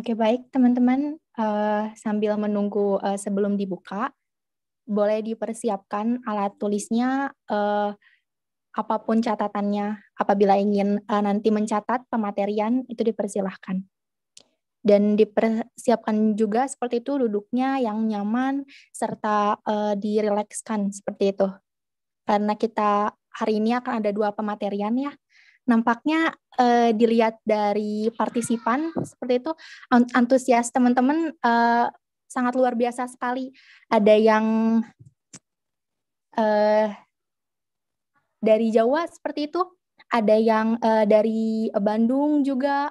Oke, baik teman-teman. Uh, sambil menunggu uh, sebelum dibuka, boleh dipersiapkan alat tulisnya, uh, apapun catatannya. Apabila ingin uh, nanti mencatat pematerian, itu dipersilahkan. Dan dipersiapkan juga seperti itu duduknya yang nyaman serta uh, direlekskan seperti itu. Karena kita hari ini akan ada dua pematerian ya, nampaknya uh, dilihat dari partisipan seperti itu antusias teman-teman uh, sangat luar biasa sekali. Ada yang uh, dari Jawa seperti itu, ada yang uh, dari Bandung juga.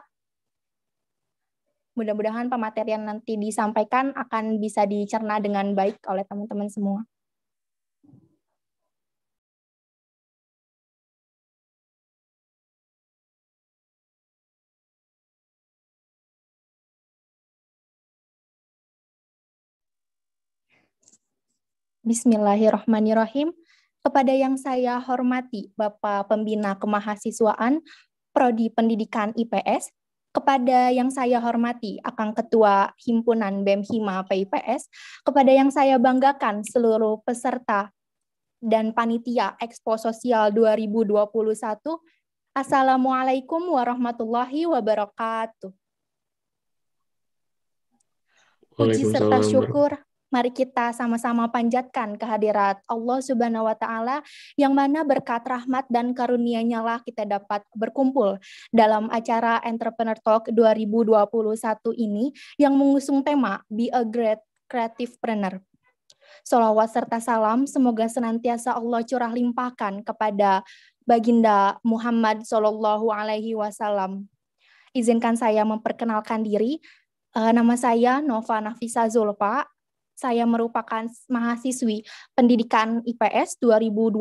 Mudah-mudahan pematerian nanti disampaikan akan bisa dicerna dengan baik oleh teman-teman semua. Bismillahirrahmanirrahim. Kepada yang saya hormati Bapak Pembina Kemahasiswaan Prodi Pendidikan IPS, kepada yang saya hormati Akang Ketua Himpunan BEM Hima PIPS, kepada yang saya banggakan seluruh peserta dan panitia Expo Sosial 2021. Assalamualaikum warahmatullahi wabarakatuh. Puji serta syukur Mari kita sama-sama panjatkan kehadirat Allah Subhanahu wa taala yang mana berkat rahmat dan karunia-Nya lah kita dapat berkumpul dalam acara Entrepreneur Talk 2021 ini yang mengusung tema Be a Great Creative Planner. Salawat serta salam semoga senantiasa Allah curah limpahkan kepada Baginda Muhammad Sallallahu Alaihi Wasallam. Izinkan saya memperkenalkan diri. Eh, nama saya Nova Nafisa Zulfa, saya merupakan mahasiswi pendidikan IPS 2020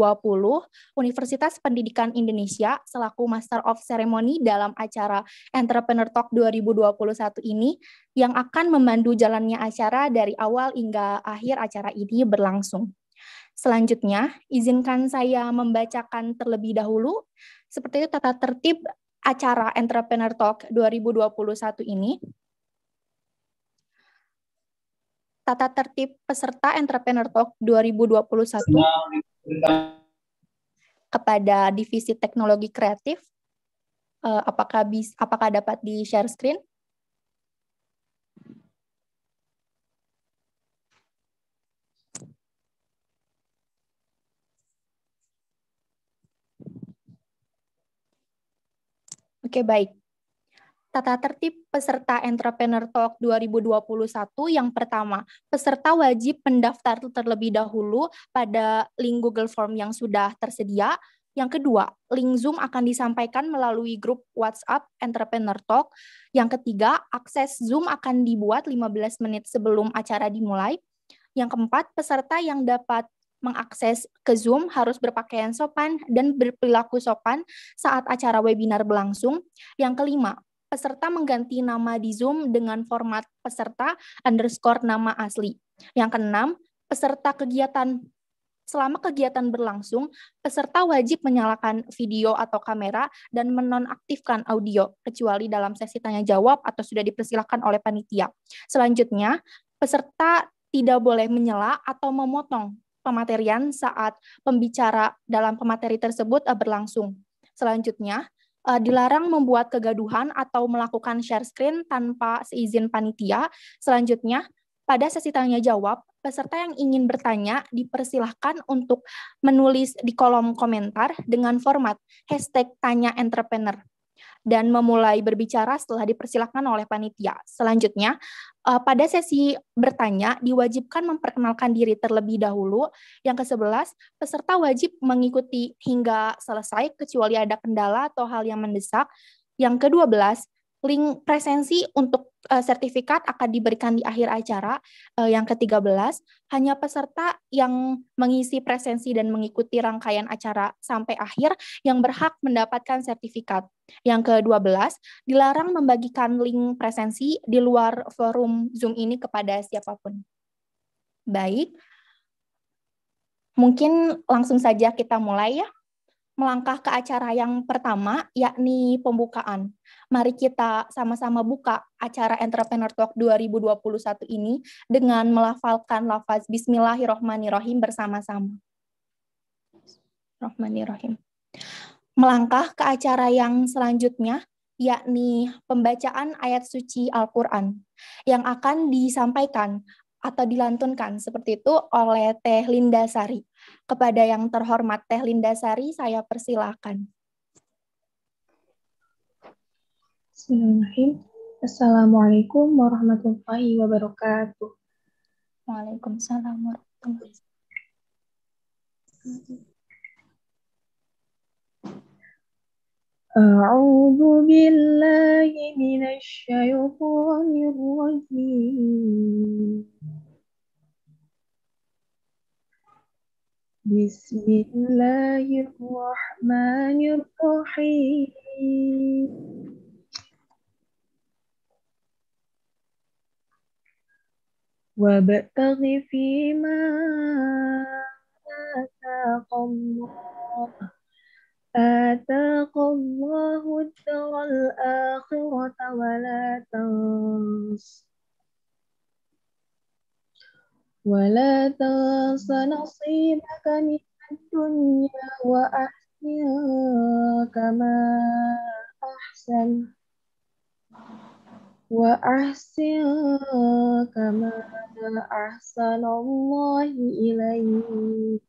Universitas Pendidikan Indonesia selaku Master of Ceremony dalam acara Entrepreneur Talk 2021 ini yang akan memandu jalannya acara dari awal hingga akhir acara ini berlangsung. Selanjutnya, izinkan saya membacakan terlebih dahulu seperti itu tata tertib acara Entrepreneur Talk 2021 ini tata tertib peserta Entrepreneur Talk 2021 kepada divisi teknologi kreatif. Eh, apakah bisa? apakah dapat di share screen? Oke, baik tata tertib peserta Entrepreneur Talk 2021 yang pertama, peserta wajib mendaftar terlebih dahulu pada link Google Form yang sudah tersedia. Yang kedua, link Zoom akan disampaikan melalui grup WhatsApp Entrepreneur Talk. Yang ketiga, akses Zoom akan dibuat 15 menit sebelum acara dimulai. Yang keempat, peserta yang dapat mengakses ke Zoom harus berpakaian sopan dan berperilaku sopan saat acara webinar berlangsung. Yang kelima, peserta mengganti nama di Zoom dengan format peserta underscore nama asli. Yang keenam, peserta kegiatan selama kegiatan berlangsung, peserta wajib menyalakan video atau kamera dan menonaktifkan audio, kecuali dalam sesi tanya-jawab atau sudah dipersilahkan oleh panitia. Selanjutnya, peserta tidak boleh menyela atau memotong pematerian saat pembicara dalam pemateri tersebut eh, berlangsung. Selanjutnya, uh, dilarang membuat kegaduhan atau melakukan share screen tanpa seizin panitia. Selanjutnya, pada sesi tanya jawab, peserta yang ingin bertanya dipersilahkan untuk menulis di kolom komentar dengan format hashtag tanya entrepreneur dan memulai berbicara setelah dipersilahkan oleh panitia. Selanjutnya, uh, pada sesi bertanya diwajibkan memperkenalkan diri terlebih dahulu. Yang ke-11, peserta wajib mengikuti hingga selesai kecuali ada kendala atau hal yang mendesak. Yang ke-12, Link presensi untuk uh, sertifikat akan diberikan di akhir acara uh, yang ke-13. Hanya peserta yang mengisi presensi dan mengikuti rangkaian acara sampai akhir yang berhak mendapatkan sertifikat. Yang ke-12, dilarang membagikan link presensi di luar forum Zoom ini kepada siapapun. Baik, mungkin langsung saja kita mulai ya melangkah ke acara yang pertama, yakni pembukaan. Mari kita sama-sama buka acara Entrepreneur Talk 2021 ini dengan melafalkan lafaz Bismillahirrohmanirrohim bersama-sama. Rohmanirrohim. Melangkah ke acara yang selanjutnya, yakni pembacaan ayat suci Al-Quran yang akan disampaikan atau dilantunkan seperti itu oleh Teh Linda Sari. Kepada yang terhormat Teh Linda Sari, saya persilakan. Bismillahirrahmanirrahim. Assalamualaikum warahmatullahi wabarakatuh. Waalaikumsalam warahmatullahi wabarakatuh. أعوذ بالله من الشيطان الرجيم بسم الله الرحمن الرحيم وابتغ فيما آتاك الله آتاك الله الدار الآخرة ولا تنس ولا تنس نصيبك من الدنيا وأحسن كما أحسن وأحسن كما أحسن الله إليك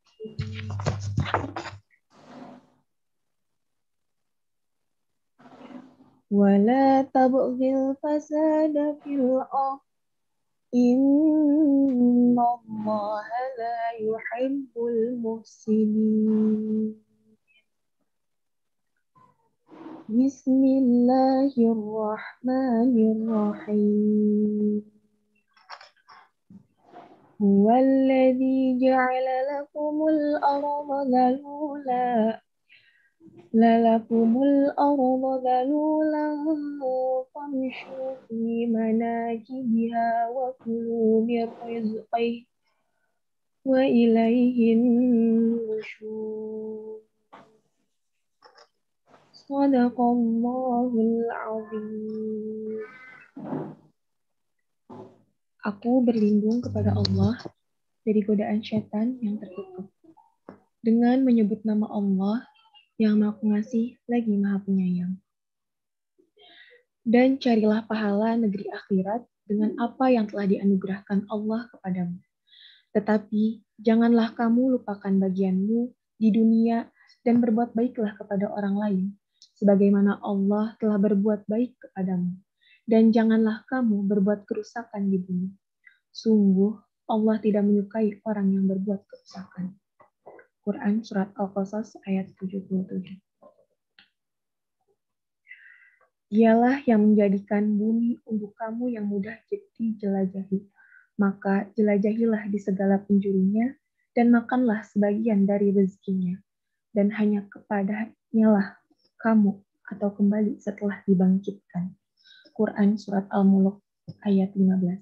ولا تبغ الفساد في الأرض إن الله لا يحب المفسدين بسم الله الرحمن الرحيم هو الذي جعل لكم الأرض ذلولا للكم الأرض ذلولا فامشوا في مناكبها وكلوا من رزقه وإليه النشور صدق Aku berlindung kepada Allah dari godaan setan yang terkutuk. Dengan menyebut nama Allah yang Maha Pengasih lagi Maha Penyayang. Dan carilah pahala negeri akhirat dengan apa yang telah dianugerahkan Allah kepadamu. Tetapi janganlah kamu lupakan bagianmu di dunia dan berbuat baiklah kepada orang lain, sebagaimana Allah telah berbuat baik kepadamu. Dan janganlah kamu berbuat kerusakan di bumi. Sungguh, Allah tidak menyukai orang yang berbuat kerusakan. Al-Quran Surat Al-Qasas ayat 77. Dialah yang menjadikan bumi untuk kamu yang mudah jadi jelajahi. Maka jelajahilah di segala penjurunya dan makanlah sebagian dari rezekinya. Dan hanya kepadanya lah kamu atau kembali setelah dibangkitkan. Quran Surat Al-Muluk ayat 15.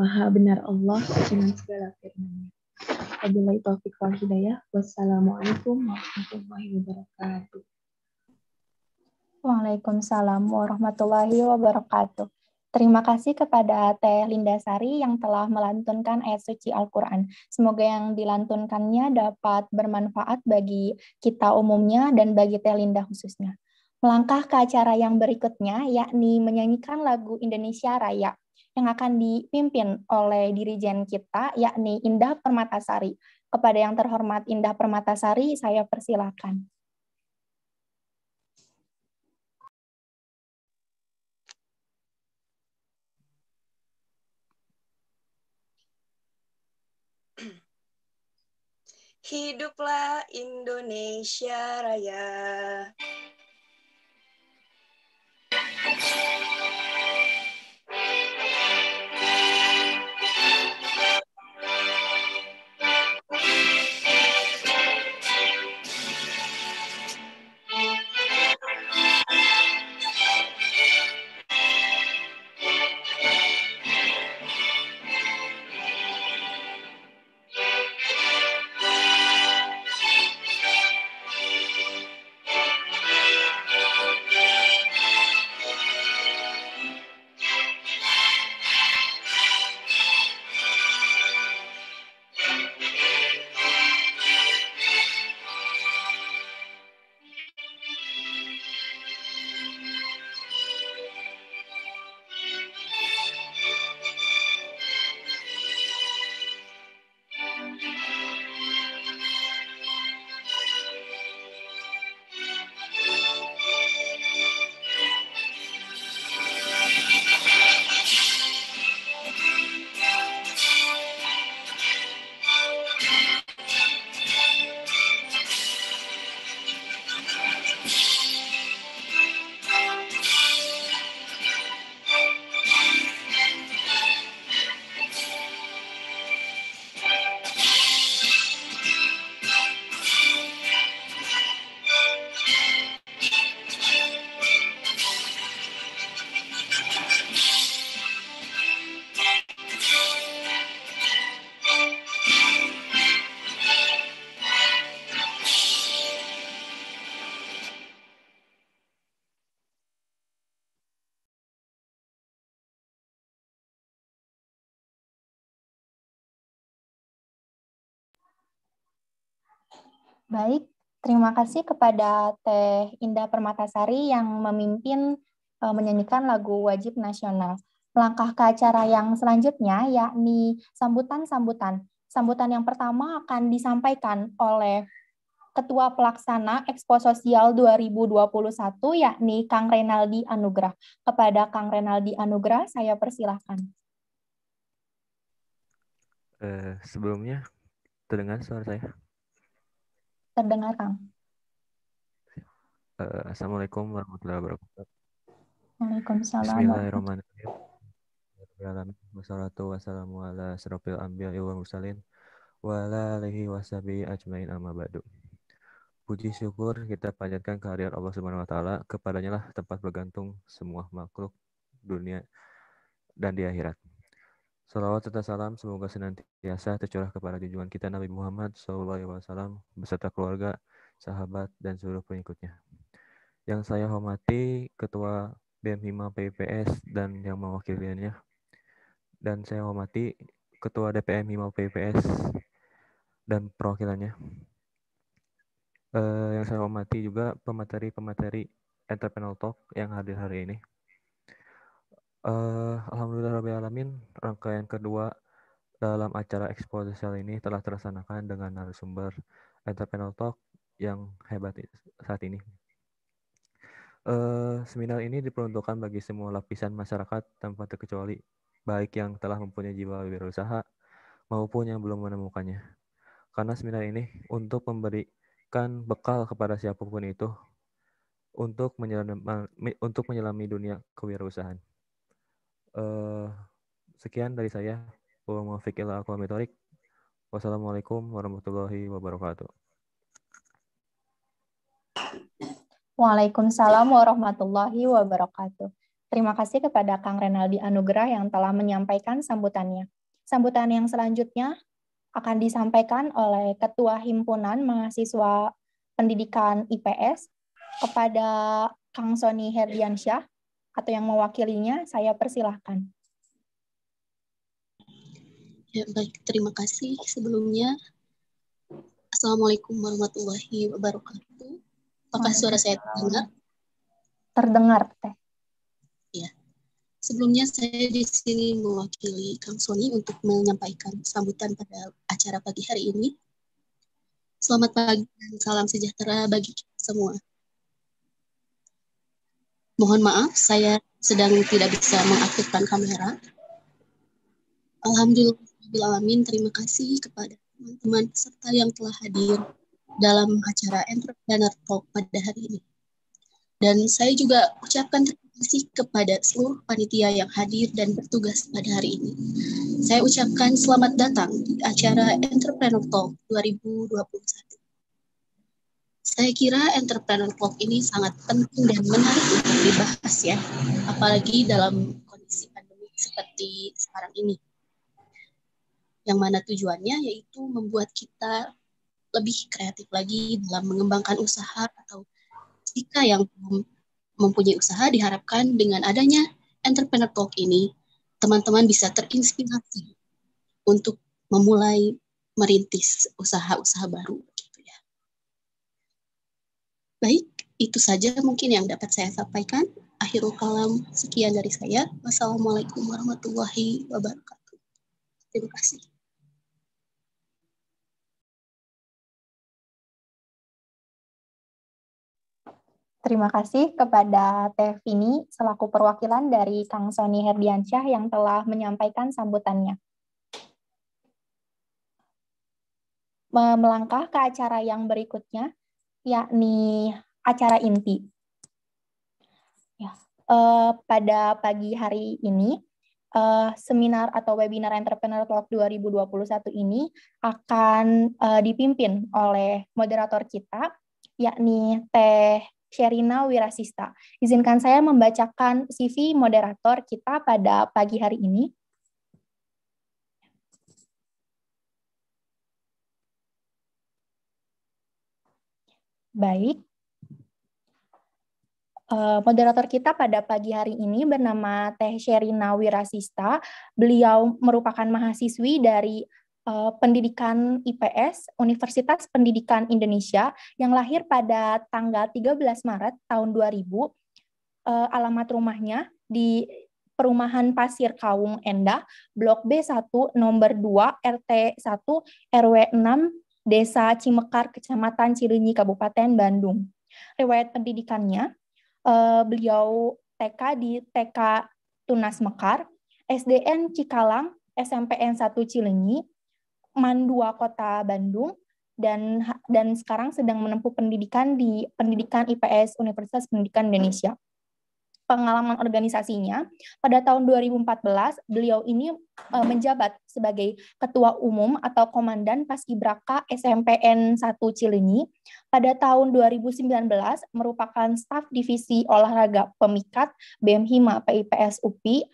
Maha benar Allah dengan segala firman-Nya. Wabillahi taufiq wal hidayah. Wassalamualaikum warahmatullahi wabarakatuh. Waalaikumsalam warahmatullahi wabarakatuh. Terima kasih kepada Teh Linda Sari yang telah melantunkan ayat suci Al-Quran. Semoga yang dilantunkannya dapat bermanfaat bagi kita umumnya dan bagi Teh Linda khususnya. Melangkah ke acara yang berikutnya, yakni menyanyikan lagu Indonesia Raya yang akan dipimpin oleh dirijen kita, yakni Indah Permatasari. Kepada yang terhormat Indah Permatasari, saya persilakan. Hiduplah Indonesia Raya. Baik, terima kasih kepada Teh Indah Permatasari yang memimpin uh, menyanyikan lagu wajib nasional. Langkah ke acara yang selanjutnya yakni sambutan-sambutan. Sambutan yang pertama akan disampaikan oleh Ketua Pelaksana Expo Sosial 2021 yakni Kang Renaldi Anugrah. Kepada Kang Renaldi Anugrah saya persilahkan. Uh, sebelumnya terdengar suara saya? Terdengar, Kang. Uh, eh, Assalamualaikum warahmatullahi wabarakatuh. Waalaikumsalam. Bismillahirrahmanirrahim. Wassalatu wassalamu ala asrofil anbiya wal mursalin wa ala alihi washabi ajmain amma ba'du. Puji syukur kita panjatkan kehadiran Allah Subhanahu wa taala, kepadanya lah tempat bergantung semua makhluk dunia dan di akhirat. Salawat serta salam semoga senantiasa tercurah kepada junjungan kita Nabi Muhammad SAW beserta keluarga, sahabat, dan seluruh pengikutnya. Yang saya hormati Ketua BM Hima PPS dan yang mewakilinya. Dan saya hormati Ketua DPM Hima PPS dan perwakilannya. Uh, yang saya hormati juga pemateri-pemateri entrepreneur talk yang hadir hari ini. Uh, Alhamdulillah Rabbi Alamin, rangkaian kedua dalam acara eksposisial ini telah terlaksanakan dengan narasumber entrepreneur talk yang hebat saat ini. Uh, seminar ini diperuntukkan bagi semua lapisan masyarakat tanpa terkecuali, baik yang telah mempunyai jiwa wirausaha maupun yang belum menemukannya. Karena seminar ini untuk memberikan bekal kepada siapapun itu untuk menyelami, untuk menyelami dunia kewirausahaan uh, sekian dari saya. Wassalamualaikum warahmatullahi wabarakatuh. Waalaikumsalam warahmatullahi wabarakatuh. Terima kasih kepada Kang Renaldi Anugrah yang telah menyampaikan sambutannya. Sambutan yang selanjutnya akan disampaikan oleh Ketua Himpunan Mahasiswa Pendidikan IPS kepada Kang Soni Herdiansyah atau yang mewakilinya, saya persilahkan. Ya, baik, terima kasih sebelumnya. Assalamualaikum warahmatullahi wabarakatuh. Apakah suara saya terdengar? Terdengar, Teh. Ya. Sebelumnya saya di sini mewakili Kang Sony untuk menyampaikan sambutan pada acara pagi hari ini. Selamat pagi dan salam sejahtera bagi kita semua. Mohon maaf, saya sedang tidak bisa mengaktifkan kamera. alhamdulillah alamin Terima kasih kepada teman-teman peserta yang telah hadir dalam acara Entrepreneur Talk pada hari ini. Dan saya juga ucapkan terima kasih kepada seluruh panitia yang hadir dan bertugas pada hari ini. Saya ucapkan selamat datang di acara Entrepreneur Talk 2021. Saya kira entrepreneur talk ini sangat penting dan menarik untuk dibahas ya, apalagi dalam kondisi pandemi seperti sekarang ini. Yang mana tujuannya yaitu membuat kita lebih kreatif lagi dalam mengembangkan usaha atau jika yang belum mempunyai usaha diharapkan dengan adanya entrepreneur talk ini teman-teman bisa terinspirasi untuk memulai merintis usaha-usaha baru. Baik, itu saja mungkin yang dapat saya sampaikan. Akhirul kalam, sekian dari saya. Wassalamualaikum warahmatullahi wabarakatuh. Terima kasih. Terima kasih kepada Teh Vini selaku perwakilan dari Kang Sony Herdiansyah yang telah menyampaikan sambutannya. Melangkah ke acara yang berikutnya, yakni acara inti. Ya, uh, pada pagi hari ini, uh, seminar atau webinar Entrepreneur Talk 2021 ini akan uh, dipimpin oleh moderator kita, yakni Teh Sherina Wirasista. Izinkan saya membacakan CV moderator kita pada pagi hari ini. Baik. Eh, moderator kita pada pagi hari ini bernama Teh Sherina Wirasista. Beliau merupakan mahasiswi dari eh, Pendidikan IPS Universitas Pendidikan Indonesia yang lahir pada tanggal 13 Maret tahun 2000. Eh, alamat rumahnya di Perumahan Pasir Kawung Endah, Blok B1, Nomor 2, RT 1, RW 6, Desa Cimekar, Kecamatan Cirenyi, Kabupaten Bandung. Riwayat pendidikannya, eh, beliau TK di TK Tunas Mekar, SDN Cikalang, SMPN 1 Cilenyi, Mandua Kota Bandung, dan dan sekarang sedang menempuh pendidikan di pendidikan IPS Universitas Pendidikan Indonesia pengalaman organisasinya, pada tahun 2014 beliau ini eh, menjabat sebagai ketua umum atau komandan Paskibraka SMPN 1 Cilenyi. Pada tahun 2019 merupakan staf divisi olahraga pemikat BM Hima PIPS UPI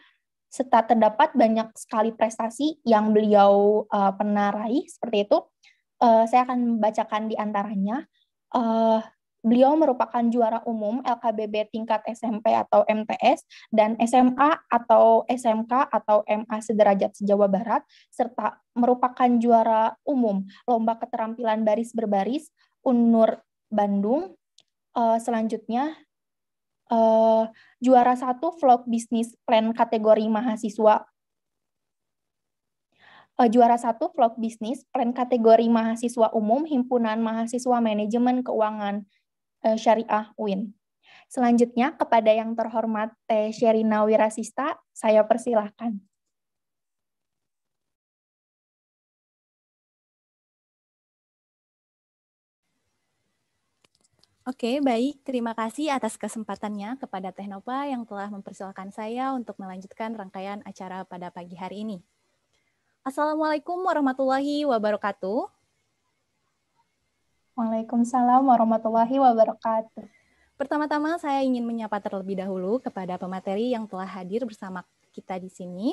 serta terdapat banyak sekali prestasi yang beliau uh, pernah raih seperti itu. Uh, saya akan membacakan di antaranya. Uh, Beliau merupakan juara umum LKBB tingkat SMP atau MTS dan SMA atau SMK atau MA sederajat se-Jawa Barat serta merupakan juara umum lomba keterampilan baris berbaris Unur Bandung. Uh, selanjutnya uh, juara satu vlog bisnis plan kategori mahasiswa eh, juara satu vlog bisnis plan kategori mahasiswa umum himpunan mahasiswa manajemen keuangan Eh, syariah UIN. Selanjutnya, kepada yang terhormat Teh Sherina Wirasista, saya persilahkan. Oke, baik. Terima kasih atas kesempatannya kepada Teh Nova yang telah mempersilahkan saya untuk melanjutkan rangkaian acara pada pagi hari ini. Assalamualaikum warahmatullahi wabarakatuh. Waalaikumsalam warahmatullahi wabarakatuh. Pertama-tama saya ingin menyapa terlebih dahulu kepada pemateri yang telah hadir bersama kita di sini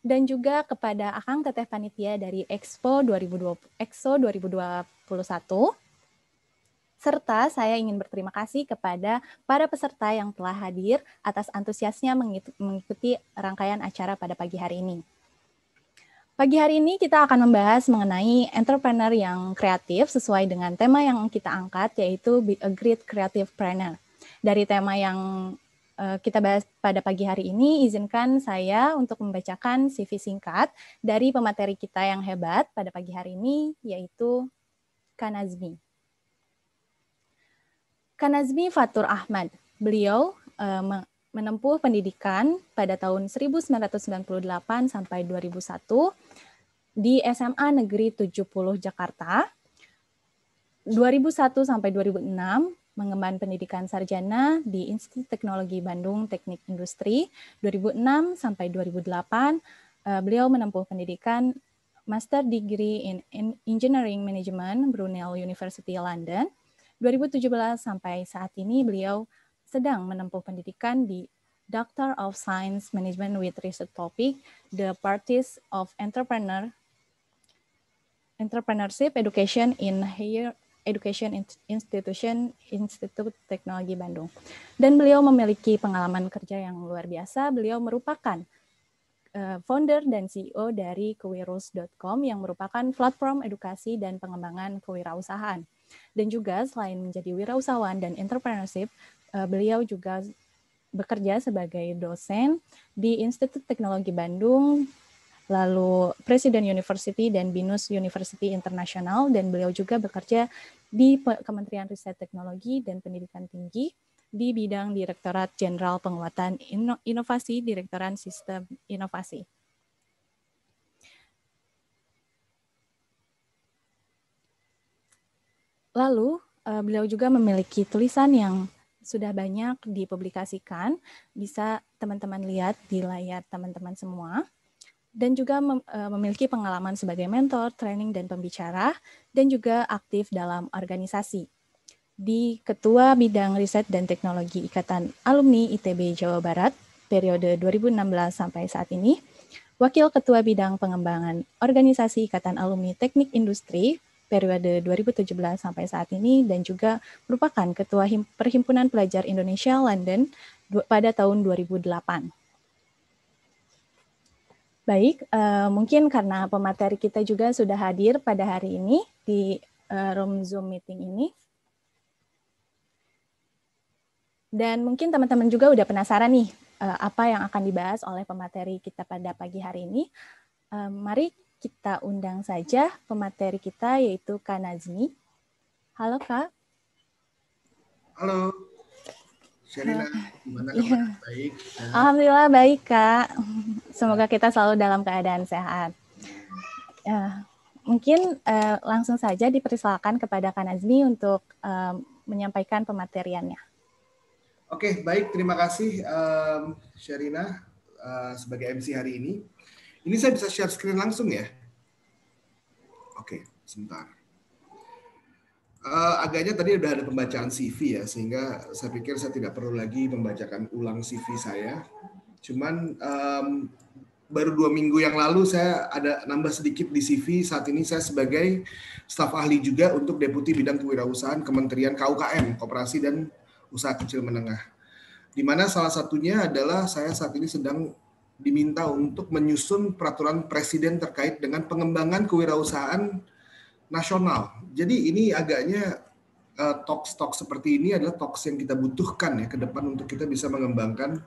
dan juga kepada Akang Teteh Panitia dari Expo 2020 Expo 2021 serta saya ingin berterima kasih kepada para peserta yang telah hadir atas antusiasnya mengikuti rangkaian acara pada pagi hari ini. Pagi hari ini kita akan membahas mengenai entrepreneur yang kreatif sesuai dengan tema yang kita angkat yaitu Be a Great Creative Planner. Dari tema yang uh, kita bahas pada pagi hari ini, izinkan saya untuk membacakan CV singkat dari pemateri kita yang hebat pada pagi hari ini, yaitu Kanazmi. Kanazmi Fatur Ahmad. Beliau uh, menempuh pendidikan pada tahun 1998 sampai 2001 di SMA Negeri 70 Jakarta. 2001 sampai 2006 mengemban pendidikan sarjana di Institut Teknologi Bandung Teknik Industri. 2006 sampai 2008 eh, beliau menempuh pendidikan Master Degree in Engineering Management Brunel University London. 2017 sampai saat ini beliau sedang menempuh pendidikan di Doctor of Science Management with Research Topic, The Parties of Entrepreneur, Entrepreneurship Education in Higher Education Institution Institute Teknologi Bandung. Dan beliau memiliki pengalaman kerja yang luar biasa. Beliau merupakan eh, founder dan CEO dari kewirus.com yang merupakan platform edukasi dan pengembangan kewirausahaan. Dan juga selain menjadi wirausahawan dan entrepreneurship, Eh, beliau juga bekerja sebagai dosen di Institut Teknologi Bandung, lalu Presiden University dan Binus University Internasional dan beliau juga bekerja di Kementerian Riset Teknologi dan Pendidikan Tinggi di bidang Direktorat Jenderal Penguatan Inovasi Direktoran Sistem Inovasi. Lalu, eh, beliau juga memiliki tulisan yang sudah banyak dipublikasikan, bisa teman-teman lihat di layar teman-teman semua. Dan juga e, memiliki pengalaman sebagai mentor, training, dan pembicara, dan juga aktif dalam organisasi. Di Ketua Bidang Riset dan Teknologi Ikatan Alumni ITB Jawa Barat, periode 2016 sampai saat ini, Wakil Ketua Bidang Pengembangan Organisasi Ikatan Alumni Teknik Industri periode 2017 sampai saat ini dan juga merupakan Ketua Perhimpunan Pelajar Indonesia London pada tahun 2008. Baik, uh, mungkin karena pemateri kita juga sudah hadir pada hari ini di uh, room Zoom meeting ini. Dan mungkin teman-teman juga udah penasaran nih uh, apa yang akan dibahas oleh pemateri kita pada pagi hari ini. Uh, mari kita undang saja pemateri kita yaitu Kak Nazmi. Halo Kak. Halo. Sherina, gimana iya. Baik. Alhamdulillah baik Kak. Semoga kita selalu dalam keadaan sehat. Ya, mungkin eh, langsung saja dipersilakan kepada Kak Nazmi untuk eh, menyampaikan pemateriannya. Oke, baik. Terima kasih um, Sherina uh, sebagai MC hari ini. Ini saya bisa share screen langsung ya. Oke, sebentar. Uh, agaknya tadi sudah ada pembacaan CV ya, sehingga saya pikir saya tidak perlu lagi membacakan ulang CV saya. Cuman um, baru dua minggu yang lalu saya ada nambah sedikit di CV. Saat ini saya sebagai staf ahli juga untuk deputi bidang kewirausahaan Kementerian KUKM, Koperasi dan Usaha Kecil Menengah. Di mana salah satunya adalah saya saat ini sedang diminta untuk menyusun peraturan presiden terkait dengan pengembangan kewirausahaan nasional. Jadi ini agaknya uh, eh, talk-talk seperti ini adalah talks yang kita butuhkan ya ke depan untuk kita bisa mengembangkan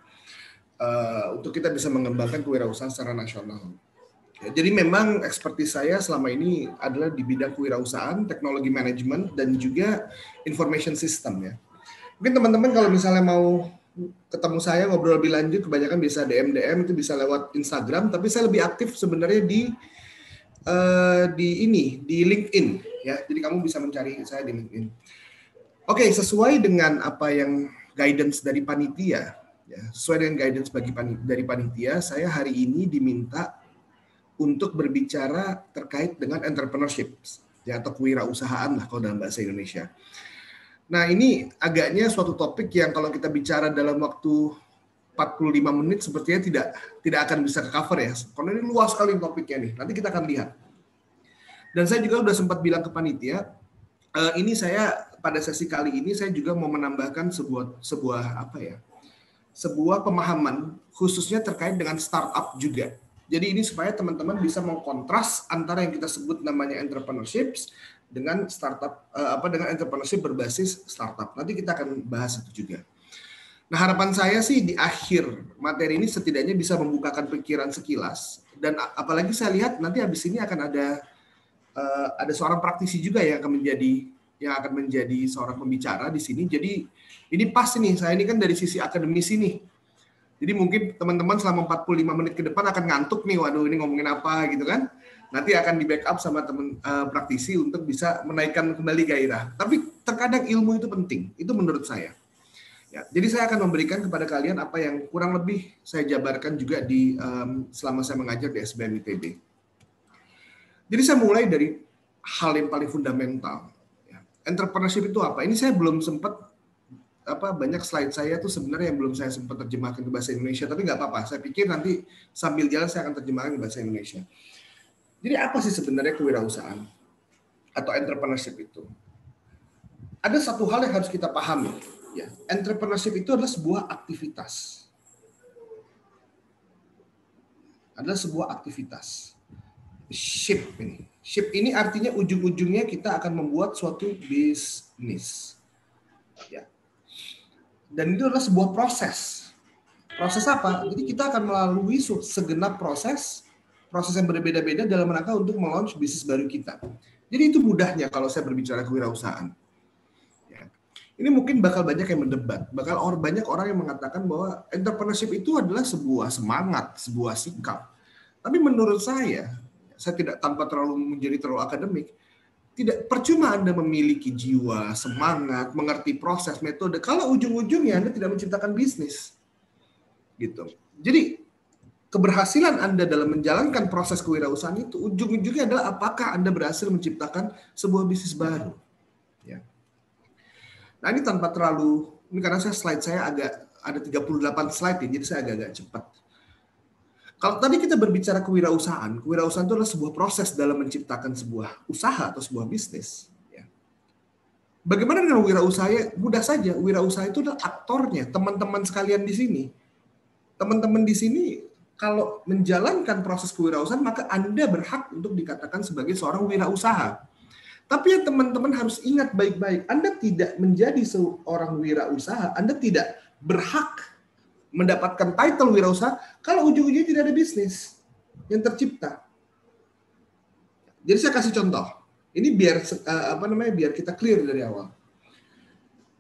uh, untuk kita bisa mengembangkan kewirausahaan secara nasional. Ya, jadi memang ekspertis saya selama ini adalah di bidang kewirausahaan, teknologi manajemen, dan juga information system ya. Mungkin teman-teman kalau misalnya mau ketemu saya ngobrol lebih lanjut kebanyakan bisa DM DM itu bisa lewat Instagram tapi saya lebih aktif sebenarnya di uh, di ini di LinkedIn ya jadi kamu bisa mencari saya di LinkedIn oke okay, sesuai dengan apa yang guidance dari panitia ya sesuai dengan guidance bagi dari panitia saya hari ini diminta untuk berbicara terkait dengan entrepreneurship ya atau kewirausahaan lah kalau dalam bahasa Indonesia Nah, ini agaknya suatu topik yang kalau kita bicara dalam waktu 45 menit sepertinya tidak tidak akan bisa ke cover ya. Karena ini luas sekali topiknya nih. Nanti kita akan lihat. Dan saya juga sudah sempat bilang ke panitia, uh, ini saya pada sesi kali ini saya juga mau menambahkan sebuah sebuah apa ya? sebuah pemahaman khususnya terkait dengan startup juga. Jadi ini supaya teman-teman bisa mengkontras antara yang kita sebut namanya entrepreneurship dengan startup uh, apa dengan entrepreneurship berbasis startup. Nanti kita akan bahas itu juga. Nah, harapan saya sih di akhir materi ini setidaknya bisa membukakan pikiran sekilas dan apalagi saya lihat nanti habis ini akan ada uh, ada seorang praktisi juga yang akan menjadi yang akan menjadi seorang pembicara di sini. Jadi ini pas nih, saya ini kan dari sisi akademis ini. Jadi mungkin teman-teman selama 45 menit ke depan akan ngantuk nih, waduh ini ngomongin apa gitu kan nanti akan di backup sama teman uh, eh, praktisi untuk bisa menaikkan kembali gairah. Tapi terkadang ilmu itu penting, itu menurut saya. Ya, jadi saya akan memberikan kepada kalian apa yang kurang lebih saya jabarkan juga di um, selama saya mengajar di SBM ITB. Jadi saya mulai dari hal yang paling fundamental. Ya. Entrepreneurship itu apa? Ini saya belum sempat apa banyak slide saya tuh sebenarnya yang belum saya sempat terjemahkan ke bahasa Indonesia, tapi nggak apa-apa. Saya pikir nanti sambil jalan saya akan terjemahkan ke bahasa Indonesia. Jadi apa sih sebenarnya kewirausahaan atau entrepreneurship itu? Ada satu hal yang harus kita pahami, ya. Entrepreneurship itu adalah sebuah aktivitas. Adalah sebuah aktivitas. Ship ini. Ship ini artinya ujung-ujungnya kita akan membuat suatu bisnis. Ya. Dan itu adalah sebuah proses. Proses apa? Jadi kita akan melalui segenap proses proses yang berbeda-beda dalam rangka untuk meluncur bisnis baru kita. Jadi itu mudahnya kalau saya berbicara kewirausahaan. Ya. Ini mungkin bakal banyak yang mendebat, bakal orang banyak orang yang mengatakan bahwa entrepreneurship itu adalah sebuah semangat, sebuah sikap. Tapi menurut saya, saya tidak tanpa terlalu menjadi terlalu akademik, tidak percuma Anda memiliki jiwa, semangat, mengerti proses, metode kalau ujung-ujungnya Anda tidak menciptakan bisnis. Gitu. Jadi keberhasilan Anda dalam menjalankan proses kewirausahaan itu ujung-ujungnya adalah apakah Anda berhasil menciptakan sebuah bisnis baru. Ya. Nah ini tanpa terlalu, ini karena saya slide saya agak ada 38 slide ya, jadi saya agak-agak cepat. Kalau tadi kita berbicara kewirausahaan, kewirausahaan itu adalah sebuah proses dalam menciptakan sebuah usaha atau sebuah bisnis. Ya. Bagaimana dengan wirausaha? Mudah saja, wirausaha itu adalah aktornya, teman-teman sekalian di sini. Teman-teman di sini kalau menjalankan proses kewirausahaan maka Anda berhak untuk dikatakan sebagai seorang wirausaha. Tapi ya teman-teman harus ingat baik-baik, Anda tidak menjadi seorang wirausaha, Anda tidak berhak mendapatkan title wirausaha kalau ujung-ujungnya tidak ada bisnis yang tercipta. Jadi saya kasih contoh. Ini biar eh, apa namanya biar kita clear dari awal.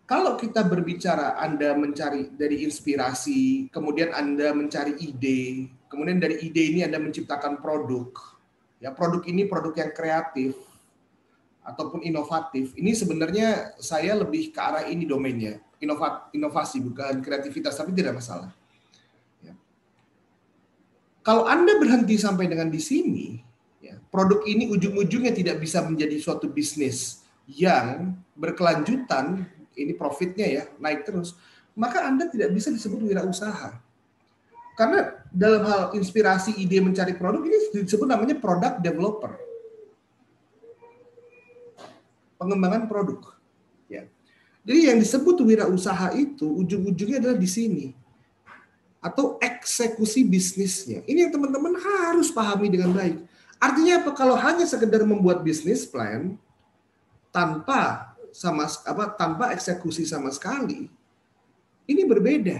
Kalau kita berbicara Anda mencari dari inspirasi, kemudian Anda mencari ide, kemudian dari ide ini Anda menciptakan produk. Ya, produk ini produk yang kreatif ataupun inovatif. Ini sebenarnya saya lebih ke arah ini domainnya. Inovat, inovasi bukan kreativitas tapi tidak masalah. Ya. Kalau Anda berhenti sampai dengan di sini, ya, produk ini ujung-ujungnya tidak bisa menjadi suatu bisnis yang berkelanjutan ini profitnya ya naik terus, maka Anda tidak bisa disebut wirausaha. Karena dalam hal inspirasi ide mencari produk ini disebut namanya product developer. Pengembangan produk. Ya. Jadi yang disebut wirausaha itu ujung-ujungnya adalah di sini. Atau eksekusi bisnisnya. Ini yang teman-teman harus pahami dengan baik. Artinya apa? Kalau hanya sekedar membuat bisnis plan tanpa sama apa tanpa eksekusi sama sekali ini berbeda.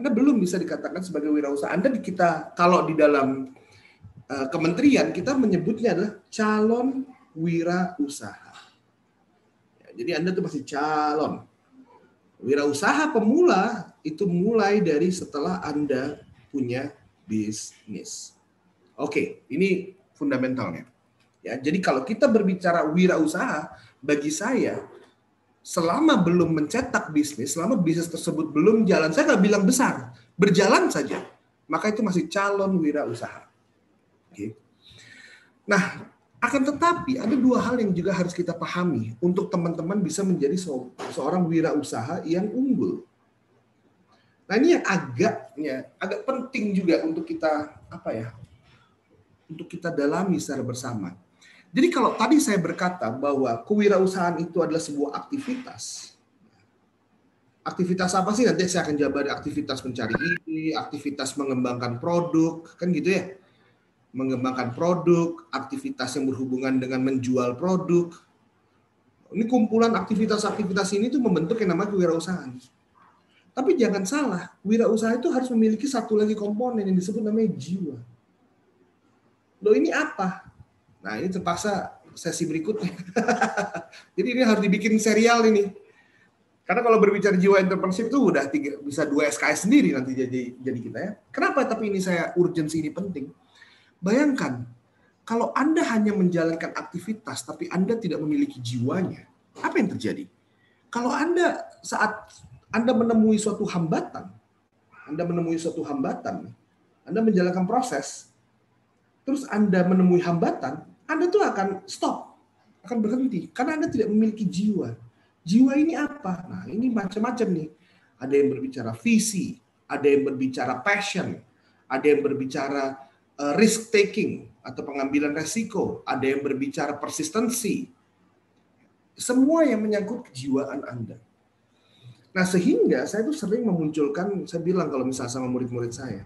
Anda belum bisa dikatakan sebagai wirausaha. Anda kita kalau di dalam uh, kementerian kita menyebutnya adalah calon wirausaha. Ya, jadi Anda itu masih calon. Wirausaha pemula itu mulai dari setelah Anda punya bisnis. Oke, ini fundamentalnya. Ya, jadi kalau kita berbicara wirausaha, bagi saya selama belum mencetak bisnis, selama bisnis tersebut belum jalan, saya nggak bilang besar, berjalan saja, maka itu masih calon wirausaha. Okay. Nah, akan tetapi ada dua hal yang juga harus kita pahami untuk teman-teman bisa menjadi seorang wirausaha yang unggul. Nah ini yang agaknya agak penting juga untuk kita apa ya untuk kita dalami secara bersama. Jadi kalau tadi saya berkata bahwa kewirausahaan itu adalah sebuah aktivitas, aktivitas apa sih nanti saya akan jabar aktivitas mencari ide, aktivitas mengembangkan produk, kan gitu ya. Mengembangkan produk, aktivitas yang berhubungan dengan menjual produk. Ini kumpulan aktivitas-aktivitas ini tuh membentuk yang namanya kewirausahaan. Tapi jangan salah, wirausaha itu harus memiliki satu lagi komponen yang disebut namanya jiwa. Loh ini apa? Nah ini terpaksa sesi berikutnya. Jadi ini harus dibikin serial ini. Karena kalau berbicara jiwa entrepreneurship itu udah tiga, bisa dua SKS sendiri nanti jadi jadi kita ya. Kenapa? Tapi ini saya urgensi ini penting. Bayangkan kalau Anda hanya menjalankan aktivitas tapi Anda tidak memiliki jiwanya, apa yang terjadi? Kalau Anda saat Anda menemui suatu hambatan, Anda menemui suatu hambatan, Anda menjalankan proses, terus Anda menemui hambatan, Anda tuh akan stop, akan berhenti karena Anda tidak memiliki jiwa. Jiwa ini apa? Nah, ini macam-macam nih. Ada yang berbicara visi, ada yang berbicara passion, ada yang berbicara uh, risk taking atau pengambilan resiko, ada yang berbicara persistensi. Semua yang menyangkut kejiwaan Anda. Nah, sehingga saya tuh sering memunculkan, saya bilang kalau misalnya sama murid-murid saya,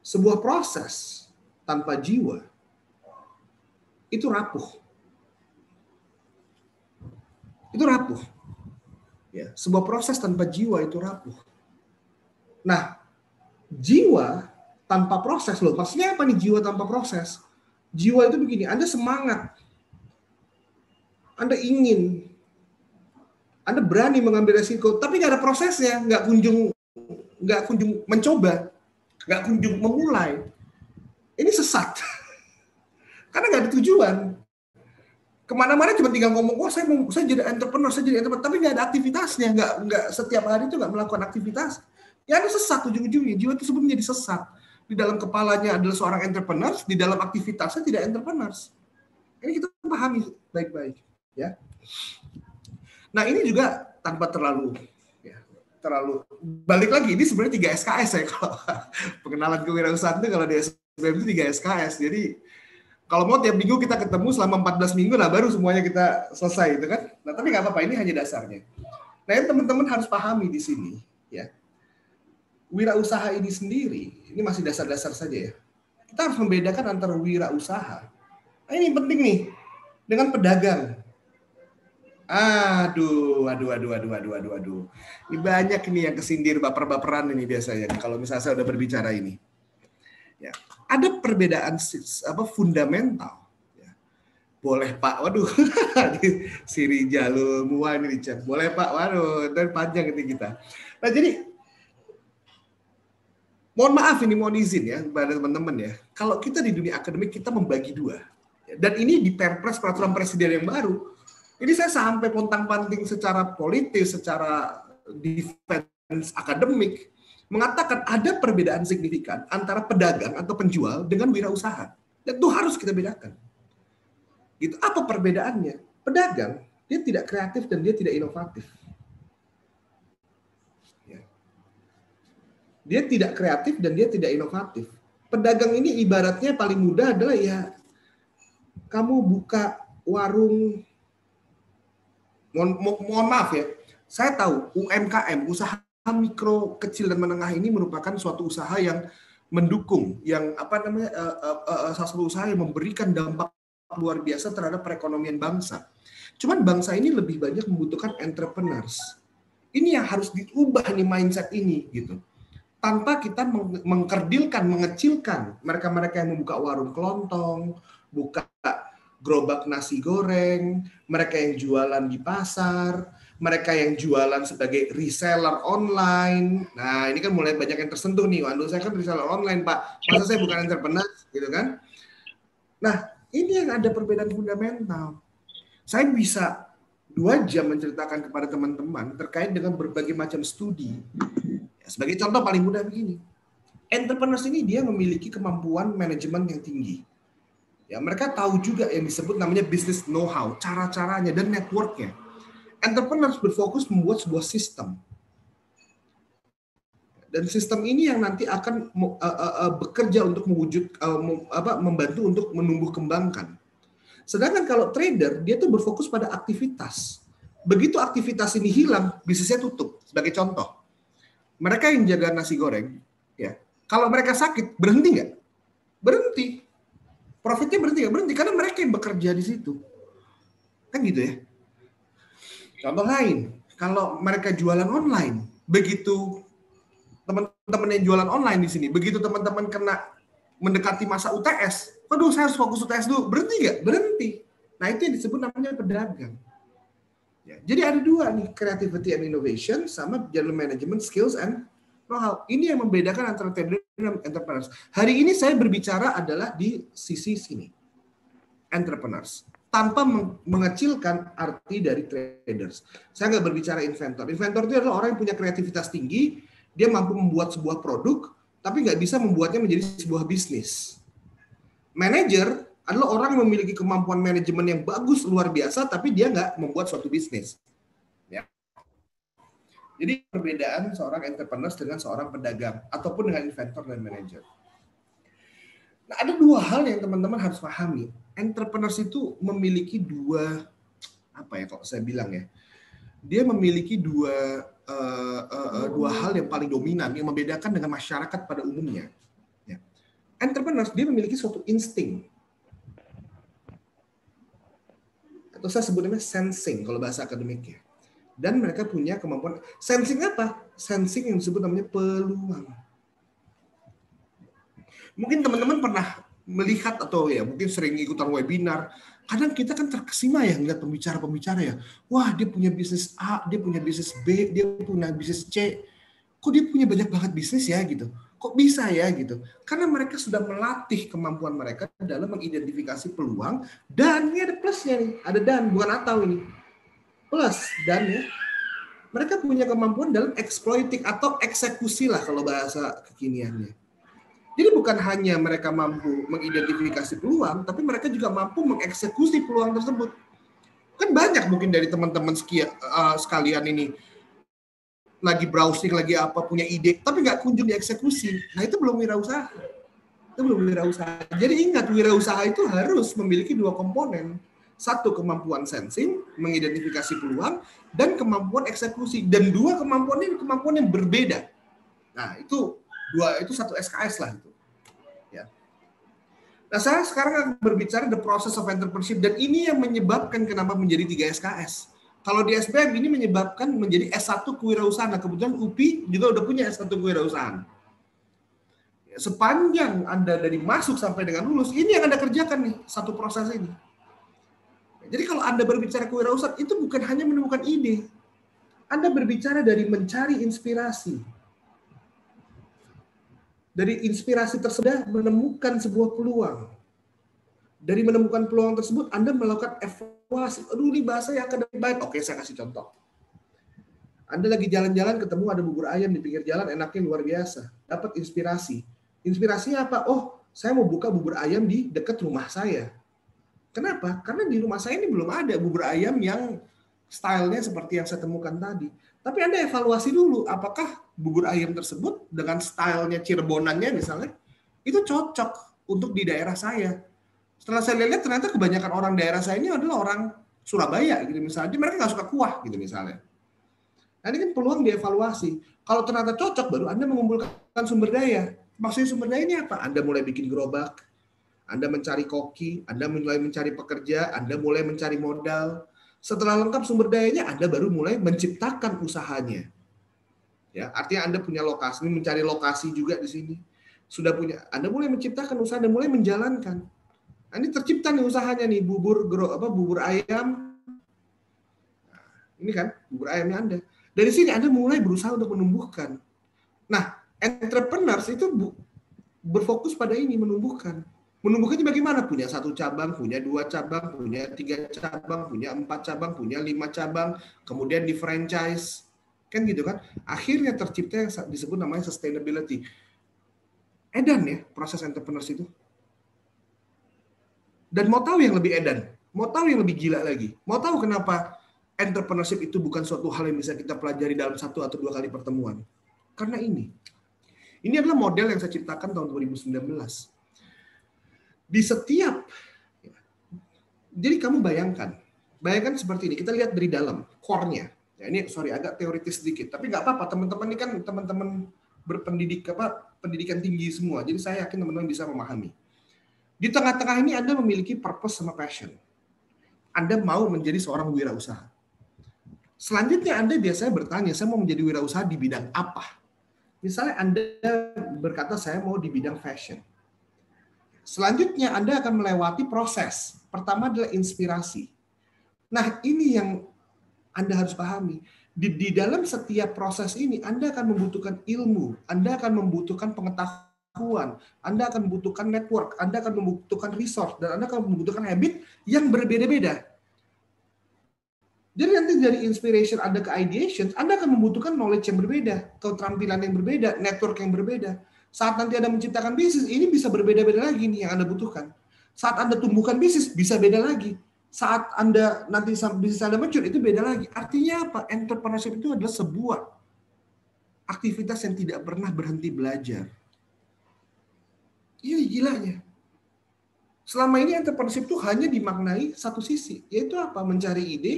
sebuah proses tanpa jiwa itu rapuh. Itu rapuh. Ya, sebuah proses tanpa jiwa itu rapuh. Nah, jiwa tanpa proses loh. Maksudnya apa nih jiwa tanpa proses? Jiwa itu begini, Anda semangat. Anda ingin. Anda berani mengambil resiko, tapi nggak ada prosesnya, nggak kunjung nggak kunjung mencoba nggak kunjung memulai, ini sesat. Karena nggak ada tujuan. Kemana-mana cuma tinggal ngomong, wah oh, saya, mau, saya jadi entrepreneur, saya jadi entrepreneur, tapi nggak ada aktivitasnya, nggak nggak setiap hari itu nggak melakukan aktivitas. Ya ada sesat ujung-ujungnya, jiwa itu tersebut jadi sesat. Di dalam kepalanya adalah seorang entrepreneur, di dalam aktivitasnya tidak entrepreneur. Ini kita pahami baik-baik, ya. Nah ini juga tanpa terlalu terlalu balik lagi ini sebenarnya tiga SKS ya kalau pengenalan kewirausahaan itu kalau di SBM itu tiga SKS jadi kalau mau tiap minggu kita ketemu selama 14 minggu lah baru semuanya kita selesai itu kan nah tapi nggak apa-apa ini hanya dasarnya nah yang teman-teman harus pahami di sini ya wirausaha ini sendiri ini masih dasar-dasar saja ya kita harus membedakan antara wirausaha nah, ini penting nih dengan pedagang Aduh, aduh, aduh, aduh, aduh, aduh, aduh. Ini banyak nih yang kesindir baper-baperan ini biasanya kalau misalnya saya udah berbicara ini. Ya. Ada perbedaan apa fundamental. Ya. Boleh Pak, waduh, siri jalur Mua ini dicek. Boleh Pak, waduh, dan panjang ini kita. Nah jadi, mohon maaf ini mohon izin ya kepada teman-teman ya. Kalau kita di dunia akademik kita membagi dua. Dan ini di Perpres peraturan presiden yang baru ini saya sampai pontang-panting secara politis, secara defense akademik, mengatakan ada perbedaan signifikan antara pedagang atau penjual dengan wirausaha. Dan itu harus kita bedakan. Gitu. Apa perbedaannya? Pedagang, dia tidak kreatif dan dia tidak inovatif. Ya. Dia tidak kreatif dan dia tidak inovatif. Pedagang ini ibaratnya paling mudah adalah ya kamu buka warung mohon, mohon maaf ya, saya tahu UMKM, usaha mikro, kecil dan menengah ini merupakan suatu usaha yang mendukung, yang apa namanya, uh, uh, uh, salah usaha yang memberikan dampak luar biasa terhadap perekonomian bangsa. Cuman bangsa ini lebih banyak membutuhkan entrepreneurs. Ini yang harus diubah nih mindset ini gitu. Tanpa kita meng mengkerdilkan, mengecilkan mereka-mereka yang membuka warung kelontong, buka gerobak nasi goreng, mereka yang jualan di pasar, mereka yang jualan sebagai reseller online. Nah, ini kan mulai banyak yang tersentuh nih. Waduh, saya kan reseller online, Pak. Masa saya bukan entrepreneur, gitu kan? Nah, ini yang ada perbedaan fundamental. Saya bisa dua jam menceritakan kepada teman-teman terkait dengan berbagai macam studi. Ya, sebagai contoh paling mudah begini. entrepreneur ini dia memiliki kemampuan manajemen yang tinggi. Ya, mereka tahu juga yang disebut namanya business know-how, cara-caranya dan networknya. Entrepreneur harus berfokus membuat sebuah sistem. Dan sistem ini yang nanti akan uh, uh, uh, bekerja untuk mewujud uh, mem, apa, membantu untuk menumbuh kembangkan. Sedangkan kalau trader dia tuh berfokus pada aktivitas. Begitu aktivitas ini hilang, bisnisnya tutup. Sebagai contoh, mereka yang jaga nasi goreng, ya kalau mereka sakit berhenti nggak? Berhenti profitnya berhenti ya berhenti karena mereka yang bekerja di situ kan gitu ya contoh lain kalau mereka jualan online begitu teman-teman yang jualan online di sini begitu teman-teman kena mendekati masa UTS aduh saya harus fokus UTS dulu berhenti nggak berhenti nah itu yang disebut namanya pedagang ya, jadi ada dua nih creativity and innovation sama general management skills and mahal. Ini yang membedakan antara trader dan entrepreneurs. Hari ini saya berbicara adalah di sisi sini. Entrepreneurs. Tanpa mengecilkan arti dari traders. Saya nggak berbicara inventor. Inventor itu adalah orang yang punya kreativitas tinggi, dia mampu membuat sebuah produk, tapi nggak bisa membuatnya menjadi sebuah bisnis. Manager adalah orang yang memiliki kemampuan manajemen yang bagus, luar biasa, tapi dia nggak membuat suatu bisnis. Jadi perbedaan seorang entrepreneur dengan seorang pedagang ataupun dengan investor dan manajer. Nah, ada dua hal yang teman-teman harus pahami. Entrepreneur itu memiliki dua apa ya kalau saya bilang ya. Dia memiliki dua uh, uh, uh, dua hal yang paling dominan yang membedakan dengan masyarakat pada umumnya. Ya. Entrepreneur dia memiliki suatu insting atau saya sebutnya sensing kalau bahasa akademiknya dan mereka punya kemampuan sensing apa? Sensing yang disebut namanya peluang. Mungkin teman-teman pernah melihat atau ya mungkin sering ikutan webinar. Kadang kita kan terkesima ya ngeliat pembicara-pembicara ya. Wah dia punya bisnis A, dia punya bisnis B, dia punya bisnis C. Kok dia punya banyak banget bisnis ya gitu kok bisa ya gitu karena mereka sudah melatih kemampuan mereka dalam mengidentifikasi peluang dan ini ada plusnya nih ada dan bukan atau ini Plus dan ya mereka punya kemampuan dalam exploiting atau eksekusi lah kalau bahasa kekiniannya. Jadi bukan hanya mereka mampu mengidentifikasi peluang, tapi mereka juga mampu mengeksekusi peluang tersebut. Kan banyak mungkin dari teman-teman eh, sekalian ini lagi browsing, lagi apa punya ide, tapi nggak kunjung dieksekusi. Nah itu belum wirausaha. Itu belum wirausaha. Jadi ingat wirausaha itu harus memiliki dua komponen satu, kemampuan sensing, mengidentifikasi peluang, dan kemampuan eksekusi. Dan dua kemampuan ini kemampuan yang berbeda. Nah, itu dua itu satu SKS lah itu. Ya. Nah, saya sekarang akan berbicara the process of entrepreneurship dan ini yang menyebabkan kenapa menjadi tiga SKS. Kalau di SBM ini menyebabkan menjadi S1 kewirausahaan. Nah, kebetulan UPI juga udah punya S1 kewirausahaan sepanjang Anda dari masuk sampai dengan lulus, ini yang Anda kerjakan nih, satu proses ini. Jadi kalau Anda berbicara kewirausahaan itu bukan hanya menemukan ide. Anda berbicara dari mencari inspirasi. Dari inspirasi tersebut menemukan sebuah peluang. Dari menemukan peluang tersebut Anda melakukan evaluasi. Aduh ini bahasa yang akan baik. Oke, saya kasih contoh. Anda lagi jalan-jalan ketemu ada bubur ayam di pinggir jalan enaknya luar biasa. Dapat inspirasi. Inspirasinya apa? Oh, saya mau buka bubur ayam di dekat rumah saya Kenapa? Karena di rumah saya ini belum ada bubur ayam yang stylenya seperti yang saya temukan tadi. Tapi Anda evaluasi dulu, apakah bubur ayam tersebut dengan stylenya Cirebonannya misalnya, itu cocok untuk di daerah saya. Setelah saya lihat ternyata kebanyakan orang daerah saya ini adalah orang Surabaya gitu misalnya, Jadi mereka nggak suka kuah gitu misalnya. Nah ini kan peluang dievaluasi. Kalau ternyata cocok baru Anda mengumpulkan sumber daya. Maksudnya sumber daya ini apa? Anda mulai bikin gerobak, anda mencari koki, Anda mulai mencari pekerja, Anda mulai mencari modal. Setelah lengkap sumber dayanya, Anda baru mulai menciptakan usahanya. Ya, artinya Anda punya lokasi, mencari lokasi juga di sini. Sudah punya, Anda mulai menciptakan usaha, Anda mulai menjalankan. Nah, ini tercipta nih usahanya nih bubur gro, apa bubur ayam. Nah, ini kan bubur ayamnya Anda. Dari sini Anda mulai berusaha untuk menumbuhkan. Nah, entrepreneurs itu berfokus pada ini menumbuhkan Menumbuhkannya bagaimana? Punya satu cabang, punya dua cabang, punya tiga cabang, punya empat cabang, punya lima cabang, kemudian di franchise. Kan gitu kan? Akhirnya tercipta yang disebut namanya sustainability. Edan ya proses entrepreneurs itu. Dan mau tahu yang lebih edan, mau tahu yang lebih gila lagi, mau tahu kenapa entrepreneurship itu bukan suatu hal yang bisa kita pelajari dalam satu atau dua kali pertemuan. Karena ini. Ini adalah model yang saya ciptakan tahun 2019 di setiap jadi kamu bayangkan, bayangkan seperti ini. Kita lihat dari dalam core-nya. Ya, ini sorry agak teoritis sedikit, tapi nggak apa-apa. Teman-teman ini kan teman-teman berpendidik apa pendidikan tinggi semua. Jadi saya yakin teman-teman bisa memahami. Di tengah-tengah ini Anda memiliki purpose sama passion. Anda mau menjadi seorang wirausaha. Selanjutnya Anda biasanya bertanya, saya mau menjadi wirausaha di bidang apa? Misalnya Anda berkata saya mau di bidang fashion. Selanjutnya Anda akan melewati proses. Pertama adalah inspirasi. Nah, ini yang Anda harus pahami. Di, di dalam setiap proses ini Anda akan membutuhkan ilmu, Anda akan membutuhkan pengetahuan, Anda akan membutuhkan network, Anda akan membutuhkan resource dan Anda akan membutuhkan habit yang berbeda-beda. Jadi nanti dari inspiration Anda ke ideation, Anda akan membutuhkan knowledge yang berbeda, keterampilan yang berbeda, network yang berbeda. Saat nanti Anda menciptakan bisnis, ini bisa berbeda-beda lagi nih yang Anda butuhkan. Saat Anda tumbuhkan bisnis, bisa beda lagi. Saat Anda nanti bisnis Anda mature, itu beda lagi. Artinya apa? Entrepreneurship itu adalah sebuah aktivitas yang tidak pernah berhenti belajar. iya gilanya. Selama ini entrepreneurship itu hanya dimaknai satu sisi, yaitu apa? Mencari ide,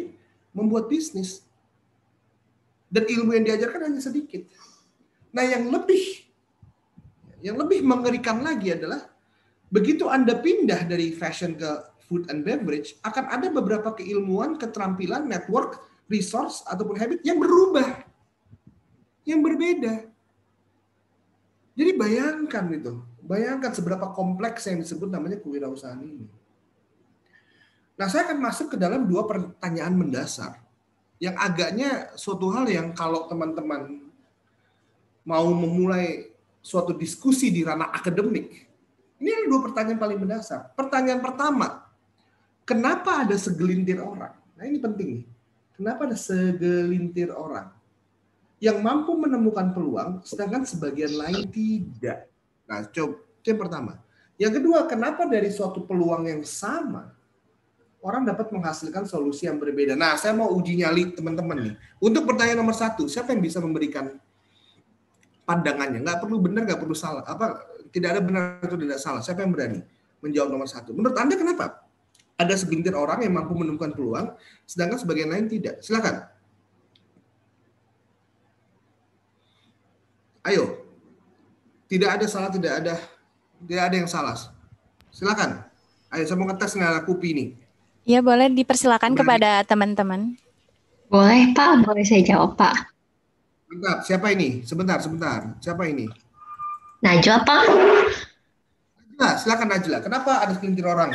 membuat bisnis. Dan ilmu yang diajarkan hanya sedikit. Nah, yang lebih yang lebih mengerikan lagi adalah begitu Anda pindah dari fashion ke food and beverage, akan ada beberapa keilmuan, keterampilan, network, resource, ataupun habit yang berubah. Yang berbeda. Jadi bayangkan itu. Bayangkan seberapa kompleks yang disebut namanya kewirausahaan ini. Nah, saya akan masuk ke dalam dua pertanyaan mendasar. Yang agaknya suatu hal yang kalau teman-teman mau memulai suatu diskusi di ranah akademik, ini ada dua pertanyaan paling mendasar. Pertanyaan pertama, kenapa ada segelintir orang? Nah ini penting Kenapa ada segelintir orang yang mampu menemukan peluang, sedangkan sebagian lain tidak? Nah, coba yang pertama. Yang kedua, kenapa dari suatu peluang yang sama orang dapat menghasilkan solusi yang berbeda? Nah, saya mau uji nyali teman-teman nih. Untuk pertanyaan nomor satu, siapa yang bisa memberikan pandangannya. Nggak perlu benar, nggak perlu salah. Apa tidak ada benar atau tidak salah. Siapa yang berani menjawab nomor satu? Menurut anda kenapa? Ada segelintir orang yang mampu menemukan peluang, sedangkan sebagian lain tidak. Silakan. Ayo. Tidak ada salah, tidak ada tidak ada yang salah. Silakan. Ayo saya mau ngetes nggak kupi ini. Iya boleh dipersilakan Berani. kepada teman-teman. Boleh Pak, boleh saya jawab Pak. Sebentar, siapa ini? Sebentar, sebentar. Siapa ini? Najwa, Pak. Najwa, silakan Najwa. Kenapa ada segelintir orang?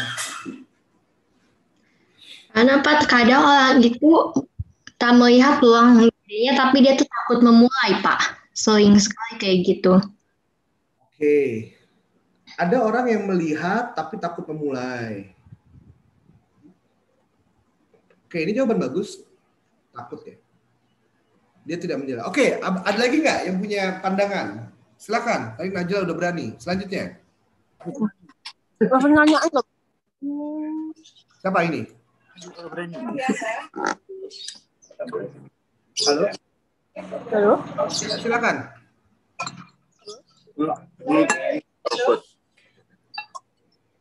Karena Pak, kadang orang itu tak melihat peluang dirinya, tapi dia tuh takut memulai, Pak. Sering sekali kayak gitu. Oke. Ada orang yang melihat tapi takut memulai. Oke, ini jawaban bagus. Takut ya. Dia tidak menjelaskan. Oke, ada lagi nggak yang punya pandangan? Silakan. Tadi Najla udah berani. Selanjutnya. Siapa ini? Halo. Halo. Silakan.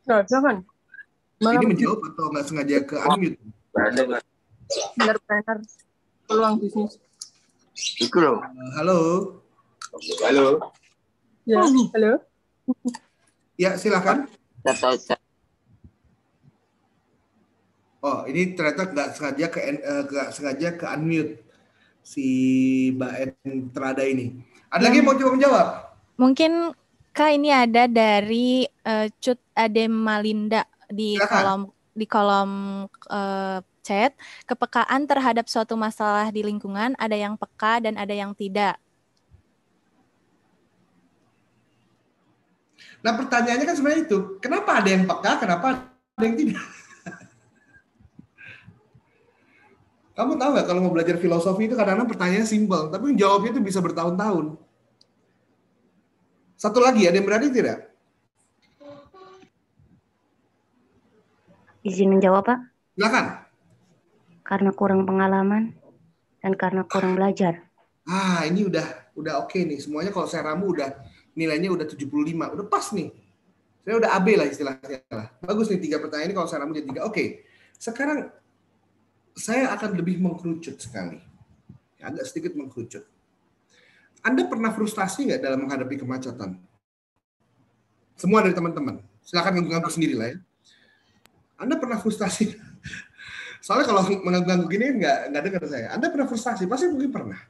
Nah, Halo. Malam. Ini menjawab atau nggak sengaja ke unmute? Benar-benar peluang bisnis. Halo. Halo. Ya, halo. Ya, silakan. Oh, ini ternyata nggak sengaja ke eh, nggak sengaja ke unmute si Mbak Entrada ini. Ada ya. lagi yang mau coba menjawab? Mungkin Kak ini ada dari uh, Cut Ade Malinda di Silakan. kolom di kolom uh, chat, kepekaan terhadap suatu masalah di lingkungan ada yang peka dan ada yang tidak. Nah pertanyaannya kan sebenarnya itu, kenapa ada yang peka, kenapa ada yang tidak? Kamu tahu nggak kalau mau belajar filosofi itu kadang-kadang pertanyaannya simpel, tapi jawabnya itu bisa bertahun-tahun. Satu lagi, ada yang berani tidak? Izin menjawab, Pak. Silakan karena kurang pengalaman dan karena kurang belajar. Ah, ini udah udah oke okay nih. Semuanya kalau saya ramu udah nilainya udah 75. Udah pas nih. Saya udah AB lah istilahnya lah. Bagus nih tiga pertanyaan ini kalau saya ramu jadi tiga. Oke. Okay. Sekarang saya akan lebih mengkerucut sekali. Ya, agak sedikit mengkerucut. Anda pernah frustasi nggak dalam menghadapi kemacetan? Semua dari teman-teman. Silakan ngaku-ngaku sendiri lah ya. Anda pernah frustasi Soalnya kalau mengganggu gini nggak nggak dengar saya. Anda pernah frustasi? Pasti mungkin pernah.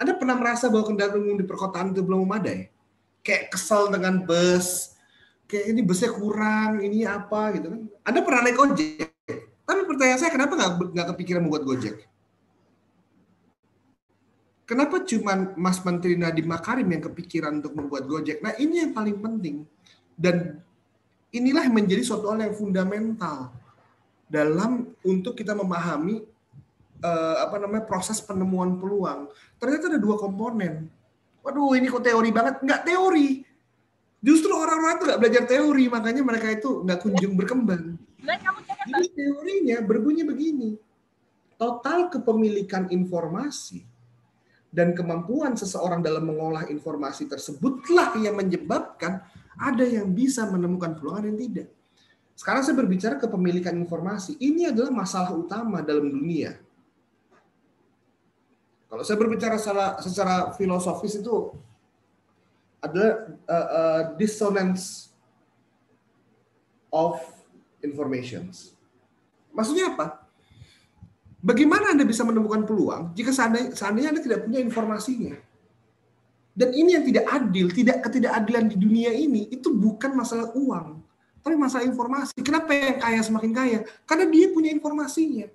Anda pernah merasa bahwa kendaraan umum di perkotaan itu belum memadai? Kayak kesel dengan bus, kayak ini busnya kurang, ini apa gitu kan? Anda pernah naik ojek? Tapi pertanyaan saya kenapa nggak nggak kepikiran membuat gojek? Kenapa cuma Mas Menteri Nadiem Makarim yang kepikiran untuk membuat Gojek? Nah ini yang paling penting. Dan inilah menjadi suatu hal yang fundamental dalam untuk kita memahami uh, apa namanya proses penemuan peluang. Ternyata ada dua komponen. Waduh, ini kok teori banget? Nggak teori. Justru orang-orang itu nggak belajar teori, makanya mereka itu nggak kunjung berkembang. Nah, Jadi teorinya berbunyi begini. Total kepemilikan informasi dan kemampuan seseorang dalam mengolah informasi tersebutlah yang menyebabkan ada yang bisa menemukan peluang, dan tidak. Sekarang saya berbicara kepemilikan informasi. Ini adalah masalah utama dalam dunia. Kalau saya berbicara secara, secara filosofis itu adalah eh, uh, eh, uh, dissonance of informations. Maksudnya apa? Bagaimana Anda bisa menemukan peluang jika seandainya, seandainya Anda tidak punya informasinya? Dan ini yang tidak adil, tidak ketidakadilan di dunia ini itu bukan masalah uang, tapi masalah informasi, kenapa yang kaya semakin kaya? Karena dia punya informasinya.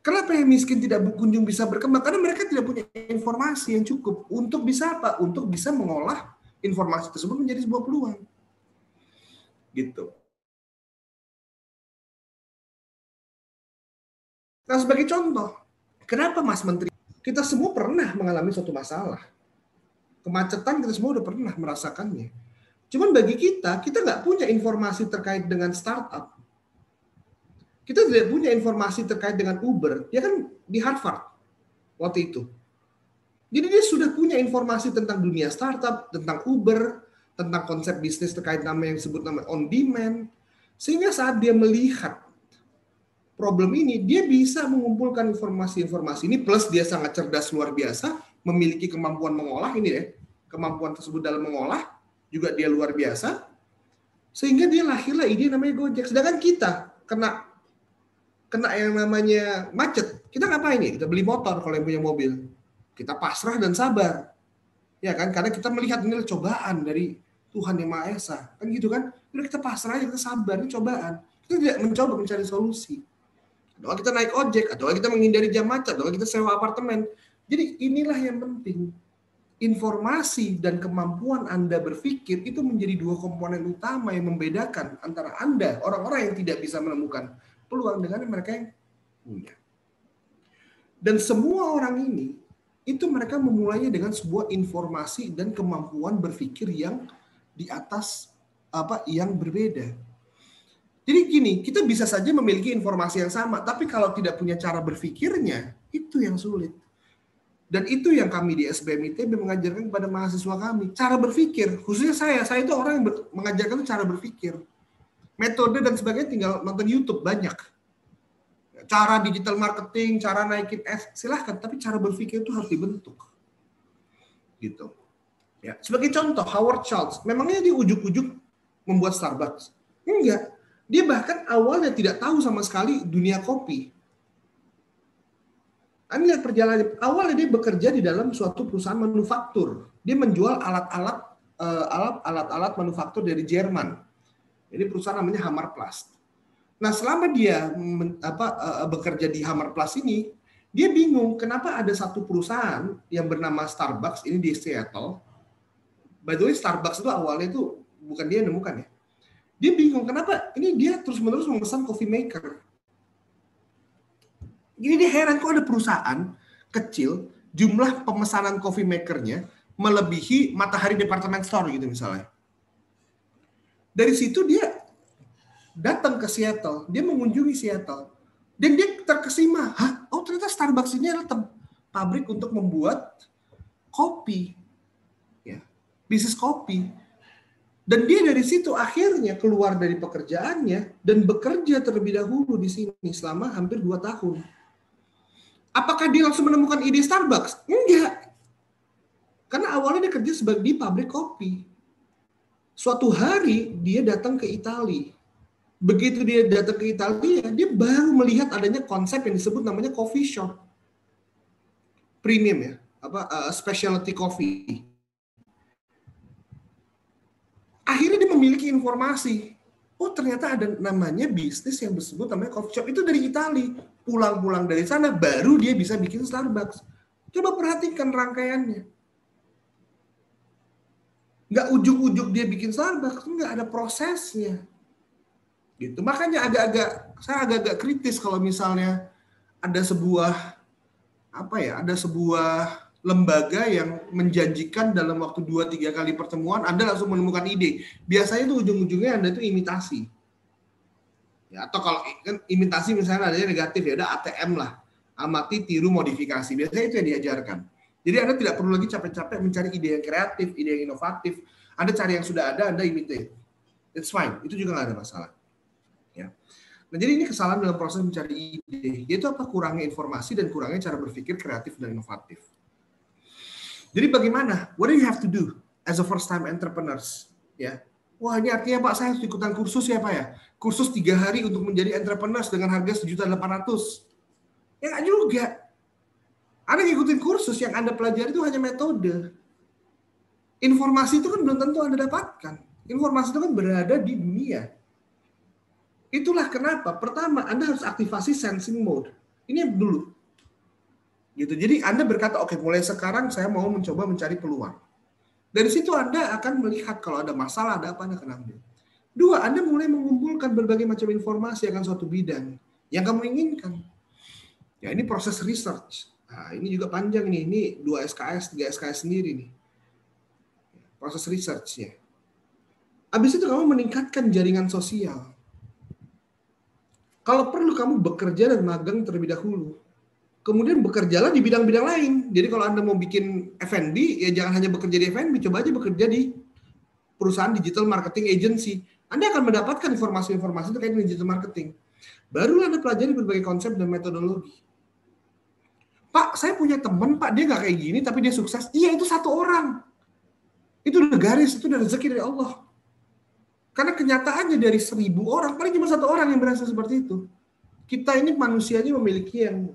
Kenapa yang miskin tidak berkunjung bisa berkembang? Karena mereka tidak punya informasi yang cukup untuk bisa apa? Untuk bisa mengolah informasi tersebut menjadi sebuah peluang. Gitu. Nah, sebagai contoh, kenapa Mas Menteri? Kita semua pernah mengalami suatu masalah. Kemacetan kita semua udah pernah merasakannya Cuman bagi kita, kita nggak punya informasi terkait dengan startup. Kita tidak punya informasi terkait dengan Uber. Dia kan di Harvard waktu itu. Jadi dia sudah punya informasi tentang dunia startup, tentang Uber, tentang konsep bisnis terkait nama yang disebut nama on demand. Sehingga saat dia melihat problem ini, dia bisa mengumpulkan informasi-informasi ini plus dia sangat cerdas luar biasa, memiliki kemampuan mengolah ini deh. Ya. kemampuan tersebut dalam mengolah juga dia luar biasa, sehingga dia lahirlah ide namanya Gojek. Sedangkan kita kena kena yang namanya macet, kita ngapain ya? Kita beli motor kalau yang punya mobil. Kita pasrah dan sabar. Ya kan? Karena kita melihat ini cobaan dari Tuhan Yang Maha Esa. Kan gitu kan? Jadi kita pasrah aja, kita sabar, ini cobaan. Kita tidak mencoba mencari solusi. Doa kita naik ojek, atau kita menghindari jam macet, atau kita sewa apartemen. Jadi inilah yang penting informasi dan kemampuan Anda berpikir itu menjadi dua komponen utama yang membedakan antara Anda, orang-orang yang tidak bisa menemukan peluang dengan mereka yang punya. Dan semua orang ini itu mereka memulainya dengan sebuah informasi dan kemampuan berpikir yang di atas apa yang berbeda. Jadi gini, kita bisa saja memiliki informasi yang sama, tapi kalau tidak punya cara berpikirnya, itu yang sulit. Dan itu yang kami di SBM ITB mengajarkan kepada mahasiswa kami. Cara berpikir, khususnya saya. Saya itu orang yang mengajarkan cara berpikir. Metode dan sebagainya tinggal nonton YouTube banyak. Cara digital marketing, cara naikin S, silahkan. Tapi cara berpikir itu harus dibentuk. Gitu. Ya. Sebagai contoh, Howard Schultz. Memangnya di ujuk-ujuk membuat Starbucks? Enggak. Dia bahkan awalnya tidak tahu sama sekali dunia kopi anda lihat perjalanan awalnya dia bekerja di dalam suatu perusahaan manufaktur. Dia menjual alat-alat eh, alat-alat manufaktur dari Jerman. Jadi perusahaan namanya Plus. Nah, selama dia men, apa, eh, bekerja di Plus ini, dia bingung kenapa ada satu perusahaan yang bernama Starbucks ini di Seattle. By the way, Starbucks itu awalnya itu bukan dia yang nemukan ya. Dia bingung kenapa ini dia terus-menerus memesan coffee maker ini dia heran kok ada perusahaan kecil jumlah pemesanan coffee makernya melebihi Matahari Department Store gitu misalnya. Dari situ dia datang ke Seattle, dia mengunjungi Seattle. Dan dia terkesima, hah? Oh ternyata Starbucks ini adalah pabrik untuk membuat kopi. Ya, bisnis kopi. Dan dia dari situ akhirnya keluar dari pekerjaannya dan bekerja terlebih dahulu di sini selama hampir dua tahun Apakah dia langsung menemukan ide Starbucks? Enggak. Karena awalnya dia kerja sebagai di pabrik kopi. Suatu hari dia datang ke Italia. Begitu dia datang ke Italia, dia baru melihat adanya konsep yang disebut namanya coffee shop. Premium ya, apa uh, specialty coffee. Akhirnya dia memiliki informasi oh ternyata ada namanya bisnis yang disebut namanya coffee shop itu dari Itali pulang-pulang dari sana baru dia bisa bikin Starbucks coba perhatikan rangkaiannya nggak ujuk-ujuk dia bikin Starbucks nggak ada prosesnya gitu makanya agak-agak saya agak-agak kritis kalau misalnya ada sebuah apa ya ada sebuah lembaga yang menjanjikan dalam waktu dua tiga kali pertemuan Anda langsung menemukan ide. Biasanya itu ujung-ujungnya Anda itu imitasi. Ya, atau kalau kan imitasi misalnya adanya negatif ya udah ATM lah. Amati, tiru, modifikasi. Biasanya itu yang diajarkan. Jadi Anda tidak perlu lagi capek-capek mencari ide yang kreatif, ide yang inovatif. Anda cari yang sudah ada, Anda imitate. It's fine. Itu juga nggak ada masalah. Ya. Nah, jadi ini kesalahan dalam proses mencari ide, yaitu apa kurangnya informasi dan kurangnya cara berpikir kreatif dan inovatif. Jadi bagaimana? What do you have to do as a first time entrepreneurs? Ya. Wah ini artinya Pak saya harus ikutan kursus ya Pak ya. Kursus tiga hari untuk menjadi entrepreneurs dengan harga sejuta delapan Ya enggak juga. Anda ngikutin kursus yang Anda pelajari itu hanya metode. Informasi itu kan belum tentu Anda dapatkan. Informasi itu kan berada di dunia. Itulah kenapa pertama Anda harus aktivasi sensing mode. Ini dulu gitu. Jadi Anda berkata, oke okay, mulai sekarang saya mau mencoba mencari peluang. Dari situ Anda akan melihat kalau ada masalah, ada apa Anda akan ambil. Dua, Anda mulai mengumpulkan berbagai macam informasi akan suatu bidang yang kamu inginkan. Ya ini proses research. Nah, ini juga panjang nih, ini dua SKS, tiga SKS sendiri nih. Proses researchnya. Habis itu kamu meningkatkan jaringan sosial. Kalau perlu kamu bekerja dan magang terlebih dahulu kemudian bekerjalah di bidang-bidang lain. Jadi kalau Anda mau bikin F&B, ya jangan hanya bekerja di F&B, coba aja bekerja di perusahaan digital marketing agency. Anda akan mendapatkan informasi-informasi terkait dengan digital marketing. Baru Anda pelajari berbagai konsep dan metodologi. Pak, saya punya teman, Pak, dia nggak kayak gini, tapi dia sukses. Iya, itu satu orang. Itu udah garis, itu udah rezeki dari Allah. Karena kenyataannya dari seribu orang, paling cuma satu orang yang berhasil seperti itu. Kita ini manusianya memiliki yang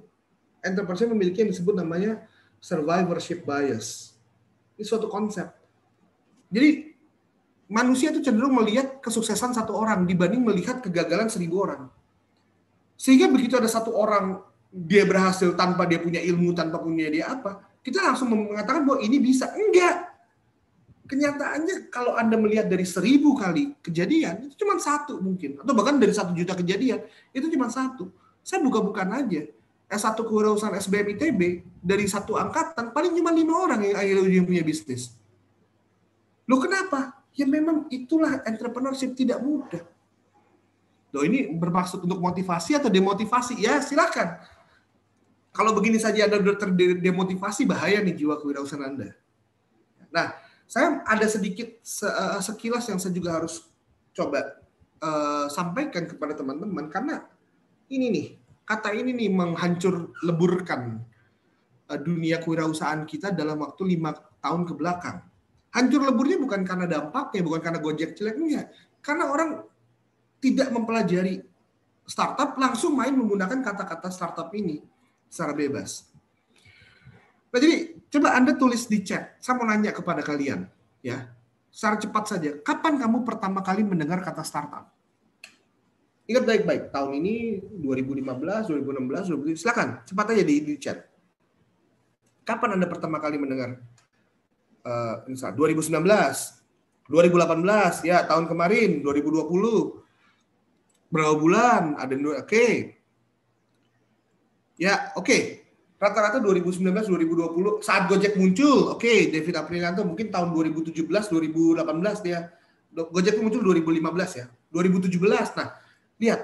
entrepreneur memiliki yang disebut namanya survivorship bias. Ini suatu konsep. Jadi manusia itu cenderung melihat kesuksesan satu orang dibanding melihat kegagalan seribu orang. Sehingga begitu ada satu orang dia berhasil tanpa dia punya ilmu, tanpa punya dia apa, kita langsung mengatakan bahwa ini bisa. Enggak. Kenyataannya kalau Anda melihat dari seribu kali kejadian, itu cuma satu mungkin. Atau bahkan dari satu juta kejadian, itu cuma satu. Saya buka-bukaan aja S1 kewirausahaan SBM ITB dari satu angkatan paling cuma lima orang yang akhirnya punya bisnis. Lo kenapa? Ya memang itulah entrepreneurship tidak mudah. Lo ini bermaksud untuk motivasi atau demotivasi? Ya silakan. Kalau begini saja Anda sudah terdemotivasi bahaya nih jiwa kewirausahaan Anda. Nah, saya ada sedikit eh, sekilas yang saya juga harus coba eh, sampaikan kepada teman-teman karena ini nih kata ini nih menghancur leburkan eh, dunia kewirausahaan kita dalam waktu lima tahun ke belakang. Hancur leburnya bukan karena dampaknya, bukan karena Gojek jeleknya Karena orang tidak mempelajari startup langsung main menggunakan kata-kata startup ini secara bebas. Nah, jadi coba Anda tulis di chat. Saya mau nanya kepada kalian ya. Secara cepat saja, kapan kamu pertama kali mendengar kata startup? Ingat baik-baik, tahun ini 2015, 2016, 2017, silakan cepat aja di, di chat. Kapan Anda pertama kali mendengar uh, misal 2019, 2018, ya tahun kemarin, 2020, berapa bulan, ada oke. Okay. Ya, oke. Okay. Rata-rata 2019, 2020, saat Gojek muncul, oke, okay, David Aprilianto mungkin tahun 2017, 2018 dia. Gojek muncul 2015 ya, 2017. Nah, Lihat,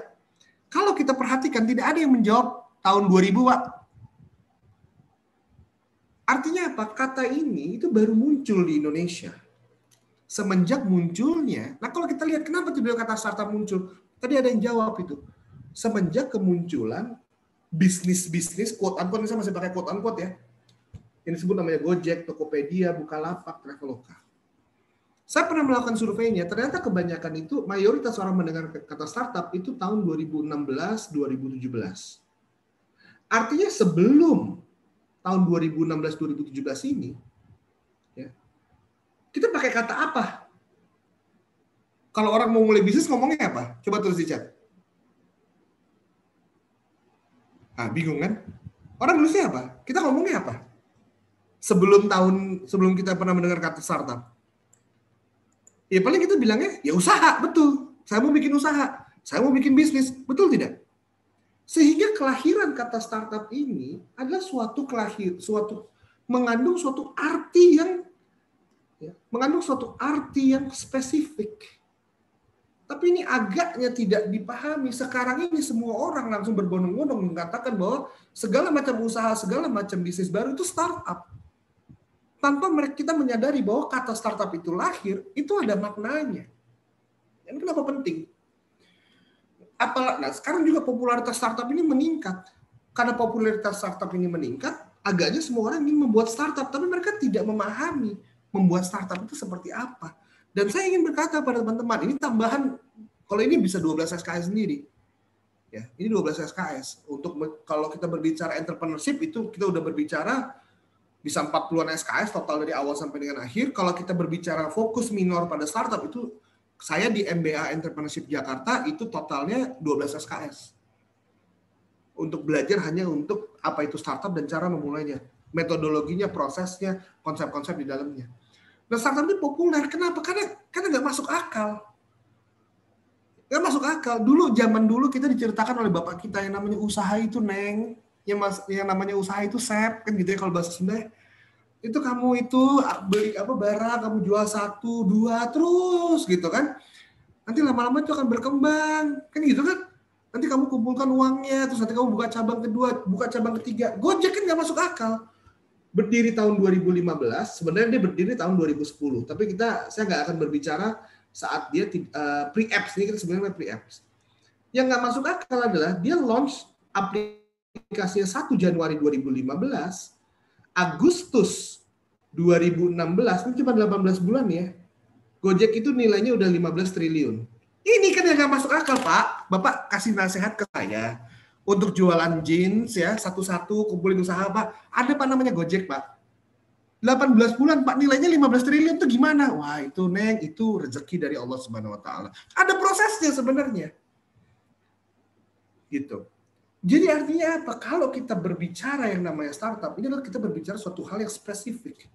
kalau kita perhatikan tidak ada yang menjawab tahun 2000 Pak. Artinya apa? Kata ini itu baru muncul di Indonesia. Semenjak munculnya, nah kalau kita lihat kenapa tiba kata startup muncul? Tadi ada yang jawab itu. Semenjak kemunculan bisnis-bisnis, quote unquote, ini saya masih pakai quote unquote ya. Ini disebut namanya Gojek, Tokopedia, Bukalapak, Traveloka saya pernah melakukan surveinya, ternyata kebanyakan itu mayoritas orang mendengar kata startup itu tahun 2016, 2017. Artinya sebelum tahun 2016, 2017 ini, ya, kita pakai kata apa? Kalau orang mau mulai bisnis ngomongnya apa? Coba terus di chat. Ah, bingung kan? Orang nulisnya apa? Kita ngomongnya apa? Sebelum tahun sebelum kita pernah mendengar kata startup. Ya paling kita bilangnya ya usaha, betul. Saya mau bikin usaha, saya mau bikin bisnis, betul tidak? Sehingga kelahiran kata startup ini adalah suatu kelahir, suatu mengandung suatu arti yang ya, mengandung suatu arti yang spesifik. Tapi ini agaknya tidak dipahami. Sekarang ini semua orang langsung berbondong-bondong mengatakan bahwa segala macam usaha, segala macam bisnis baru itu startup tanpa mereka kita menyadari bahwa kata startup itu lahir, itu ada maknanya. Dan kenapa penting? Apalagi, nah sekarang juga popularitas startup ini meningkat. Karena popularitas startup ini meningkat, agaknya semua orang ingin membuat startup, tapi mereka tidak memahami membuat startup itu seperti apa. Dan saya ingin berkata pada teman-teman, ini tambahan, kalau ini bisa 12 SKS sendiri. Ya, ini 12 SKS. Untuk kalau kita berbicara entrepreneurship itu kita udah berbicara bisa 40-an SKS total dari awal sampai dengan akhir. Kalau kita berbicara fokus minor pada startup itu saya di MBA Entrepreneurship Jakarta itu totalnya 12 SKS. Untuk belajar hanya untuk apa itu startup dan cara memulainya, metodologinya, prosesnya, konsep-konsep di dalamnya. Nah, startup ini populer. Kenapa? Karena karena nggak masuk akal. Nggak masuk akal. Dulu zaman dulu kita diceritakan oleh bapak kita yang namanya usaha itu neng yang mas yang namanya usaha itu sep kan gitu ya kalau bahasa Sunda ya. itu kamu itu ah, beli apa barang kamu jual satu dua terus gitu kan nanti lama-lama itu akan berkembang kan gitu kan nanti kamu kumpulkan uangnya terus nanti kamu buka cabang kedua buka cabang ketiga gojek kan nggak masuk akal berdiri tahun 2015 sebenarnya dia berdiri tahun 2010 tapi kita saya nggak akan berbicara saat dia uh, pre-apps ini kan sebenarnya pre-apps yang nggak masuk akal adalah dia launch aplikasi publikasinya 1 Januari 2015, Agustus 2016, ini cuma 18 bulan ya, Gojek itu nilainya udah 15 triliun. Ini kan yang gak masuk akal, Pak. Bapak kasih nasihat ke saya untuk jualan jeans ya, satu-satu kumpulin usaha, Pak. Ada apa namanya Gojek, Pak? 18 bulan, Pak, nilainya 15 triliun itu gimana? Wah, itu Neng, itu rezeki dari Allah Subhanahu wa taala. Ada prosesnya sebenarnya. Gitu. Jadi artinya apa? Kalau kita berbicara yang namanya startup, ini adalah kita berbicara suatu hal yang spesifik.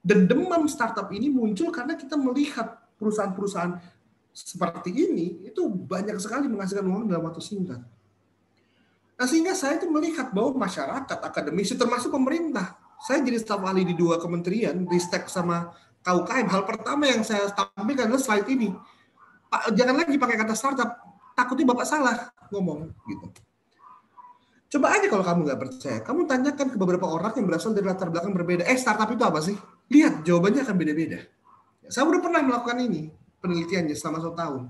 Dan demam startup ini muncul karena kita melihat perusahaan-perusahaan seperti ini itu banyak sekali menghasilkan uang dalam waktu singkat. Nah sehingga saya itu melihat bahwa masyarakat, akademisi, termasuk pemerintah. Saya jadi staf ahli di dua kementerian, di Ristek sama KUKM. Hal pertama yang saya tampilkan adalah slide ini. Pak, jangan lagi pakai kata startup, takutnya Bapak salah ngomong. gitu Coba aja kalau kamu nggak percaya, kamu tanyakan ke beberapa orang yang berasal dari latar belakang berbeda. Eh, startup itu apa sih? Lihat, jawabannya akan beda-beda. Saya udah pernah melakukan ini penelitiannya selama satu tahun.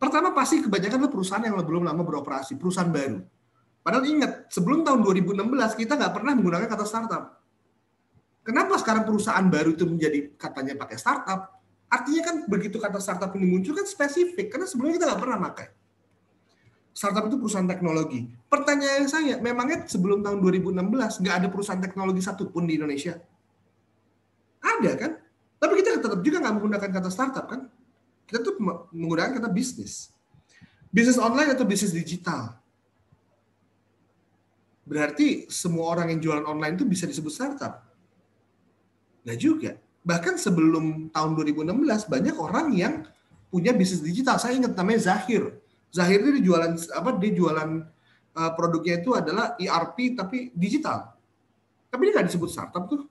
Pertama pasti kebanyakan perusahaan yang belum lama beroperasi, perusahaan baru. Padahal ingat, sebelum tahun 2016 kita nggak pernah menggunakan kata startup. Kenapa sekarang perusahaan baru itu menjadi katanya pakai startup? Artinya kan begitu kata startup ini muncul kan spesifik, karena sebelumnya kita nggak pernah pakai startup itu perusahaan teknologi. Pertanyaan saya, memangnya sebelum tahun 2016 nggak ada perusahaan teknologi satupun di Indonesia? Ada kan? Tapi kita tetap juga nggak menggunakan kata startup kan? Kita tuh menggunakan kata bisnis. Bisnis online atau bisnis digital? Berarti semua orang yang jualan online itu bisa disebut startup? Nggak juga. Bahkan sebelum tahun 2016 banyak orang yang punya bisnis digital. Saya ingat namanya Zahir Zahir ini dijualan apa dia jualan uh, eh, produknya itu adalah ERP tapi digital. Tapi ini nggak disebut startup tuh.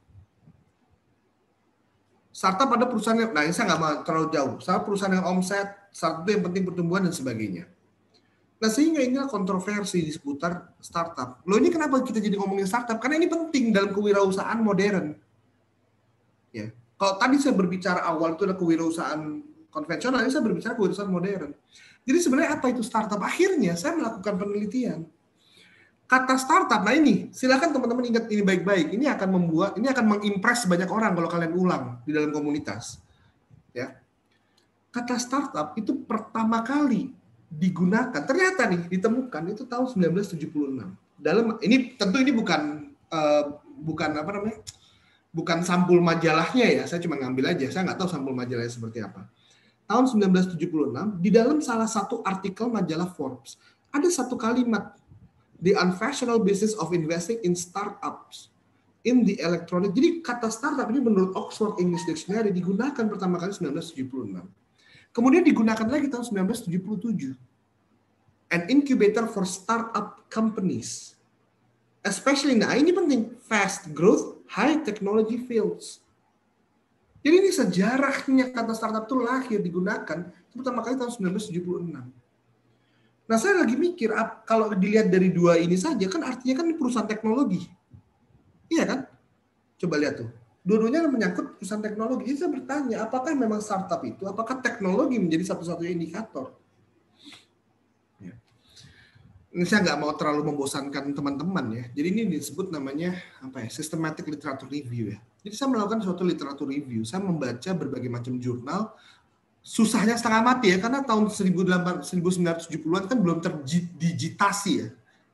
Startup ada perusahaan yang, nah ini saya nggak mau terlalu jauh. Startup perusahaan yang omset, startup yang penting pertumbuhan dan sebagainya. Nah sehingga ini kontroversi di seputar startup. Loh ini kenapa kita jadi ngomongin startup? Karena ini penting dalam kewirausahaan modern. Ya. Kalau tadi saya berbicara awal itu adalah kewirausahaan konvensional, ini saya berbicara kewirausahaan modern. Jadi sebenarnya apa itu startup? Akhirnya saya melakukan penelitian. Kata startup, nah ini silakan teman-teman ingat ini baik-baik. Ini akan membuat, ini akan mengimpress banyak orang kalau kalian ulang di dalam komunitas. Ya, kata startup itu pertama kali digunakan ternyata nih ditemukan itu tahun 1976 dalam ini tentu ini bukan uh, bukan apa namanya bukan sampul majalahnya ya saya cuma ngambil aja saya nggak tahu sampul majalahnya seperti apa tahun 1976 di dalam salah satu artikel majalah Forbes ada satu kalimat the unfashionable business of investing in startups in the electronic. Jadi kata startup ini menurut Oxford English Dictionary digunakan pertama kali 1976. Kemudian digunakan lagi tahun 1977. An incubator for startup companies. Especially, nah ini penting, fast growth, high technology fields. Jadi ini sejarahnya kata startup itu lahir digunakan pertama kali tahun 1976. Nah saya lagi mikir kalau dilihat dari dua ini saja kan artinya kan perusahaan teknologi, iya kan? Coba lihat tuh. Dua-duanya menyangkut perusahaan teknologi. Jadi saya bertanya apakah memang startup itu, apakah teknologi menjadi satu-satunya indikator? Ya. Ini saya nggak mau terlalu membosankan teman-teman ya. Jadi ini disebut namanya apa ya? Systematic Literature Review ya jadi saya melakukan suatu literatur review, saya membaca berbagai macam jurnal, susahnya setengah mati ya, karena tahun 1970-an kan belum terdigitasi ya.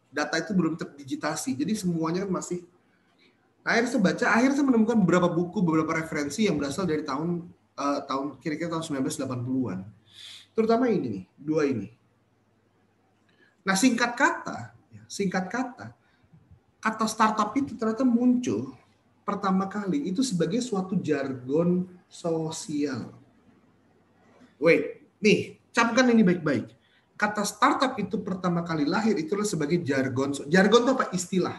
Data itu belum terdigitasi, jadi semuanya kan masih nah, akhirnya saya baca, akhirnya saya menemukan beberapa buku, beberapa referensi yang berasal dari tahun uh, tahun kira-kira tahun 1980-an. Terutama ini nih, dua ini. Nah singkat kata, ya, singkat kata, kata startup itu ternyata muncul pertama kali itu sebagai suatu jargon sosial. Wait, nih, capkan ini baik-baik. Kata startup itu pertama kali lahir itulah sebagai jargon. Jargon itu apa? Istilah.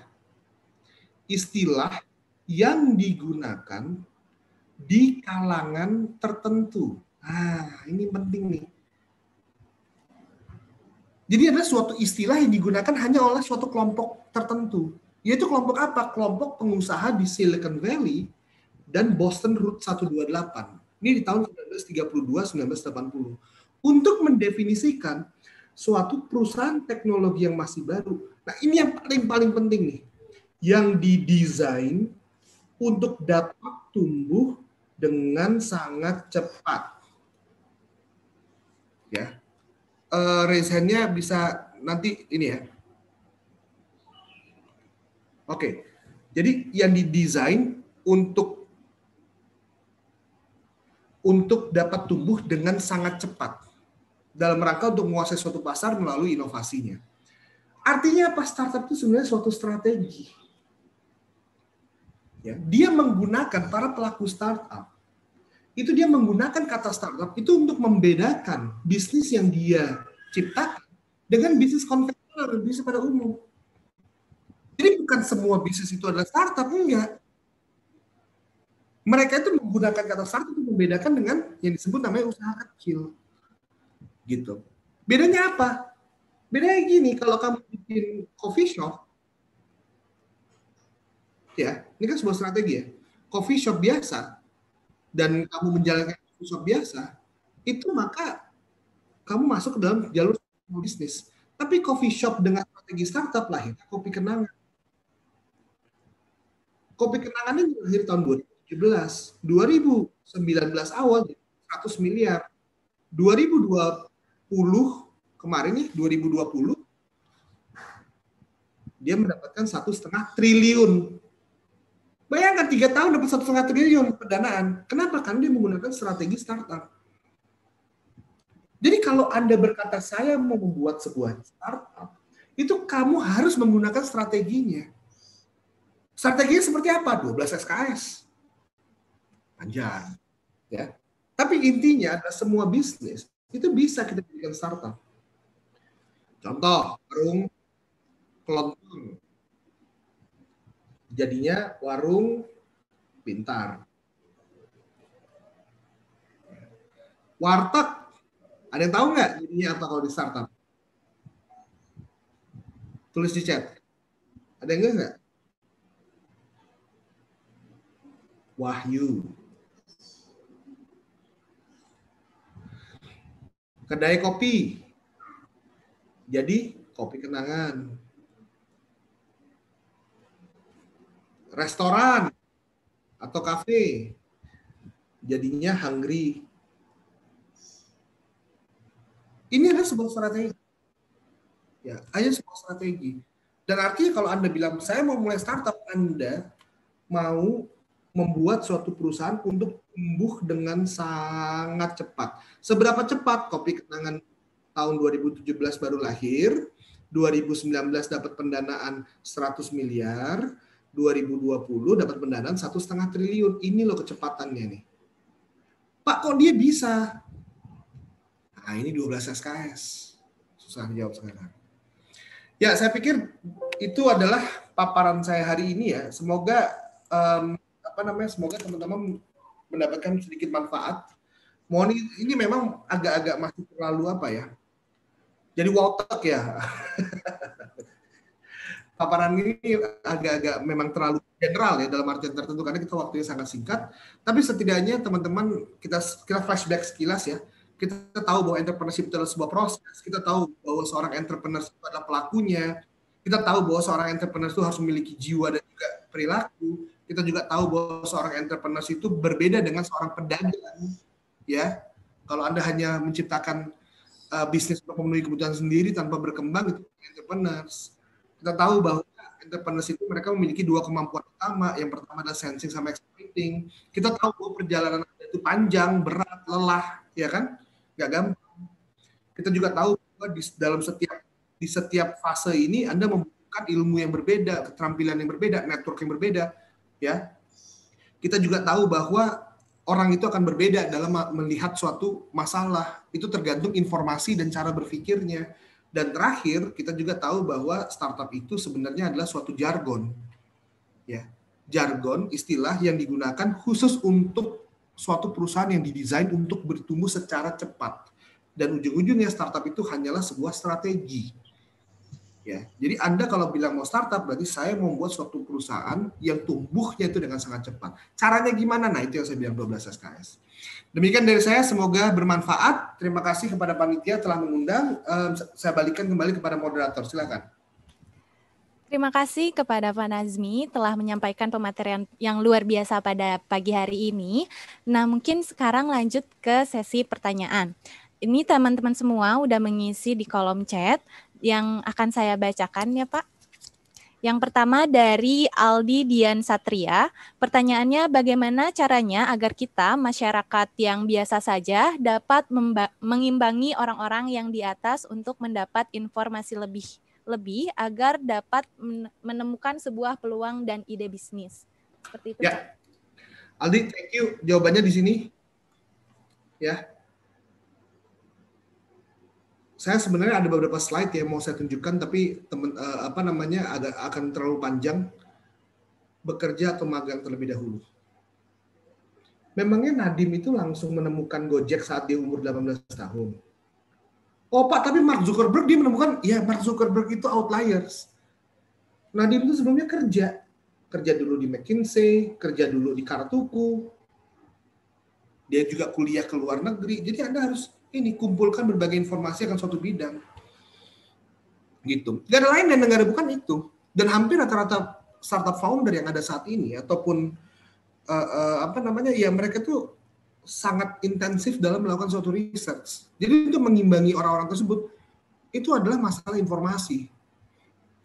Istilah yang digunakan di kalangan tertentu. Ah, ini penting nih. Jadi ada suatu istilah yang digunakan hanya oleh suatu kelompok tertentu. Yaitu kelompok apa? Kelompok pengusaha di Silicon Valley dan Boston Route 128. Ini di tahun 1932-1980. Untuk mendefinisikan suatu perusahaan teknologi yang masih baru. Nah ini yang paling-paling penting nih. Yang didesain untuk dapat tumbuh dengan sangat cepat. Ya, uh, eh, raise bisa nanti ini ya. Oke. Jadi yang didesain untuk untuk dapat tumbuh dengan sangat cepat dalam rangka untuk menguasai suatu pasar melalui inovasinya. Artinya apa startup itu sebenarnya suatu strategi. Ya, dia menggunakan para pelaku startup itu dia menggunakan kata startup itu untuk membedakan bisnis yang dia ciptakan dengan bisnis konvensional bisnis pada umum. Jadi bukan semua bisnis itu adalah startup, enggak. Mereka itu menggunakan kata startup untuk membedakan dengan yang disebut namanya usaha kecil. Gitu. Bedanya apa? Bedanya gini, kalau kamu bikin coffee shop, ya, ini kan sebuah strategi ya. Coffee shop biasa, dan kamu menjalankan coffee shop biasa, itu maka kamu masuk ke dalam jalur bisnis. Tapi coffee shop dengan strategi startup lahir, kopi kenangan, Kopi kenangan ini berakhir tahun 2017, 2019 awal 100 miliar. 2020 kemarin ya 2020 dia mendapatkan satu setengah triliun. Bayangkan tiga tahun dapat satu setengah triliun pendanaan. Kenapa? Karena dia menggunakan strategi startup. Jadi kalau Anda berkata saya mau membuat sebuah startup, itu kamu harus menggunakan strateginya. Strateginya seperti apa? 12 SKS. Panjang. Ya. Tapi intinya adalah semua bisnis itu bisa kita jadikan startup. Contoh, warung kelontong. Jadinya warung pintar. Warteg, ada yang tahu nggak jadinya apa kalau di startup? Tulis di chat. Ada yang nggak? wahyu. Kedai kopi. Jadi kopi kenangan. Restoran atau kafe. Jadinya hungry. Ini adalah sebuah strategi. Ya, hanya sebuah strategi. Dan artinya kalau Anda bilang, saya mau mulai startup, Anda mau membuat suatu perusahaan untuk tumbuh dengan sangat cepat. Seberapa cepat kopi kenangan tahun 2017 baru lahir, 2019 dapat pendanaan 100 miliar, 2020 dapat pendanaan satu setengah triliun. Ini loh kecepatannya nih. Pak kok dia bisa? Nah ini 12 SKS. Susah dijawab sekarang. Ya saya pikir itu adalah paparan saya hari ini ya. Semoga um, apa namanya semoga teman-teman mendapatkan sedikit manfaat. Mohon ini, memang agak-agak masih terlalu apa ya? Jadi wotek ya. Paparan ini agak-agak memang terlalu general ya dalam artian tertentu karena kita waktunya sangat singkat. Tapi setidaknya teman-teman kita kita flashback sekilas ya. Kita tahu bahwa entrepreneurship itu adalah sebuah proses. Kita tahu bahwa seorang entrepreneur itu adalah pelakunya. Kita tahu bahwa seorang entrepreneur itu harus memiliki jiwa dan juga perilaku kita juga tahu bahwa seorang entrepreneur itu berbeda dengan seorang pedagang ya kalau anda hanya menciptakan uh, bisnis untuk memenuhi kebutuhan sendiri tanpa berkembang itu entrepreneurs kita tahu bahwa entrepreneur itu mereka memiliki dua kemampuan utama yang pertama adalah sensing sama exploiting kita tahu bahwa perjalanan anda itu panjang berat lelah ya kan nggak gampang kita juga tahu bahwa di dalam setiap di setiap fase ini anda membutuhkan ilmu yang berbeda keterampilan yang berbeda network yang berbeda ya kita juga tahu bahwa orang itu akan berbeda dalam melihat suatu masalah itu tergantung informasi dan cara berpikirnya dan terakhir kita juga tahu bahwa startup itu sebenarnya adalah suatu jargon ya jargon istilah yang digunakan khusus untuk suatu perusahaan yang didesain untuk bertumbuh secara cepat dan ujung-ujungnya startup itu hanyalah sebuah strategi Ya, jadi Anda kalau bilang mau startup berarti saya membuat suatu perusahaan yang tumbuhnya itu dengan sangat cepat. Caranya gimana? Nah, itu yang saya bilang 12 SKS. Demikian dari saya, semoga bermanfaat. Terima kasih kepada panitia telah mengundang. Saya balikan kembali kepada moderator. Silakan. Terima kasih kepada Pak Nazmi telah menyampaikan pematerian yang luar biasa pada pagi hari ini. Nah, mungkin sekarang lanjut ke sesi pertanyaan. Ini teman-teman semua udah mengisi di kolom chat yang akan saya bacakan ya Pak. Yang pertama dari Aldi Dian Satria, pertanyaannya bagaimana caranya agar kita masyarakat yang biasa saja dapat mengimbangi orang-orang yang di atas untuk mendapat informasi lebih lebih agar dapat menemukan sebuah peluang dan ide bisnis. Seperti itu. Ya. Aldi, thank you jawabannya di sini. Ya saya sebenarnya ada beberapa slide yang mau saya tunjukkan tapi teman uh, eh, apa namanya ada akan terlalu panjang bekerja atau magang terlebih dahulu. Memangnya Nadim itu langsung menemukan Gojek saat dia umur 18 tahun. Oh Pak, tapi Mark Zuckerberg dia menemukan ya Mark Zuckerberg itu outliers. Nadim itu sebelumnya kerja, kerja dulu di McKinsey, kerja dulu di Kartuku. Dia juga kuliah ke luar negeri. Jadi Anda harus ini kumpulkan berbagai informasi akan suatu bidang. Gitu. Negara lain dan negara bukan itu. Dan hampir rata-rata startup founder yang ada saat ini ataupun uh, uh, apa namanya ya mereka tuh sangat intensif dalam melakukan suatu research. Jadi untuk mengimbangi orang-orang tersebut itu adalah masalah informasi.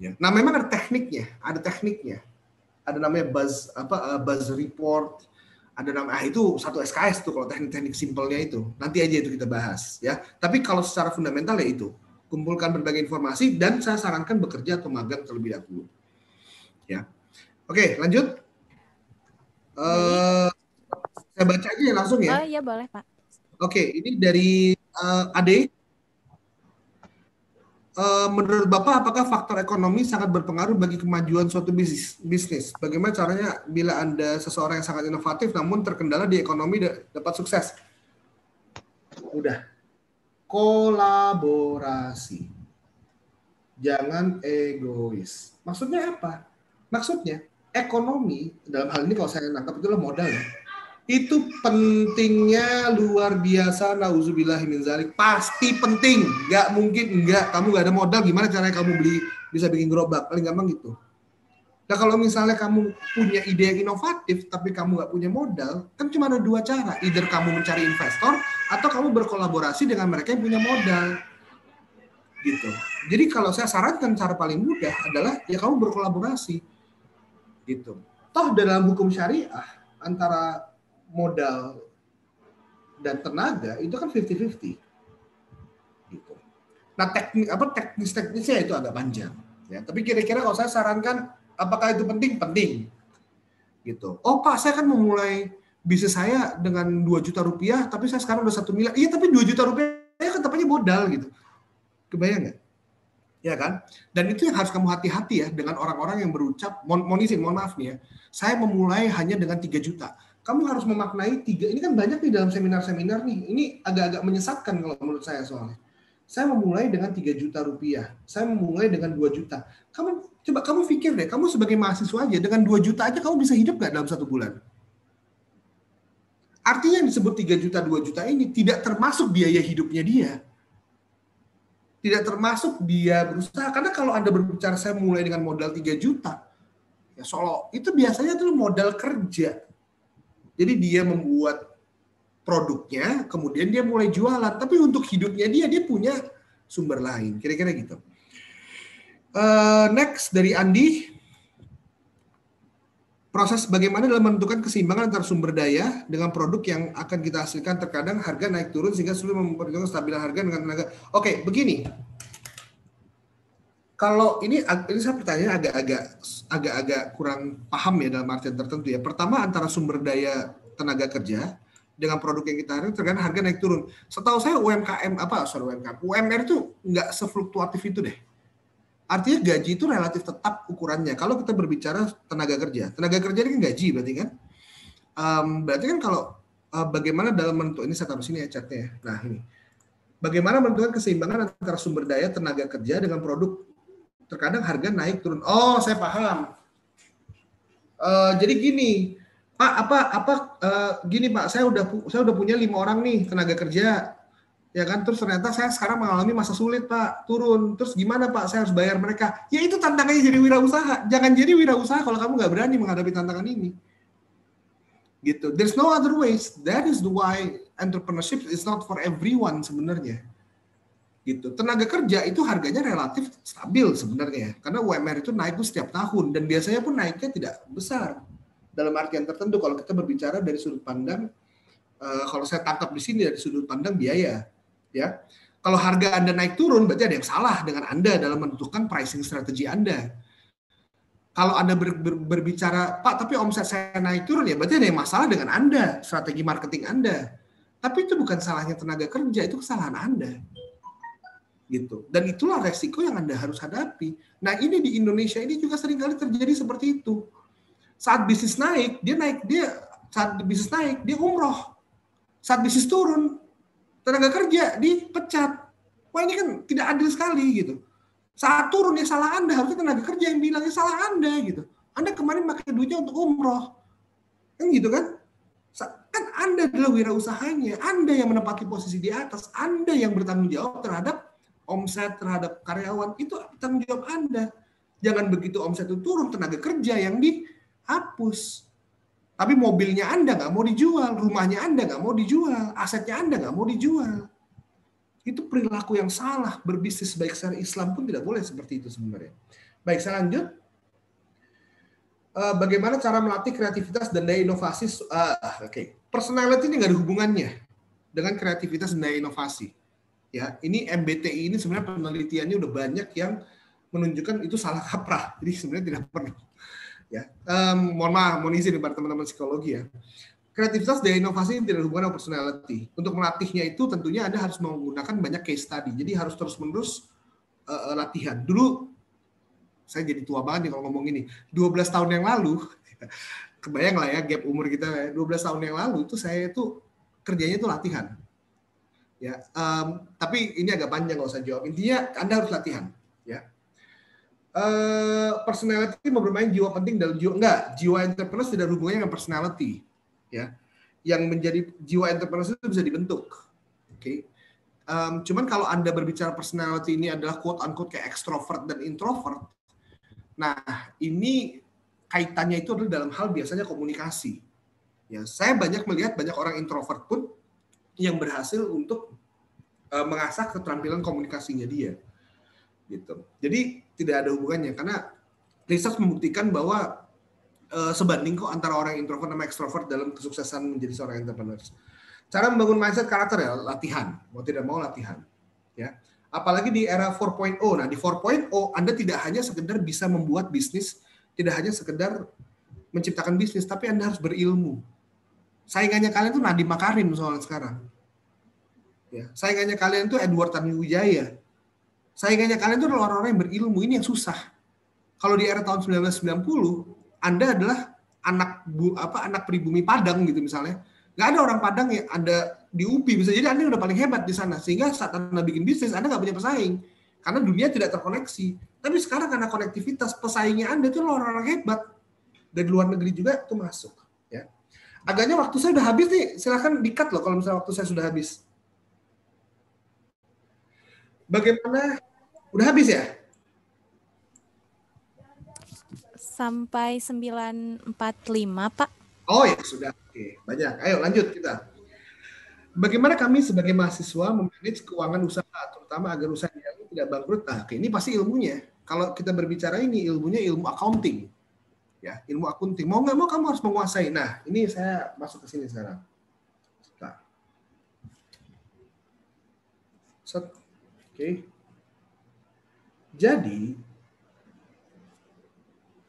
Ya. Nah memang ada tekniknya, ada tekniknya. Ada namanya buzz apa uh, buzz report, ada nama ah itu satu SKS tuh kalau teknik-teknik simpelnya itu nanti aja itu kita bahas ya tapi kalau secara fundamental ya itu kumpulkan berbagai informasi dan saya sarankan bekerja atau magang terlebih dahulu ya oke lanjut uh, saya baca aja ya langsung ya oh iya boleh pak oke ini dari uh, Ade Eh, menurut Bapak apakah faktor ekonomi sangat berpengaruh bagi kemajuan suatu bisnis? bisnis? Bagaimana caranya bila Anda seseorang yang sangat inovatif namun terkendala di ekonomi dapat sukses? Udah. Kolaborasi. Jangan egois. Maksudnya apa? Maksudnya ekonomi dalam hal ini kalau saya nangkap adalah modal ya itu pentingnya luar biasa nauzubillahiminzalik zalik pasti penting nggak mungkin nggak kamu nggak ada modal gimana caranya kamu beli bisa bikin gerobak paling gampang gitu nah kalau misalnya kamu punya ide yang inovatif tapi kamu nggak punya modal kan cuma ada dua cara either kamu mencari investor atau kamu berkolaborasi dengan mereka yang punya modal gitu jadi kalau saya sarankan cara paling mudah adalah ya kamu berkolaborasi gitu toh dalam hukum syariah antara modal dan tenaga itu kan 50-50. Gitu. Nah teknik apa teknis-teknisnya itu agak panjang. Ya, tapi kira-kira kalau saya sarankan apakah itu penting? Penting. Gitu. Oh Pak, saya kan memulai bisnis saya dengan 2 juta rupiah, tapi saya sekarang udah satu miliar. Iya, tapi 2 juta rupiah kan tepatnya modal gitu. Kebayang nggak? Ya kan? Dan itu yang harus kamu hati-hati ya dengan orang-orang yang berucap, mohon, mohon izin, mohon maaf nih ya. Saya memulai hanya dengan 3 juta kamu harus memaknai tiga ini kan banyak nih dalam seminar-seminar nih ini agak-agak menyesatkan kalau menurut saya soalnya saya memulai dengan 3 juta rupiah saya memulai dengan 2 juta kamu coba kamu pikir deh kamu sebagai mahasiswa aja dengan 2 juta aja kamu bisa hidup nggak dalam satu bulan artinya yang disebut 3 juta 2 juta ini tidak termasuk biaya hidupnya dia tidak termasuk dia berusaha karena kalau anda berbicara saya mulai dengan modal 3 juta ya solo itu biasanya itu modal kerja jadi dia membuat produknya, kemudian dia mulai jualan. Tapi untuk hidupnya dia, dia punya sumber lain. Kira-kira gitu. Uh, next dari Andi, proses bagaimana dalam menentukan keseimbangan antara sumber daya dengan produk yang akan kita hasilkan terkadang harga naik turun sehingga sulit memperjuangkan stabilan harga dengan tenaga. Oke, okay, begini kalau ini ini saya pertanyaan agak-agak agak-agak kurang paham ya dalam artian tertentu ya. Pertama antara sumber daya tenaga kerja dengan produk yang kita hargai terkait harga naik turun. Setahu saya UMKM apa sorry UMKM UMR itu nggak sefluktuatif itu deh. Artinya gaji itu relatif tetap ukurannya. Kalau kita berbicara tenaga kerja, tenaga kerja ini kan gaji berarti kan. Um, berarti kan kalau uh, bagaimana dalam menentukan ini saya taruh sini ya catnya. Ya. Nah ini bagaimana menentukan keseimbangan antara sumber daya tenaga kerja dengan produk terkadang harga naik turun. Oh, saya paham. Uh, jadi gini, Pak, apa apa uh, gini Pak, saya udah saya udah punya lima orang nih tenaga kerja, ya kan? Terus ternyata saya sekarang mengalami masa sulit Pak, turun. Terus gimana Pak? Saya harus bayar mereka. Ya itu tantangannya jadi wirausaha. Jangan jadi wirausaha kalau kamu nggak berani menghadapi tantangan ini. Gitu. There's no other ways. That is the why entrepreneurship is not for everyone sebenarnya gitu. Tenaga kerja itu harganya relatif stabil sebenarnya ya. karena UMR itu naik tuh setiap tahun dan biasanya pun naiknya tidak besar. Dalam artian tertentu kalau kita berbicara dari sudut pandang uh, kalau saya tangkap di sini dari sudut pandang biaya ya. Kalau harga Anda naik turun berarti ada yang salah dengan Anda dalam menentukan pricing strategi Anda. Kalau Anda ber, ber, berbicara, Pak, tapi omset saya naik turun ya berarti ada yang masalah dengan Anda, strategi marketing Anda. Tapi itu bukan salahnya tenaga kerja, itu kesalahan Anda gitu. Dan itulah resiko yang Anda harus hadapi. Nah, ini di Indonesia ini juga seringkali terjadi seperti itu. Saat bisnis naik, dia naik dia saat bisnis naik, dia umroh. Saat bisnis turun, tenaga kerja dipecat. Wah, ini kan tidak adil sekali gitu. Saat turun ya salah Anda, harusnya tenaga kerja yang bilangnya salah Anda gitu. Anda kemarin pakai duitnya untuk umroh. Kan gitu kan? Kan Anda adalah wirausahanya, Anda yang menempati posisi di atas, Anda yang bertanggung jawab terhadap omset terhadap karyawan itu tanggung jawab Anda. Jangan begitu omset itu turun, tenaga kerja yang dihapus. Tapi mobilnya Anda nggak mau dijual, rumahnya Anda nggak mau dijual, asetnya Anda nggak mau dijual. Itu perilaku yang salah. Berbisnis baik secara Islam pun tidak boleh seperti itu sebenarnya. Baik, saya lanjut. Eh, bagaimana cara melatih kreativitas dan daya inovasi? Uh, Oke, okay. personality ini nggak ada hubungannya dengan kreativitas dan daya inovasi Ya, ini MBTI ini sebenarnya penelitiannya udah banyak yang menunjukkan itu salah kaprah. Jadi sebenarnya tidak perlu. Ya, um, mohon maaf, mohon izin kepada teman-teman psikologi ya. Kreativitas dan inovasi yang tidak hubungan dengan personality. Untuk melatihnya itu tentunya Anda harus menggunakan banyak case study. Jadi harus terus-menerus uh, latihan. Dulu saya jadi tua banget nih kalau ngomong ini. 12 tahun yang lalu, kebayang lah ya gap umur kita, 12 ya. tahun yang lalu itu saya itu kerjanya itu latihan. Ya, um, tapi ini agak panjang nggak usah jawab. Intinya Anda harus latihan. Ya. Uh, personality bermain jiwa penting dalam jiwa enggak jiwa entrepreneur tidak hubungannya dengan personality ya yang menjadi jiwa entrepreneur itu bisa dibentuk oke okay? um, cuman kalau anda berbicara personality ini adalah quote unquote kayak extrovert dan introvert nah ini kaitannya itu adalah dalam hal biasanya komunikasi ya saya banyak melihat banyak orang introvert pun yang berhasil untuk uh, mengasah keterampilan komunikasinya dia gitu jadi tidak ada hubungannya karena riset membuktikan bahwa uh, sebanding kok antara orang introvert sama ekstrovert dalam kesuksesan menjadi seorang entrepreneur cara membangun mindset karakter ya latihan mau tidak mau latihan ya apalagi di era 4.0 nah di 4.0 Anda tidak hanya sekedar bisa membuat bisnis tidak hanya sekedar menciptakan bisnis tapi Anda harus berilmu saingannya kalian tuh Nadiem Makarim soal sekarang. Ya, saingannya kalian tuh Edward Tanuwijaya. Saingannya kalian tuh orang-orang yang berilmu, ini yang susah. Kalau di era tahun 1990, Anda adalah anak bu, apa anak pribumi Padang gitu misalnya. Gak ada orang Padang yang ada di UPI, bisa jadi Anda udah paling hebat di sana. Sehingga saat Anda bikin bisnis, Anda gak punya pesaing. Karena dunia tidak terkoneksi. Tapi sekarang karena konektivitas, pesaingnya Anda itu orang-orang hebat. Dari luar negeri juga tuh masuk Agaknya waktu saya udah habis nih, silahkan dikat loh kalau misalnya waktu saya sudah habis. Bagaimana? Udah habis ya? Sampai 945, Pak. Oh ya, sudah. Oke, banyak. Ayo lanjut kita. Bagaimana kami sebagai mahasiswa memanage keuangan usaha, terutama agar usaha kami tidak bangkrut? Nah, ini pasti ilmunya. Kalau kita berbicara ini, ilmunya ilmu accounting ya ilmu akunting mau nggak mau kamu harus menguasai nah ini saya masuk ke sini sekarang nah. set oke okay. jadi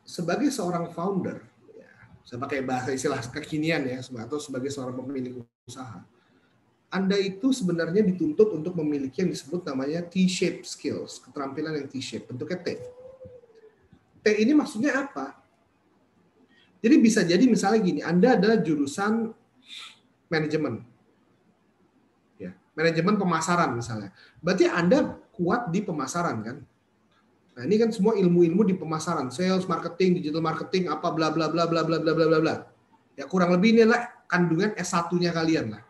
sebagai seorang founder ya, saya pakai bahasa istilah kekinian ya atau sebagai seorang pemilik usaha anda itu sebenarnya dituntut untuk memiliki yang disebut namanya T-shape skills, keterampilan yang T-shape, bentuknya T. T ini maksudnya apa? Jadi bisa jadi misalnya gini, Anda adalah jurusan manajemen. Ya, manajemen pemasaran misalnya. Berarti Anda kuat di pemasaran kan? Nah, ini kan semua ilmu-ilmu di pemasaran, sales, marketing, digital marketing, apa bla bla bla bla bla bla bla bla Ya kurang lebih ini lah kandungan S1-nya kalian lah.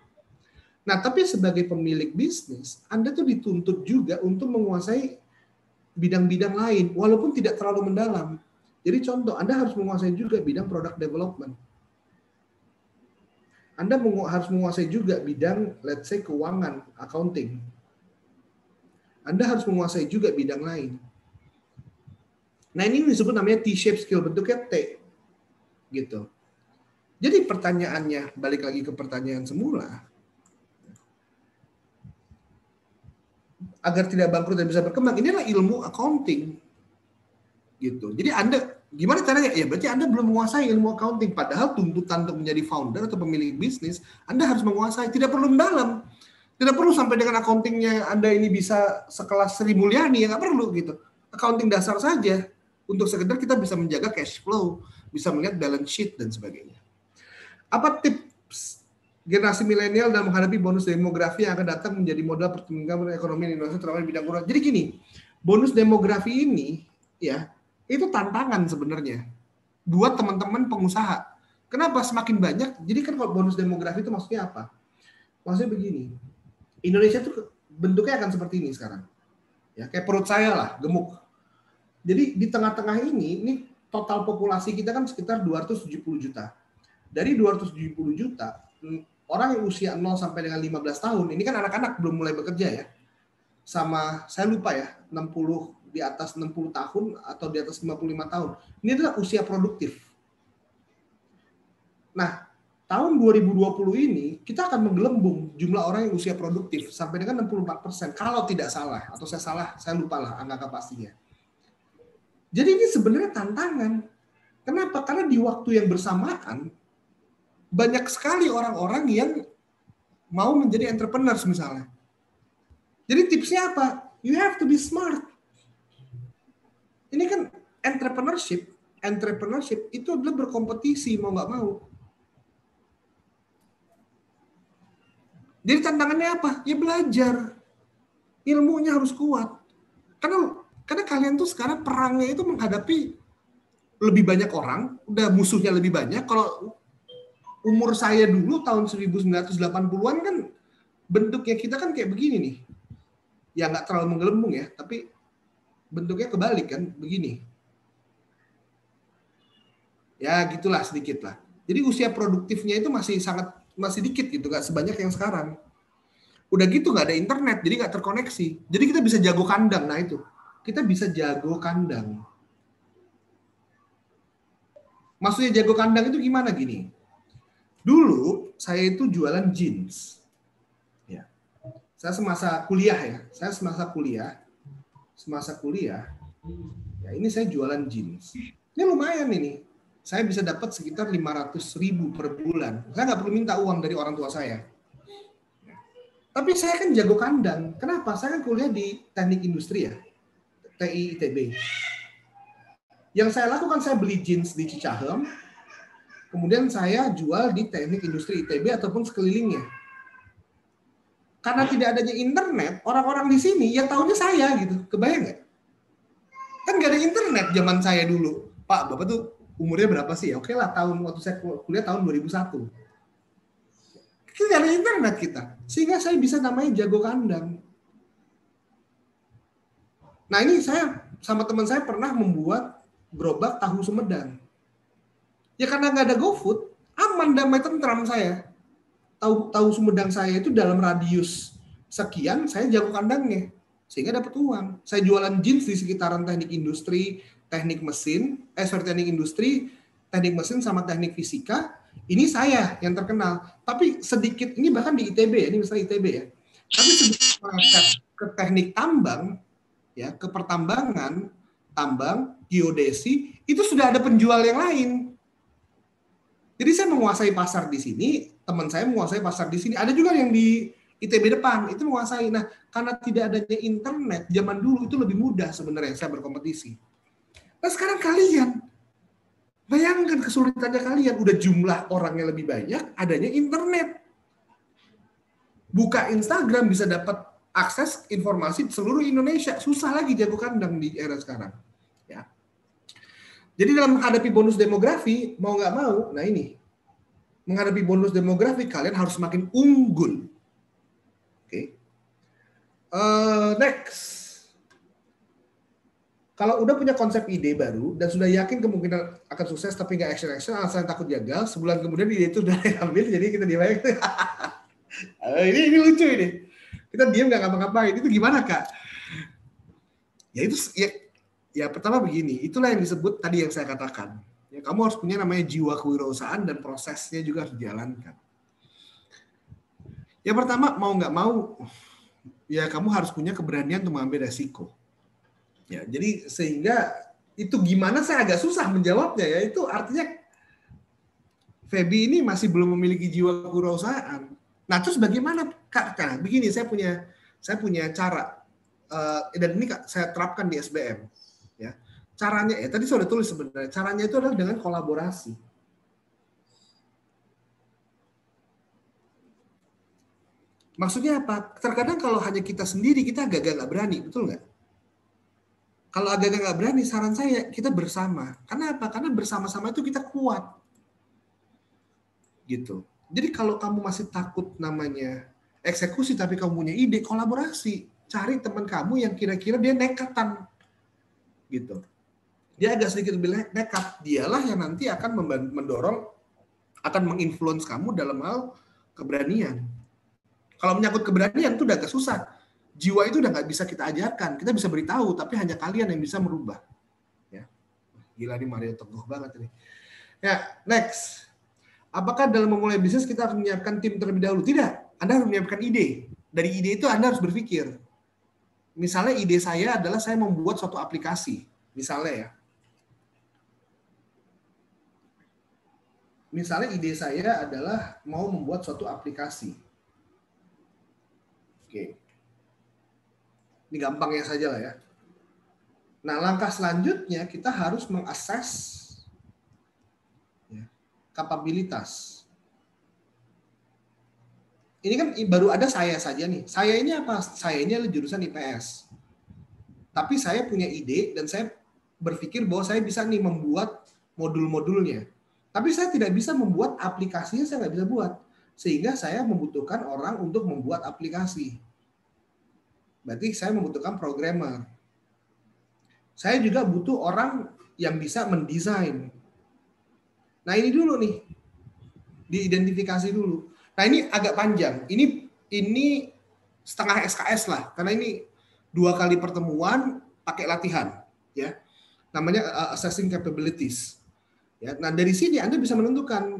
Nah, tapi sebagai pemilik bisnis, Anda tuh dituntut juga untuk menguasai bidang-bidang lain walaupun tidak terlalu mendalam. Jadi contoh, Anda harus menguasai juga bidang product development. Anda harus menguasai juga bidang, let's say, keuangan, accounting. Anda harus menguasai juga bidang lain. Nah ini disebut namanya T-shape skill, bentuknya T. Gitu. Jadi pertanyaannya, balik lagi ke pertanyaan semula, agar tidak bangkrut dan bisa berkembang, inilah ilmu accounting. Gitu. Jadi Anda Gimana caranya? Ya berarti Anda belum menguasai ilmu accounting. Padahal tuntutan untuk menjadi founder atau pemilik bisnis, Anda harus menguasai. Tidak perlu mendalam. Tidak perlu sampai dengan accountingnya Anda ini bisa sekelas Sri Mulyani, ya nggak perlu gitu. Accounting dasar saja. Untuk sekedar kita bisa menjaga cash flow, bisa melihat balance sheet dan sebagainya. Apa tips generasi milenial dalam menghadapi bonus demografi yang akan datang menjadi modal pertumbuhan ekonomi di Indonesia terutama di bidang kurang. Jadi gini, bonus demografi ini ya itu tantangan sebenarnya buat teman-teman pengusaha. Kenapa semakin banyak? Jadi kan kalau bonus demografi itu maksudnya apa? Maksudnya begini, Indonesia tuh bentuknya akan seperti ini sekarang. Ya, kayak perut saya lah, gemuk. Jadi di tengah-tengah ini, ini total populasi kita kan sekitar 270 juta. Dari 270 juta, hmm, orang yang usia 0 sampai dengan 15 tahun, ini kan anak-anak belum mulai bekerja ya. Sama, saya lupa ya, 60 di atas 60 tahun atau di atas 55 tahun. Ini adalah usia produktif. Nah, tahun 2020 ini kita akan menggelembung jumlah orang yang usia produktif sampai dengan 64 persen kalau tidak salah atau saya salah saya lupa lah angka pastinya. Jadi ini sebenarnya tantangan. Kenapa? Karena di waktu yang bersamaan banyak sekali orang-orang yang mau menjadi entrepreneur misalnya. Jadi tipsnya apa? You have to be smart. Ini kan entrepreneurship, entrepreneurship itu adalah berkompetisi mau nggak mau. Jadi tantangannya apa? Ya belajar. Ilmunya harus kuat. Karena karena kalian tuh sekarang perangnya itu menghadapi lebih banyak orang, udah musuhnya lebih banyak. Kalau umur saya dulu tahun 1980-an kan bentuknya kita kan kayak begini nih. Ya nggak terlalu menggelembung ya, tapi bentuknya kebalik kan begini. Ya gitulah sedikit lah. Jadi usia produktifnya itu masih sangat masih dikit gitu nggak sebanyak yang sekarang. Udah gitu nggak ada internet jadi nggak terkoneksi. Jadi kita bisa jago kandang nah itu. Kita bisa jago kandang. Maksudnya jago kandang itu gimana gini? Dulu saya itu jualan jeans. Ya. Saya semasa kuliah ya, saya semasa kuliah semasa kuliah, ya ini saya jualan jeans. Ini lumayan ini. Saya bisa dapat sekitar 500 ribu per bulan. Saya nggak perlu minta uang dari orang tua saya. Tapi saya kan jago kandang. Kenapa? Saya kan kuliah di teknik industri ya. TI ITB. Yang saya lakukan saya beli jeans di Cicahem, kemudian saya jual di teknik industri ITB ataupun sekelilingnya karena tidak adanya internet, orang-orang di sini yang tahunya saya gitu. Kebayang nggak? Kan gak ada internet zaman saya dulu. Pak, Bapak tuh umurnya berapa sih? Ya, oke lah, tahun waktu saya kuliah tahun 2001. Kita gak ada internet kita. Sehingga saya bisa namanya jago kandang. Nah ini saya sama teman saya pernah membuat gerobak tahu Sumedang. Ya karena nggak ada GoFood, aman damai tentram saya tahu tahu Sumedang saya itu dalam radius sekian saya jago kandangnya sehingga dapat uang. Saya jualan jeans di sekitaran teknik industri, teknik mesin, eh sorry teknik industri, teknik mesin sama teknik fisika. Ini saya yang terkenal. Tapi sedikit ini bahkan di ITB ya, ini misalnya ITB ya. Tapi sedikit mengangkat ke teknik tambang ya, ke pertambangan, tambang, geodesi, itu sudah ada penjual yang lain. Jadi saya menguasai pasar di sini, teman saya menguasai pasar di sini. Ada juga yang di ITB depan itu menguasai. Nah, karena tidak adanya internet zaman dulu itu lebih mudah sebenarnya saya berkompetisi. Nah, sekarang kalian bayangkan kesulitannya kalian udah jumlah orangnya lebih banyak, adanya internet. Buka Instagram bisa dapat akses informasi seluruh Indonesia. Susah lagi jago kandang di era sekarang. Jadi dalam menghadapi bonus demografi, mau nggak mau, nah ini, menghadapi bonus demografi, kalian harus semakin unggul. Oke. Okay. Uh, eh, next. Kalau udah punya konsep ide baru dan sudah yakin kemungkinan akan sukses tapi nggak action-action, alasan takut gagal, sebulan kemudian ide itu udah diambil, jadi kita diam eh, ini, ini lucu ini. Kita diam nggak ngapa-ngapain, itu gimana kak? Ya itu ya, Ya pertama begini, itulah yang disebut tadi yang saya katakan. Ya, kamu harus punya namanya jiwa kewirausahaan dan prosesnya juga harus dijalankan. Ya pertama mau nggak mau, ya kamu harus punya keberanian untuk mengambil resiko. Ya, jadi sehingga itu gimana saya agak susah menjawabnya ya. Itu artinya Febi ini masih belum memiliki jiwa kewirausahaan. Nah, terus bagaimana Kak? Karena begini saya punya saya punya cara uh, dan ini Kak, saya terapkan di SBM. Caranya, ya, tadi sudah tulis sebenarnya, caranya itu adalah dengan kolaborasi. Maksudnya apa? Terkadang kalau hanya kita sendiri, kita agak nggak berani, betul nggak? Kalau agak-agak nggak berani, saran saya kita bersama. Karena apa? Karena bersama-sama itu kita kuat. Gitu. Jadi kalau kamu masih takut namanya eksekusi tapi kamu punya ide, kolaborasi. Cari teman kamu yang kira-kira dia nekatan. Gitu dia agak sedikit lebih nekat dialah yang nanti akan mendorong akan menginfluence kamu dalam hal keberanian kalau menyangkut keberanian itu udah agak susah jiwa itu udah nggak bisa kita ajarkan kita bisa beritahu tapi hanya kalian yang bisa merubah ya gila nih Mario teguh banget ini ya next apakah dalam memulai bisnis kita harus menyiapkan tim terlebih dahulu tidak anda harus menyiapkan ide dari ide itu anda harus berpikir misalnya ide saya adalah saya membuat suatu aplikasi misalnya ya misalnya ide saya adalah mau membuat suatu aplikasi. Oke. Ini gampangnya saja lah ya. Nah, langkah selanjutnya kita harus mengakses ya, kapabilitas. Ini kan baru ada saya saja nih. Saya ini apa? Saya ini adalah jurusan IPS. Tapi saya punya ide dan saya berpikir bahwa saya bisa nih membuat modul-modulnya tapi saya tidak bisa membuat aplikasinya, saya nggak bisa buat. Sehingga saya membutuhkan orang untuk membuat aplikasi. Berarti saya membutuhkan programmer. Saya juga butuh orang yang bisa mendesain. Nah ini dulu nih, diidentifikasi dulu. Nah ini agak panjang. Ini ini setengah SKS lah, karena ini dua kali pertemuan pakai latihan, ya. Namanya uh, assessing capabilities. Ya, nah dari sini Anda bisa menentukan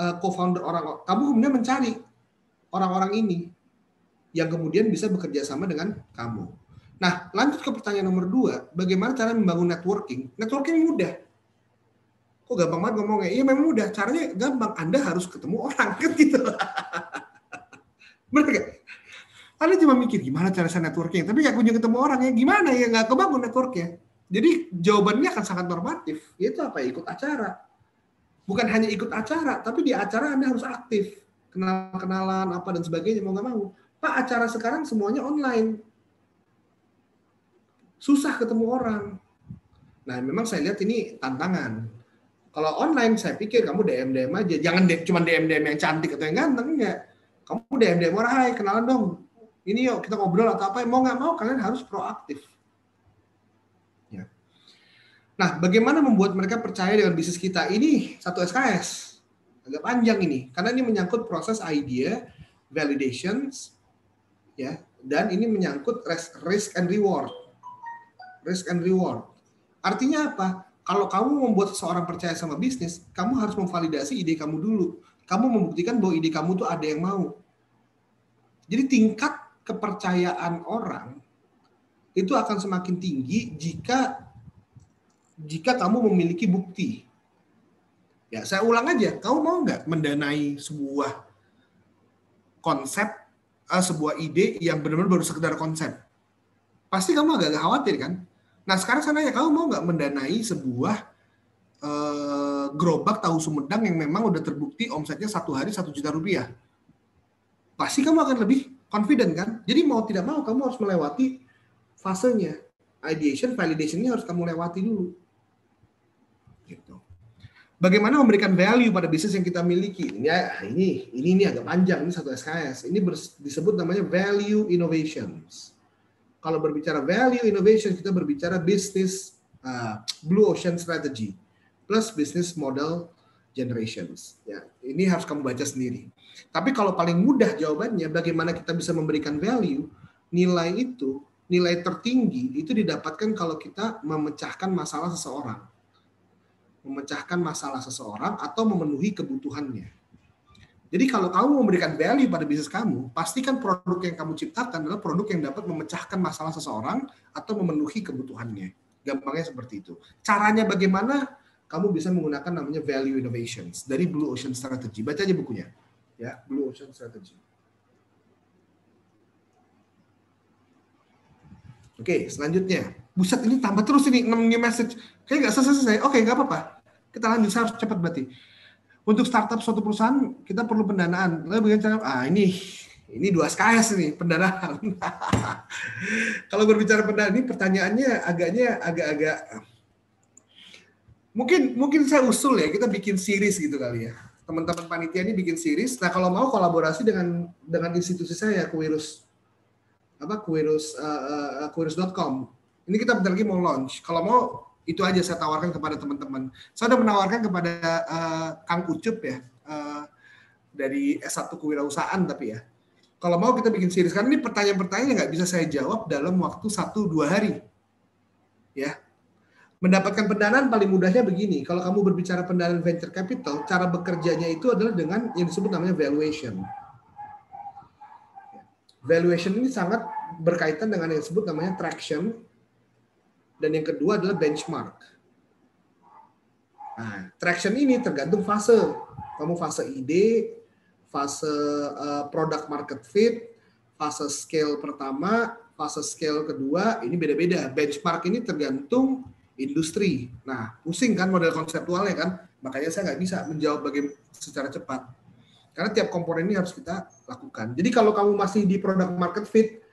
uh, co-founder orang, kamu kemudian mencari orang-orang ini yang kemudian bisa bekerja sama dengan kamu. Nah, lanjut ke pertanyaan nomor dua, bagaimana cara membangun networking? Networking mudah. Kok gampang banget ngomongnya? Iya memang mudah, caranya gampang. Anda harus ketemu orang, kan gitu. Benar gak? Anda cuma mikir gimana cara saya networking, tapi nggak kunjung ketemu orang ya. Gimana ya, nggak kebangun networknya. Jadi jawabannya akan sangat normatif, Itu apa? Ikut acara. Bukan hanya ikut acara, tapi di acara Anda harus aktif. kenalan kenalan apa, dan sebagainya, mau nggak mau. Pak, acara sekarang semuanya online. Susah ketemu orang. Nah, memang saya lihat ini tantangan. Kalau online, saya pikir kamu DM-DM aja. Jangan cuma DM-DM yang cantik atau yang ganteng, enggak. Kamu DM-DM orang, hai, kenalan dong. Ini yuk, kita ngobrol atau apa. Mau nggak mau, kalian harus proaktif Nah, bagaimana membuat mereka percaya dengan bisnis kita? Ini satu SKS. Agak panjang ini karena ini menyangkut proses idea, validations ya, dan ini menyangkut risk and reward. Risk and reward. Artinya apa? Kalau kamu membuat seseorang percaya sama bisnis, kamu harus memvalidasi ide kamu dulu. Kamu membuktikan bahwa ide kamu tuh ada yang mau. Jadi tingkat kepercayaan orang itu akan semakin tinggi jika jika kamu memiliki bukti. Ya, saya ulang aja, kamu mau nggak mendanai sebuah konsep, uh, sebuah ide yang benar-benar baru sekedar konsep? Pasti kamu agak, agak khawatir kan? Nah sekarang saya nanya, kamu mau nggak mendanai sebuah uh, gerobak tahu Sumedang yang memang udah terbukti omsetnya satu hari satu juta rupiah? Pasti kamu akan lebih confident kan? Jadi mau tidak mau kamu harus melewati fasenya ideation, validation validation-nya harus kamu lewati dulu. Gitu. Bagaimana memberikan value pada bisnis yang kita miliki? Ini ya, ini ini, ini agak panjang ini satu SKS. Ini ber, disebut namanya value innovations. Kalau berbicara value innovations kita berbicara bisnis uh, blue ocean strategy plus business model generations. Ya, ini harus kamu baca sendiri. Tapi kalau paling mudah jawabannya bagaimana kita bisa memberikan value, nilai itu nilai tertinggi itu didapatkan kalau kita memecahkan masalah seseorang memecahkan masalah seseorang atau memenuhi kebutuhannya. Jadi kalau kamu memberikan value pada bisnis kamu, pastikan produk yang kamu ciptakan adalah produk yang dapat memecahkan masalah seseorang atau memenuhi kebutuhannya. Gampangnya seperti itu. Caranya bagaimana? Kamu bisa menggunakan namanya value innovations dari Blue Ocean Strategy. Baca aja bukunya. Ya, Blue Ocean Strategy. Oke, selanjutnya. Buset ini tambah terus ini 6 new message. Kayak nggak selesai-selesai. Oke, nggak apa-apa kita lanjut, saya harus cepat berarti. Untuk startup suatu perusahaan, kita perlu pendanaan. Lalu bagaimana cara, ah ini ini dua SKS nih pendanaan. Kalau berbicara pendanaan ini pertanyaannya agaknya agak-agak mungkin mungkin saya usul ya kita bikin series gitu kali ya. Teman-teman panitia ini bikin series. Nah, kalau mau kolaborasi dengan dengan institusi saya ya, Kuirus apa Kuirus uh, eh, uh, eh, kuirus.com. Ini kita bentar lagi mau launch. Kalau mau itu aja saya tawarkan kepada teman-teman. Saya sudah menawarkan kepada uh, Kang Ucup ya uh, dari S1 kewirausahaan tapi ya. Kalau mau kita bikin series karena ini pertanyaan-pertanyaan nggak bisa saya jawab dalam waktu satu dua hari. Ya. Mendapatkan pendanaan paling mudahnya begini. Kalau kamu berbicara pendanaan venture capital, cara bekerjanya itu adalah dengan yang disebut namanya valuation. Valuation ini sangat berkaitan dengan yang disebut namanya traction dan yang kedua adalah benchmark. Nah, traction ini tergantung fase. Kamu fase ide, fase uh, product market fit, fase scale pertama, fase scale kedua, ini beda-beda. Benchmark ini tergantung industri. Nah, pusing kan model konseptualnya kan? Makanya saya nggak bisa menjawab bagaimana secara cepat. Karena tiap komponen ini harus kita lakukan. Jadi kalau kamu masih di product market fit,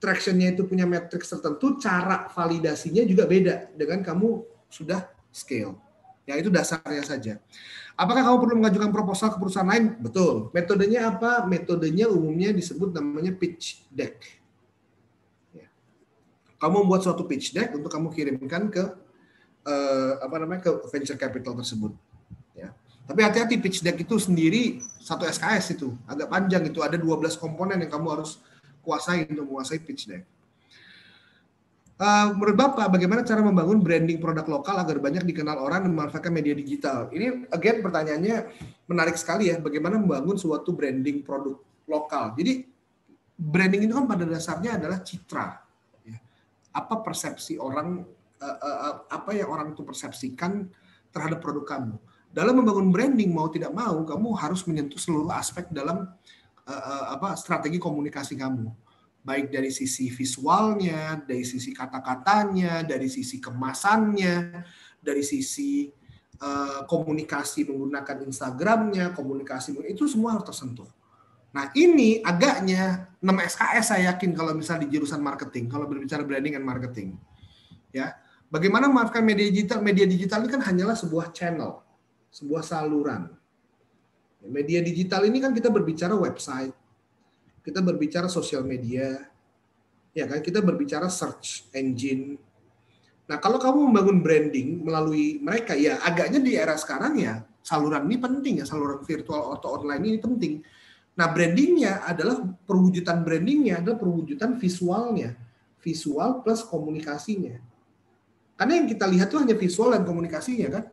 tractionnya itu punya metrik tertentu, cara validasinya juga beda dengan kamu sudah scale. Ya itu dasarnya saja. Apakah kamu perlu mengajukan proposal ke perusahaan lain? Betul. Metodenya apa? Metodenya umumnya disebut namanya pitch deck ya. kamu membuat suatu pitch deck untuk kamu kirimkan ke eh, apa namanya ke venture capital tersebut ya tapi hati-hati pitch deck itu sendiri satu SKS itu agak panjang itu ada 12 komponen yang kamu harus kuasai untuk menguasai pitch deck. Uh, menurut Bapak, bagaimana cara membangun branding produk lokal agar banyak dikenal orang dan memanfaatkan media digital? Ini again pertanyaannya menarik sekali ya, bagaimana membangun suatu branding produk lokal. Jadi branding itu kan pada dasarnya adalah citra. Ya. Apa persepsi orang, uh, uh, apa yang orang itu persepsikan terhadap produk kamu. Dalam membangun branding mau tidak mau, kamu harus menyentuh seluruh aspek dalam uh, apa strategi komunikasi kamu baik dari sisi visualnya, dari sisi kata-katanya, dari sisi kemasannya, dari sisi uh, komunikasi menggunakan Instagramnya, komunikasi itu semua harus tersentuh. Nah ini agaknya 6 SKS saya yakin kalau misalnya di jurusan marketing, kalau berbicara branding and marketing, ya bagaimana memanfaatkan media digital. Media digital ini kan hanyalah sebuah channel, sebuah saluran Ya, media digital ini kan kita berbicara website, kita berbicara sosial media, ya kan kita berbicara search engine. Nah kalau kamu membangun branding melalui mereka, ya agaknya di era sekarang ya saluran ini penting ya saluran virtual atau online ini penting. Nah brandingnya adalah perwujudan brandingnya adalah perwujudan visualnya, visual plus komunikasinya. Karena yang kita lihat itu hanya visual dan komunikasinya kan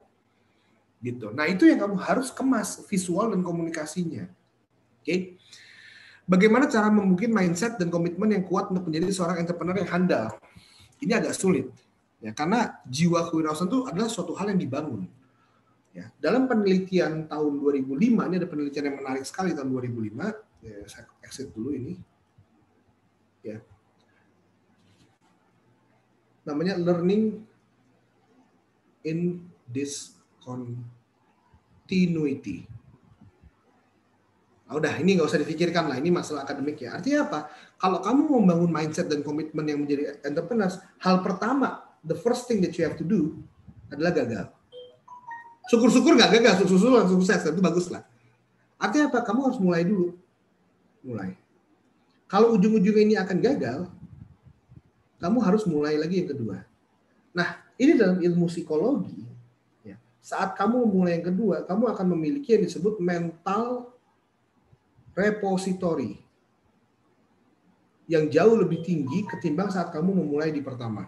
gitu. Nah itu yang kamu harus kemas visual dan komunikasinya. Oke. Okay? Bagaimana cara membuat mindset dan komitmen yang kuat untuk menjadi seorang entrepreneur yang handal? Ini agak sulit, ya karena jiwa kewirausahaan itu adalah suatu hal yang dibangun. Ya, dalam penelitian tahun 2005 ini ada penelitian yang menarik sekali tahun 2005. Ya, saya exit dulu ini. Ya. Namanya learning in this continuity. Nah, udah ini nggak usah dipikirkan lah ini masalah akademik ya. Artinya apa? Kalau kamu mau membangun mindset dan komitmen yang menjadi entrepreneur, hal pertama the first thing that you have to do adalah gagal. Syukur-syukur nggak gagal, syukur-syukur langsung sukses itu bagus lah. Artinya apa? Kamu harus mulai dulu. Mulai. Kalau ujung-ujungnya ini akan gagal, kamu harus mulai lagi yang kedua. Nah, ini dalam ilmu psikologi saat kamu memulai yang kedua, kamu akan memiliki yang disebut mental repository yang jauh lebih tinggi ketimbang saat kamu memulai di pertama.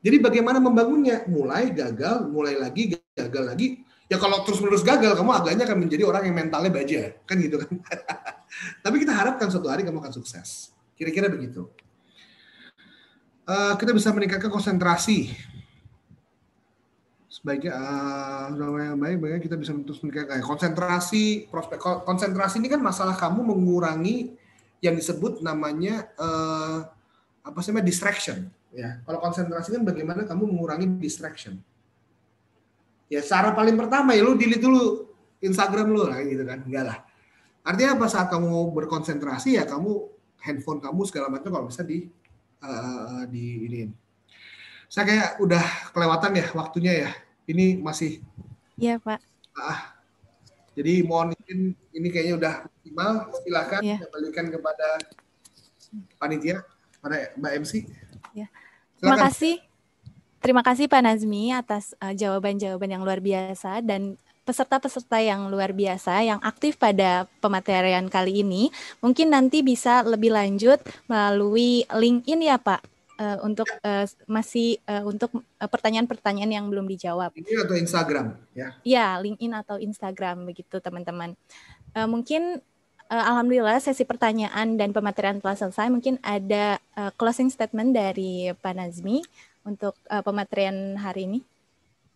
Jadi bagaimana membangunnya? Mulai gagal, mulai lagi gagal lagi. Ya kalau terus-menerus gagal, kamu agaknya akan menjadi orang yang mentalnya baja, kan gitu kan. Tapi kita harapkan suatu hari kamu akan sukses. Kira-kira begitu. Uh, kita bisa meningkatkan konsentrasi sebagai uh, ah, yang baik baik kita bisa terus kayak. konsentrasi prospek konsentrasi ini kan masalah kamu mengurangi yang disebut namanya uh, apa sih namanya distraction ya kalau konsentrasi kan bagaimana kamu mengurangi distraction ya cara paling pertama ya lu delete dulu Instagram lu lah gitu kan enggak lah artinya apa saat kamu mau berkonsentrasi ya kamu handphone kamu segala macam kalau bisa di uh, di ini saya kayak udah kelewatan ya waktunya ya. Ini masih. Iya Pak. Ah, jadi mohon izin ini kayaknya udah maksimal. Silakan ya. kembalikan kepada panitia, pada Mbak MC. Ya. Terima kasih. Terima kasih Pak Nazmi atas eh, jawaban-jawaban uh, yang luar biasa dan peserta-peserta yang luar biasa yang aktif pada pematerian kali ini. Mungkin nanti bisa lebih lanjut melalui link ini ya Pak uh, untuk uh, masih uh, untuk pertanyaan-pertanyaan yang belum dijawab. LinkedIn atau Instagram ya? Ya, LinkedIn atau Instagram begitu teman-teman. Uh, mungkin uh, alhamdulillah sesi pertanyaan dan pematerian telah selesai. Mungkin ada uh, closing statement dari Pak Nazmi untuk uh, pematerian hari ini.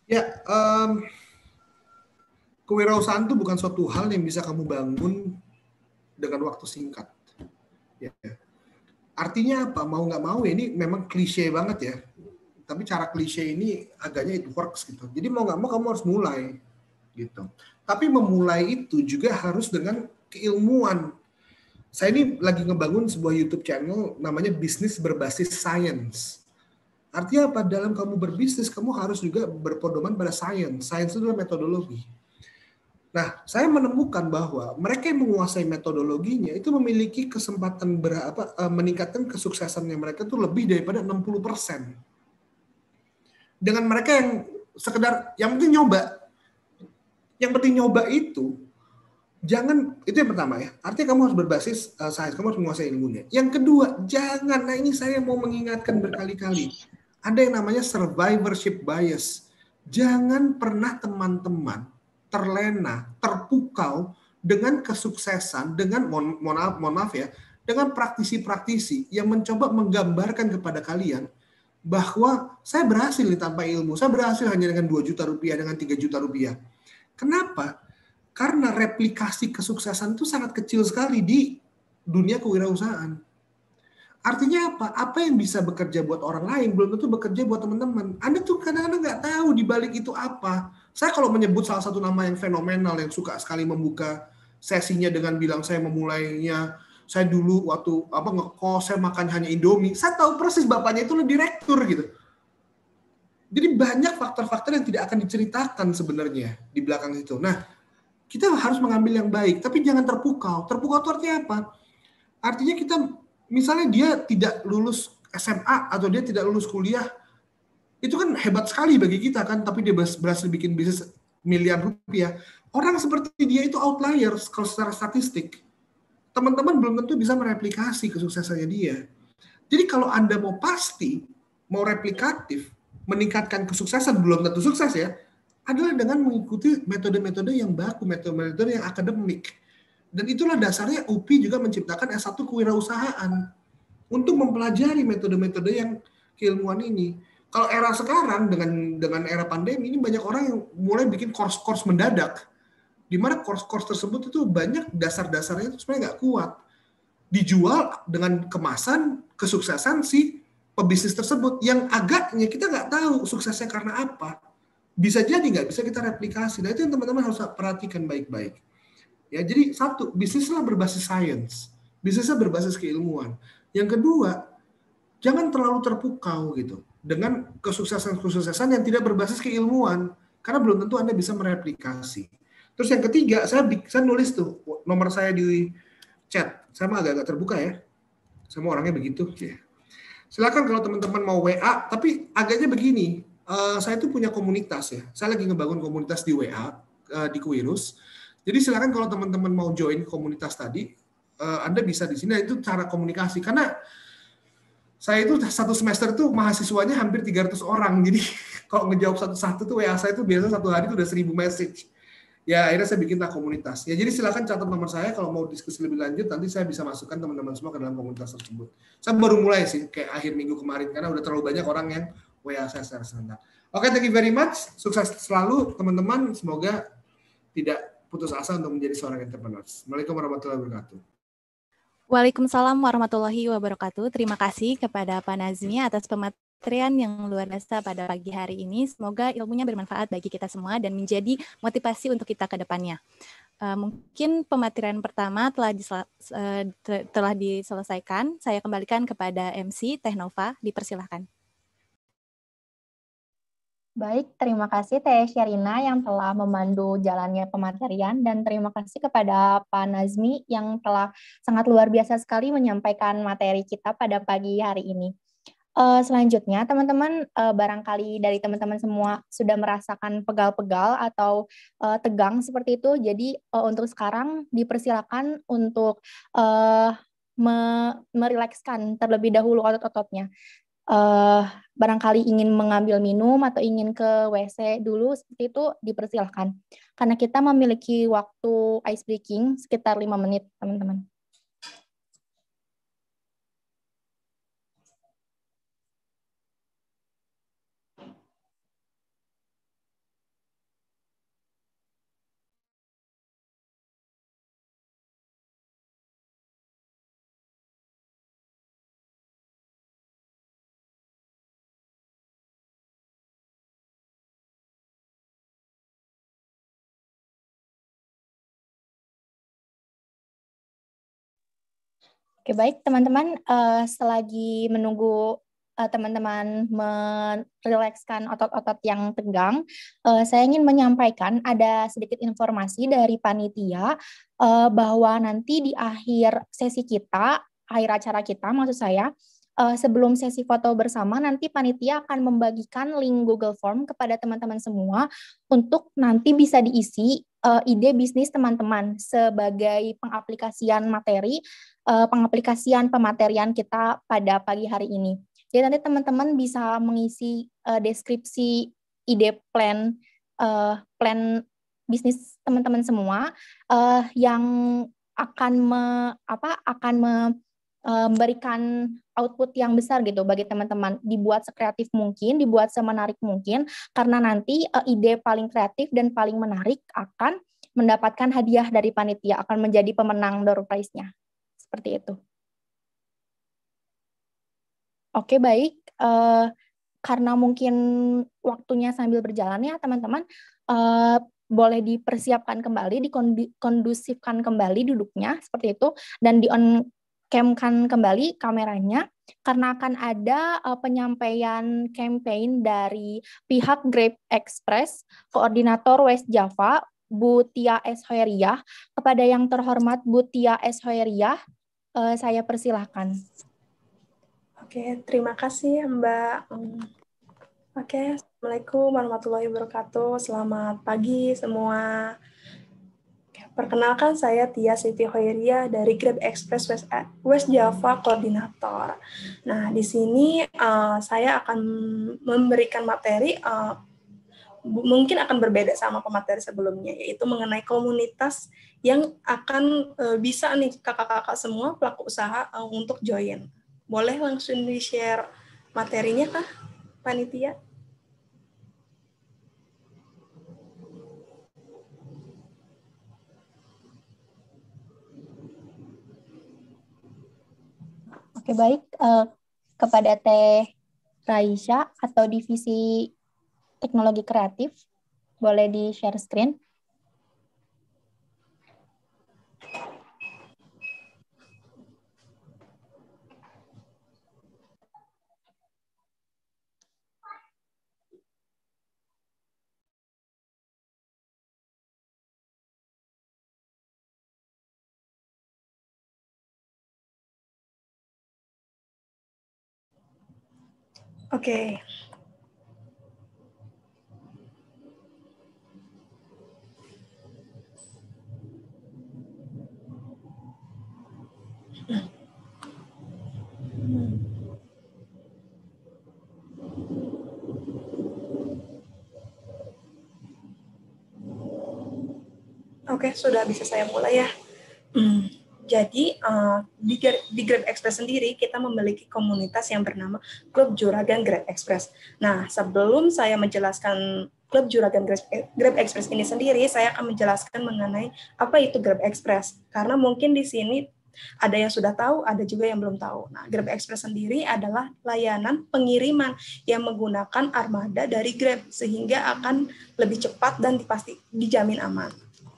Ya, um, kewirausahaan itu bukan suatu hal yang bisa kamu bangun dengan waktu singkat. Ya, Artinya apa? Mau nggak mau ya ini memang klise banget ya. Tapi cara klise ini agaknya it works gitu. Jadi mau nggak mau kamu harus mulai gitu. Tapi memulai itu juga harus dengan keilmuan. Saya ini lagi ngebangun sebuah YouTube channel namanya bisnis berbasis science. Artinya apa? Dalam kamu berbisnis, kamu harus juga berpedoman pada science. Science itu adalah metodologi. Nah, saya menemukan bahwa mereka yang menguasai metodologinya itu memiliki kesempatan berapa eh, meningkatkan kesuksesannya mereka itu lebih daripada 60%. Dengan mereka yang sekedar yang penting nyoba. Yang penting nyoba itu jangan itu yang pertama ya. Artinya kamu harus berbasis uh, sains, kamu harus menguasai ilmunya. Yang kedua, jangan nah ini saya mau mengingatkan berkali-kali. Ada yang namanya survivorship bias. Jangan pernah teman-teman terlena, terpukau dengan kesuksesan, dengan mohon, mohon maaf, mohon maaf ya, dengan praktisi-praktisi yang mencoba menggambarkan kepada kalian bahwa saya berhasil nih tanpa ilmu, saya berhasil hanya dengan 2 juta rupiah, dengan 3 juta rupiah. Kenapa? Karena replikasi kesuksesan itu sangat kecil sekali di dunia kewirausahaan. Artinya apa? Apa yang bisa bekerja buat orang lain belum tentu bekerja buat teman-teman. Anda tuh kadang-kadang nggak tahu di balik itu apa. Saya kalau menyebut salah satu nama yang fenomenal yang suka sekali membuka sesinya dengan bilang saya memulainya saya dulu waktu apa ngekos saya makan hanya Indomie. Saya tahu persis bapaknya itu direktur gitu. Jadi banyak faktor-faktor yang tidak akan diceritakan sebenarnya di belakang itu. Nah, kita harus mengambil yang baik, tapi jangan terpukau. Terpukau itu artinya apa? Artinya kita misalnya dia tidak lulus SMA atau dia tidak lulus kuliah itu kan hebat sekali bagi kita kan, tapi dia berhasil bikin bisnis miliar rupiah. Orang seperti dia itu outlier kalau secara statistik. Teman-teman belum tentu bisa mereplikasi kesuksesannya dia. Jadi kalau Anda mau pasti, mau replikatif, meningkatkan kesuksesan, belum tentu sukses ya, adalah dengan mengikuti metode-metode yang baku, metode-metode yang akademik. Dan itulah dasarnya UPI juga menciptakan S1 kewirausahaan untuk mempelajari metode-metode yang keilmuan ini. Kalau era sekarang dengan dengan era pandemi ini banyak orang yang mulai bikin course-course mendadak. Di mana course-course tersebut itu banyak dasar-dasarnya itu sebenarnya nggak kuat. Dijual dengan kemasan kesuksesan si pebisnis tersebut yang agaknya kita nggak tahu suksesnya karena apa. Bisa jadi nggak bisa kita replikasi. Nah itu yang teman-teman harus perhatikan baik-baik. Ya, jadi satu, bisnislah berbasis science, Bisnisnya berbasis keilmuan. Yang kedua, jangan terlalu terpukau gitu dengan kesuksesan-kesuksesan yang tidak berbasis keilmuan karena belum tentu Anda bisa mereplikasi. Terus yang ketiga, saya bisa nulis tuh nomor saya di chat. Sama agak-agak terbuka ya. Sama orangnya begitu ya. Silakan kalau teman-teman mau WA, tapi agaknya begini, uh, saya itu punya komunitas ya. Saya lagi ngebangun komunitas di WA uh, eh, di Kuirus. Jadi silakan kalau teman-teman mau join komunitas tadi, uh, Anda bisa di sini. Nah, itu cara komunikasi karena saya itu satu semester tuh mahasiswanya hampir 300 orang. Jadi kalau ngejawab satu-satu tuh WA saya itu biasa satu hari itu udah 1000 message. Ya akhirnya saya bikinlah komunitas. Ya jadi silakan catat nomor saya kalau mau diskusi lebih lanjut nanti saya bisa masukkan teman-teman semua ke dalam komunitas tersebut. Saya baru mulai sih kayak akhir minggu kemarin karena udah terlalu banyak orang yang WA saya secara serentak. Oke, okay, thank you very much. Sukses selalu teman-teman. Semoga tidak putus asa untuk menjadi seorang entrepreneur. Assalamualaikum warahmatullahi wabarakatuh. Waalaikumsalam warahmatullahi wabarakatuh. Terima kasih kepada Pak Nazmi atas pematerian yang luar biasa pada pagi hari ini. Semoga ilmunya bermanfaat bagi kita semua dan menjadi motivasi untuk kita ke depannya. Uh, mungkin pematerian pertama telah, disel, uh, telah diselesaikan. Saya kembalikan kepada MC Tehnova. Dipersilahkan. Baik, terima kasih Teh Syarina yang telah memandu jalannya pematerian dan terima kasih kepada Pak Nazmi yang telah sangat luar biasa sekali menyampaikan materi kita pada pagi hari ini. Uh, selanjutnya, teman-teman uh, barangkali dari teman-teman semua sudah merasakan pegal-pegal atau uh, tegang seperti itu. Jadi uh, untuk sekarang dipersilakan untuk uh, me merilekskan terlebih dahulu otot-ototnya uh, barangkali ingin mengambil minum atau ingin ke WC dulu seperti itu dipersilahkan karena kita memiliki waktu ice breaking sekitar lima menit teman-teman. Oke baik teman-teman, uh, selagi menunggu eh, teman-teman uh, merilekskan otot-otot yang tegang, uh, saya ingin menyampaikan ada sedikit informasi dari panitia uh, bahwa nanti di akhir sesi kita, akhir acara kita maksud saya, uh, sebelum sesi foto bersama nanti panitia akan membagikan link Google Form kepada teman-teman semua untuk nanti bisa diisi uh, ide bisnis teman-teman sebagai pengaplikasian materi, uh, pengaplikasian pematerian kita pada pagi hari ini. Jadi nanti teman-teman bisa mengisi uh, deskripsi ide plan uh, plan bisnis teman-teman semua uh, yang akan me, apa akan me, Eh, memberikan output yang besar gitu bagi teman-teman. Dibuat sekreatif mungkin, dibuat semenarik mungkin, karena nanti uh, ide paling kreatif dan paling menarik akan mendapatkan hadiah dari panitia, akan menjadi pemenang door prize-nya. Seperti itu. Oke, baik. Uh, karena mungkin waktunya sambil berjalan ya teman-teman, uh, boleh dipersiapkan kembali, dikondusifkan kembali duduknya seperti itu, dan di on camkan kembali kameranya karena akan ada uh, penyampaian campaign dari pihak Grab Express, koordinator West Java, Bu Tia S. Hoeriah. Kepada yang terhormat Bu Tia S. Hoeriah, uh, eh, saya persilahkan. Oke, terima kasih Mbak. Oke, Assalamualaikum warahmatullahi wabarakatuh. Selamat pagi semua. Perkenalkan saya Tia Siti Hoiria dari Grab Express West, West Java Koordinator. Nah, di sini uh, saya akan memberikan materi uh, mungkin akan berbeda sama pemateri sebelumnya yaitu mengenai komunitas yang akan uh, bisa nih kakak-kakak semua pelaku usaha uh, untuk join. Boleh langsung di-share materinya kah, panitia? Oke, baik. Uh, kepada Teh Raisya atau Divisi Teknologi Kreatif, boleh di-share screen. Oke. Okay. Oke, okay, sudah bisa saya mulai ya. Hmm. Jadi uh, di, di Grab Express sendiri kita memiliki komunitas yang bernama Klub Juragan Grab Express. Nah, sebelum saya menjelaskan Klub Juragan eh, Grab Express ini sendiri, saya akan menjelaskan mengenai apa itu Grab Express. Karena mungkin di sini ada yang sudah tahu, ada juga yang belum tahu. Nah, Grab Express sendiri adalah layanan pengiriman yang menggunakan armada dari Grab sehingga akan lebih cepat dan dipasti dijamin aman.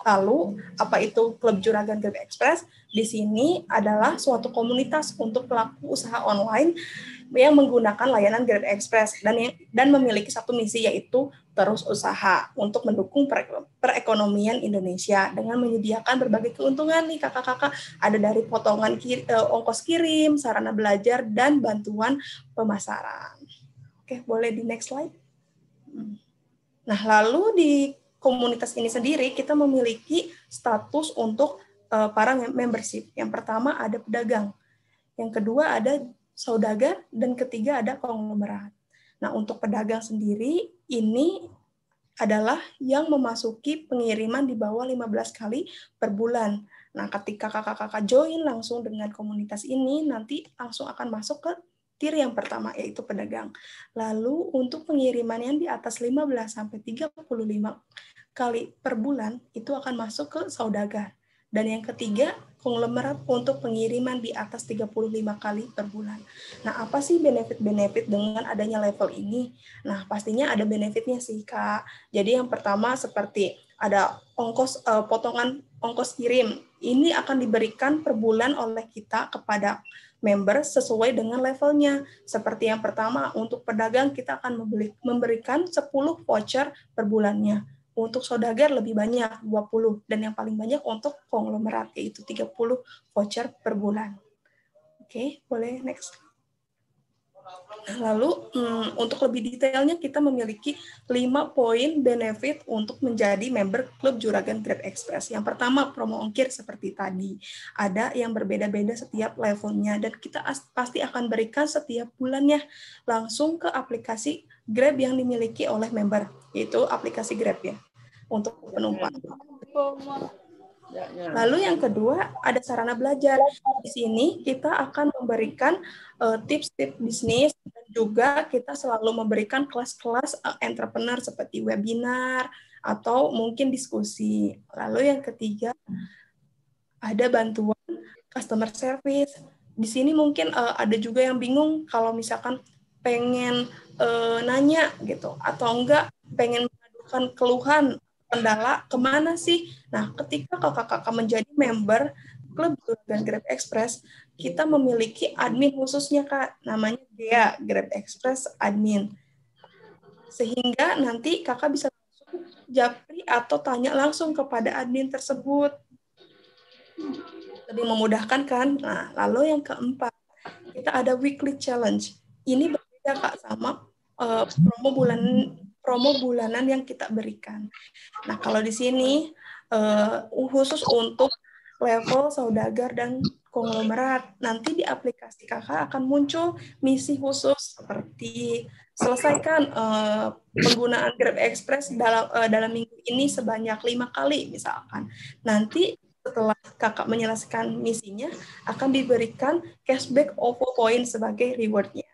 Lalu, apa itu Klub Juragan Grab Express? di sini adalah suatu komunitas untuk pelaku usaha online yang menggunakan layanan Grab Express dan yang, dan memiliki satu misi yaitu terus usaha untuk mendukung perekonomian Indonesia dengan menyediakan berbagai keuntungan nih kakak-kakak ada dari potongan kir, eh, ongkos kirim, sarana belajar dan bantuan pemasaran. Oke, boleh di next slide. Hmm. Nah, lalu di komunitas ini sendiri kita memiliki status untuk Eh, para membership. Yang pertama ada pedagang, yang kedua ada saudagar, dan ketiga ada konglomerat. Nah, untuk pedagang sendiri ini adalah yang memasuki pengiriman di bawah 15 kali per bulan. Nah, ketika kakak-kakak join langsung dengan komunitas ini, nanti langsung akan masuk ke tier yang pertama, yaitu pedagang. Lalu, untuk pengiriman yang di atas 15 sampai 35 kali per bulan, itu akan masuk ke saudagar. Dan yang ketiga, konglomerat untuk pengiriman di atas 35 kali per bulan. Nah, apa sih benefit-benefit dengan adanya level ini? Nah, pastinya ada benefitnya sih, Kak. Jadi yang pertama seperti ada ongkos eh, potongan ongkos kirim. Ini akan diberikan per bulan oleh kita kepada member sesuai dengan levelnya. Seperti yang pertama, untuk pedagang kita akan memberikan 10 voucher per bulannya untuk saudagar lebih banyak 20 dan yang paling banyak untuk konglomerat yaitu 30 voucher per bulan. Oke, okay, boleh next. lalu mm, untuk lebih detailnya kita memiliki 5 poin benefit untuk menjadi member klub Juragan Grab Express. Yang pertama promo ongkir seperti tadi. Ada yang berbeda-beda setiap levelnya dan kita pasti akan berikan setiap bulannya langsung ke aplikasi Grab yang dimiliki oleh member, itu aplikasi Grab ya, untuk penumpang. Lalu yang kedua ada sarana belajar. Di sini kita akan memberikan eh, tips-tips bisnis dan juga kita selalu memberikan kelas-kelas eh, entrepreneur seperti webinar atau mungkin diskusi. Lalu yang ketiga ada bantuan customer service. Di sini mungkin eh, ada juga yang bingung kalau misalkan pengen e, nanya gitu atau enggak pengen mengadukan keluhan kendala kemana sih? Nah, ketika kakak-kakak menjadi member klub dan Grab Express, kita memiliki admin khususnya kak, namanya Gea Grab Express admin. Sehingga nanti kakak bisa langsung japri atau tanya langsung kepada admin tersebut. Lebih memudahkan kan? Nah, lalu yang keempat, kita ada weekly challenge. Ini ya kak sama uh, promo bulan promo bulanan yang kita berikan. Nah kalau di sini uh, khusus untuk level saudagar dan konglomerat. Nanti di aplikasi kakak akan muncul misi khusus seperti selesaikan uh, penggunaan Grab Express dalam uh, dalam minggu ini sebanyak lima kali misalkan. Nanti setelah kakak menyelesaikan misinya akan diberikan cashback OVO Point sebagai rewardnya.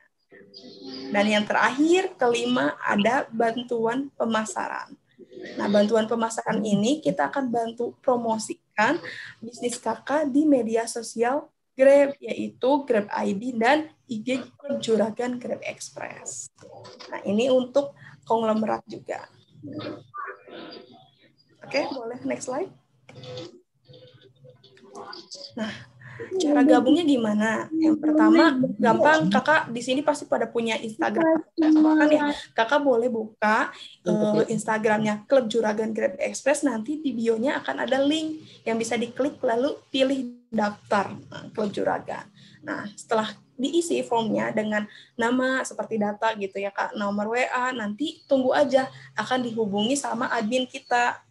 Dan yang terakhir, kelima, ada bantuan pemasaran. Nah, bantuan pemasaran ini kita akan bantu promosikan bisnis kakak di media sosial Grab, yaitu Grab ID dan IG Grab Juragan Grab Express. Nah, ini untuk konglomerat juga. Oke, boleh next slide. Nah, Cara iya, gabungnya gimana? Yang pertama gampang, kakak di sini pasti pada punya Instagram. Kan ya, kakak boleh buka uh, Instagramnya Klub Juragan Grab Express. Nanti di bio-nya akan ada link yang bisa diklik lalu pilih daftar eh, Klub Juragan. Nah, setelah diisi formnya dengan nama seperti data gitu ya kak nomor WA nanti tunggu aja akan dihubungi sama admin kita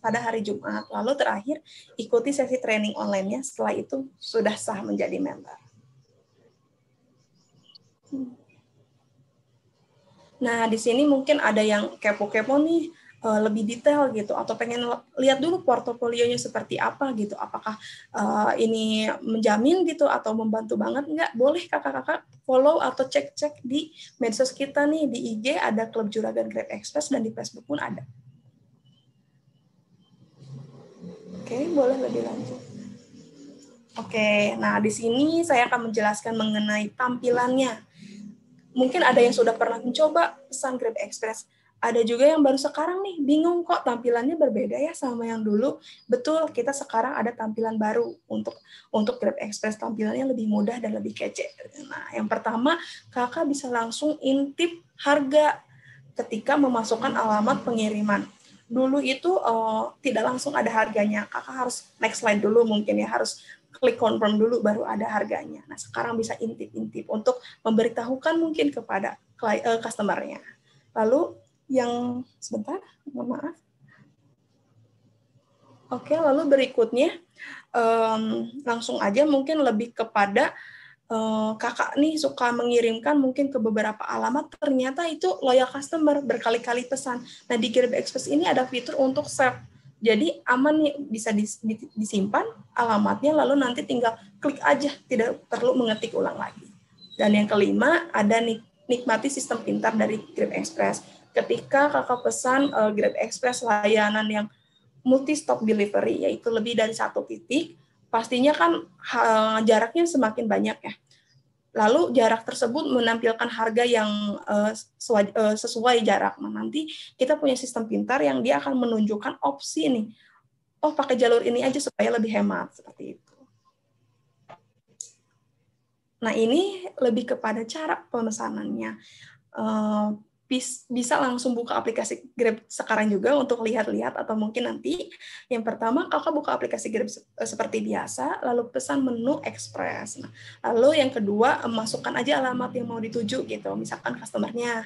pada hari Jumat. Lalu terakhir ikuti sesi training online-nya. Setelah itu sudah sah menjadi member. Nah, di sini mungkin ada yang kepo-kepo nih eh, lebih detail gitu atau pengen lihat dulu portofolionya seperti apa gitu apakah eh, ini menjamin gitu atau membantu banget Enggak boleh kakak-kakak follow atau cek-cek di medsos kita nih di IG ada klub juragan Grab Express dan di Facebook pun ada Oke, boleh lebih lanjut. Oke, nah di sini saya akan menjelaskan mengenai tampilannya. Mungkin ada yang sudah pernah mencoba pesan Grab Express. Ada juga yang baru sekarang nih, bingung kok tampilannya berbeda ya sama yang dulu. Betul, kita sekarang ada tampilan baru untuk untuk Grab Express tampilannya lebih mudah dan lebih kece. Nah, yang pertama, Kakak bisa langsung intip harga ketika memasukkan alamat pengiriman dulu itu uh, tidak langsung ada harganya. Kakak harus next slide dulu mungkin ya, harus klik confirm dulu baru ada harganya. Nah, sekarang bisa intip-intip untuk memberitahukan mungkin kepada uh, customer-nya. Lalu yang sebentar, mohon maaf. Oke, lalu berikutnya um, langsung aja mungkin lebih kepada Eh, kakak nih suka mengirimkan mungkin ke beberapa alamat ternyata itu loyal customer berkali-kali pesan. Nah di Grab Express ini ada fitur untuk save. Jadi aman nih bisa disimpan alamatnya lalu nanti tinggal klik aja tidak perlu mengetik ulang lagi. Dan yang kelima ada nikmati sistem pintar dari Grab Express. Ketika kakak pesan eh, Grab Express layanan yang multi stop delivery yaitu lebih dari satu titik pastinya kan eh, jaraknya semakin banyak ya. Lalu jarak tersebut menampilkan harga yang eh, eh, sesuai, jarak. Nah, nanti kita punya sistem pintar yang dia akan menunjukkan opsi nih. Oh, pakai jalur ini aja supaya lebih hemat seperti itu. Nah, ini lebih kepada cara pemesanannya bisa langsung buka aplikasi Grab sekarang juga untuk lihat-lihat atau mungkin nanti yang pertama kakak buka aplikasi Grab eh, seperti biasa lalu pesan menu ekspres nah, lalu yang kedua eh, masukkan aja alamat yang mau dituju gitu misalkan customernya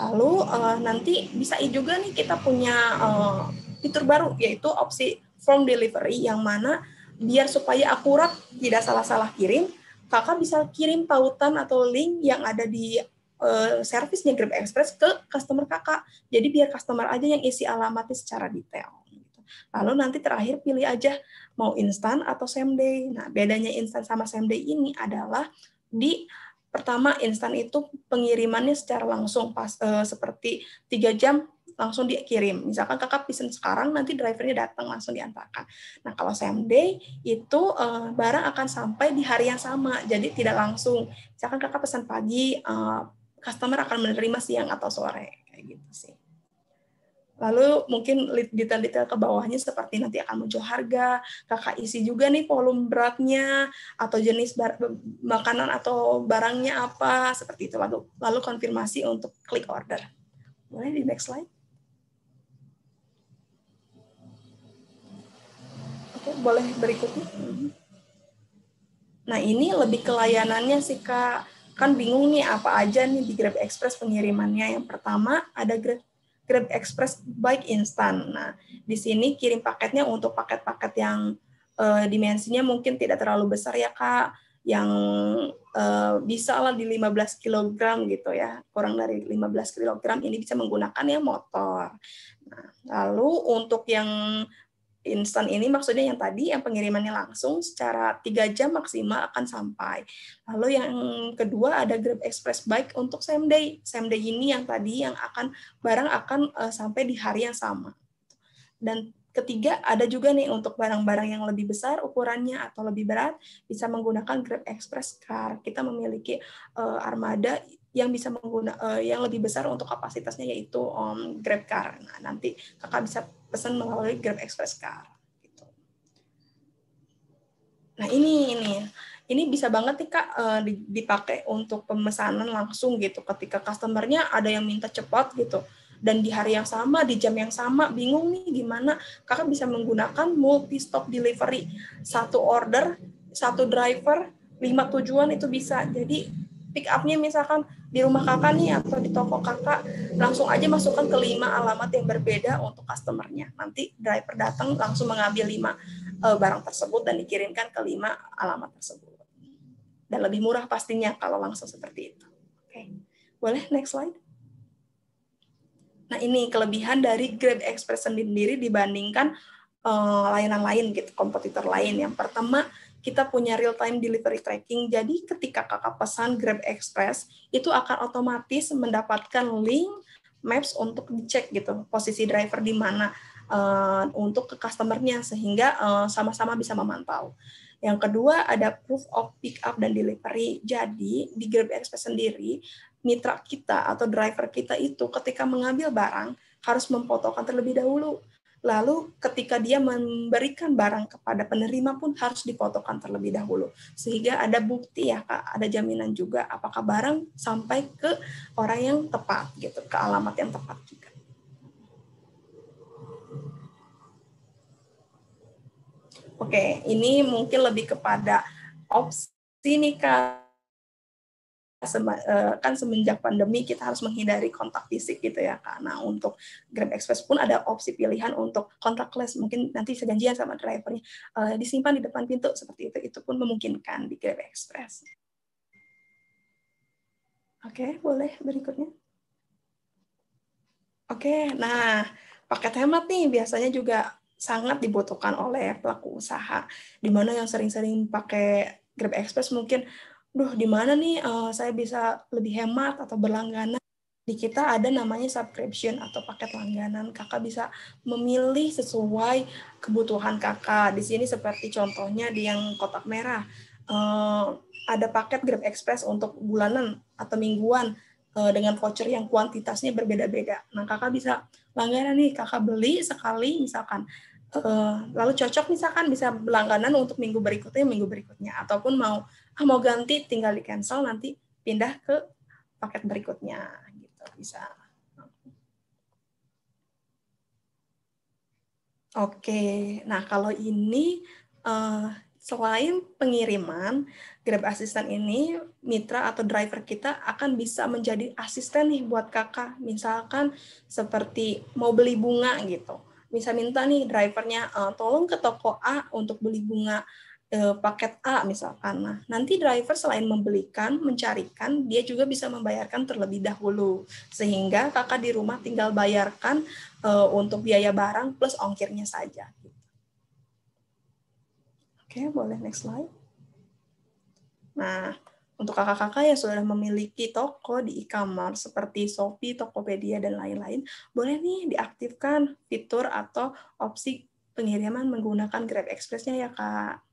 lalu uh, nanti bisa juga nih kita punya uh, fitur baru yaitu opsi form delivery yang mana biar supaya akurat tidak salah-salah kirim kakak bisa kirim tautan atau link yang ada di Eh, servisnya Grab Express ke customer kakak. Jadi biar customer aja yang isi alamatnya secara detail. Gitu. Lalu nanti terakhir pilih aja mau instan atau same day. Nah bedanya instan sama same day ini adalah di pertama instan itu pengirimannya secara langsung pas eh, seperti tiga jam langsung dikirim. Misalkan kakak pesan sekarang, nanti drivernya datang langsung diantarkan. Nah kalau same day itu eh, barang akan sampai di hari yang sama, jadi tidak langsung. Misalkan kakak pesan pagi, eh, customer akan menerima siang atau sore kayak gitu sih. Lalu mungkin detail-detail ke bawahnya seperti nanti akan muncul harga, kakak isi juga nih volume beratnya, atau jenis makanan atau barangnya apa, seperti itu. Lalu, lalu konfirmasi untuk klik order. Boleh di next slide? Oke, boleh berikutnya. Mhm. Nah, ini lebih ke layanannya sih, Kak kan bingung nih apa aja nih di Grab Express pengirimannya. Yang pertama ada Grab Grab Express Bike Instant. Nah, di sini kirim paketnya untuk paket-paket yang uh, dimensinya mungkin tidak terlalu besar ya, Kak. Yang uh, bisa lah di 15 kg gitu ya. Kurang dari 15 kg ini bisa menggunakan ya motor. Nah, lalu untuk yang instan ini maksudnya yang tadi yang pengirimannya langsung secara tiga jam maksimal akan sampai. Lalu yang kedua ada Grab Express Bike untuk same day. Same day ini yang tadi yang akan barang akan uh, sampai di hari yang sama. Dan ketiga ada juga nih untuk barang-barang yang lebih besar ukurannya atau lebih berat bisa menggunakan Grab Express Car. Kita memiliki uh, armada yang bisa menggunakan uh, eh, yang lebih besar untuk kapasitasnya yaitu um, Grab Car. Nah, nanti kakak bisa pesan melalui Grab Express Car. Gitu. Nah ini ini ini bisa banget nih kak uh, dipakai untuk pemesanan langsung gitu. Ketika customernya ada yang minta cepat gitu dan di hari yang sama, di jam yang sama, bingung nih gimana kakak bisa menggunakan multi stop delivery. Satu order, satu driver, lima tujuan itu bisa. Jadi pick up-nya misalkan di rumah kakak nih atau di toko kakak langsung aja masukkan ke lima alamat yang berbeda untuk customernya nanti driver datang langsung mengambil lima eh, barang tersebut dan dikirimkan ke lima alamat tersebut dan lebih murah pastinya kalau langsung seperti itu oke boleh next slide nah ini kelebihan dari Grab Express sendiri dibandingkan eh, layanan lain gitu kompetitor lain yang pertama kita punya real time delivery tracking. Jadi ketika kakak pesan Grab Express itu akan otomatis mendapatkan link maps untuk dicek gitu posisi driver di mana uh, untuk ke customernya sehingga sama eh, sama-sama bisa memantau. Yang kedua ada proof of pick up dan delivery. Jadi di Grab Express sendiri mitra kita atau driver kita itu ketika mengambil barang harus memfotokan terlebih dahulu lalu ketika dia memberikan barang kepada penerima pun harus difotokan terlebih dahulu sehingga ada bukti ya kak ada jaminan juga apakah barang sampai ke orang yang tepat gitu ke alamat yang tepat juga oke ini mungkin lebih kepada opsi nih kak Eh, kan semenjak pandemi kita harus menghindari kontak fisik gitu ya karena untuk Grab Express pun ada opsi pilihan untuk contactless mungkin nanti sejanjian janjian sama drivernya uh, disimpan di depan pintu seperti itu itu pun memungkinkan di Grab Express. Oke boleh berikutnya. Oke nah paket hemat nih biasanya juga sangat dibutuhkan oleh pelaku usaha di mana yang sering-sering pakai Grab Express mungkin duh di mana nih uh, saya bisa lebih hemat atau berlangganan di kita ada namanya subscription atau paket langganan. Kakak bisa memilih sesuai kebutuhan kakak. Di sini seperti contohnya di yang kotak merah, eh, ada paket Grab Express untuk bulanan atau mingguan eh, dengan voucher yang kuantitasnya berbeda-beda. Nah, kakak bisa langganan nih, kakak beli sekali misalkan. lalu cocok misalkan bisa berlangganan untuk minggu berikutnya, minggu berikutnya. Ataupun mau Ah, mau ganti tinggal di cancel nanti pindah ke paket berikutnya gitu bisa. Oke, nah kalau ini eh, selain pengiriman, Grab Assistant ini mitra atau driver kita akan bisa menjadi asisten nih buat kakak. Misalkan seperti mau beli bunga gitu. Bisa minta nih drivernya eh, tolong ke toko A untuk beli bunga E, paket A misalkan. Nah, nanti driver selain membelikan, mencarikan, dia juga bisa membayarkan terlebih dahulu. Sehingga kakak di rumah tinggal bayarkan e, untuk biaya barang plus ongkirnya saja. Oke, boleh next slide. Nah, untuk kakak-kakak yang sudah memiliki toko di e-commerce seperti Shopee, Tokopedia, dan lain-lain, boleh nih diaktifkan fitur atau opsi pengiriman menggunakan Grab Express-nya ya, Kak.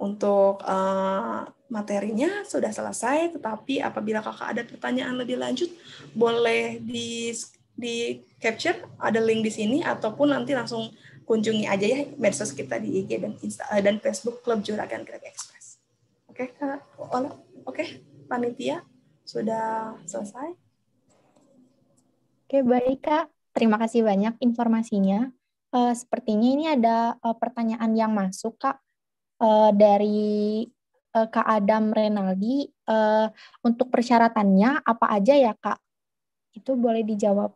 Untuk uh, materinya sudah selesai, tetapi apabila kakak ada pertanyaan lebih lanjut, boleh di di capture ada link di sini ataupun nanti langsung kunjungi aja ya medsos kita di IG dan Insta, eh, dan Facebook Klub Juragan Grab Express. Oke, Kak Oke, okay, panitia sudah selesai. Oke, okay, baik Kak. Terima kasih banyak informasinya. Uh, sepertinya ini ada uh, pertanyaan yang masuk, Kak uh, dari uh, Kak Adam Renaldi uh, untuk persyaratannya apa aja ya Kak? Itu boleh dijawab.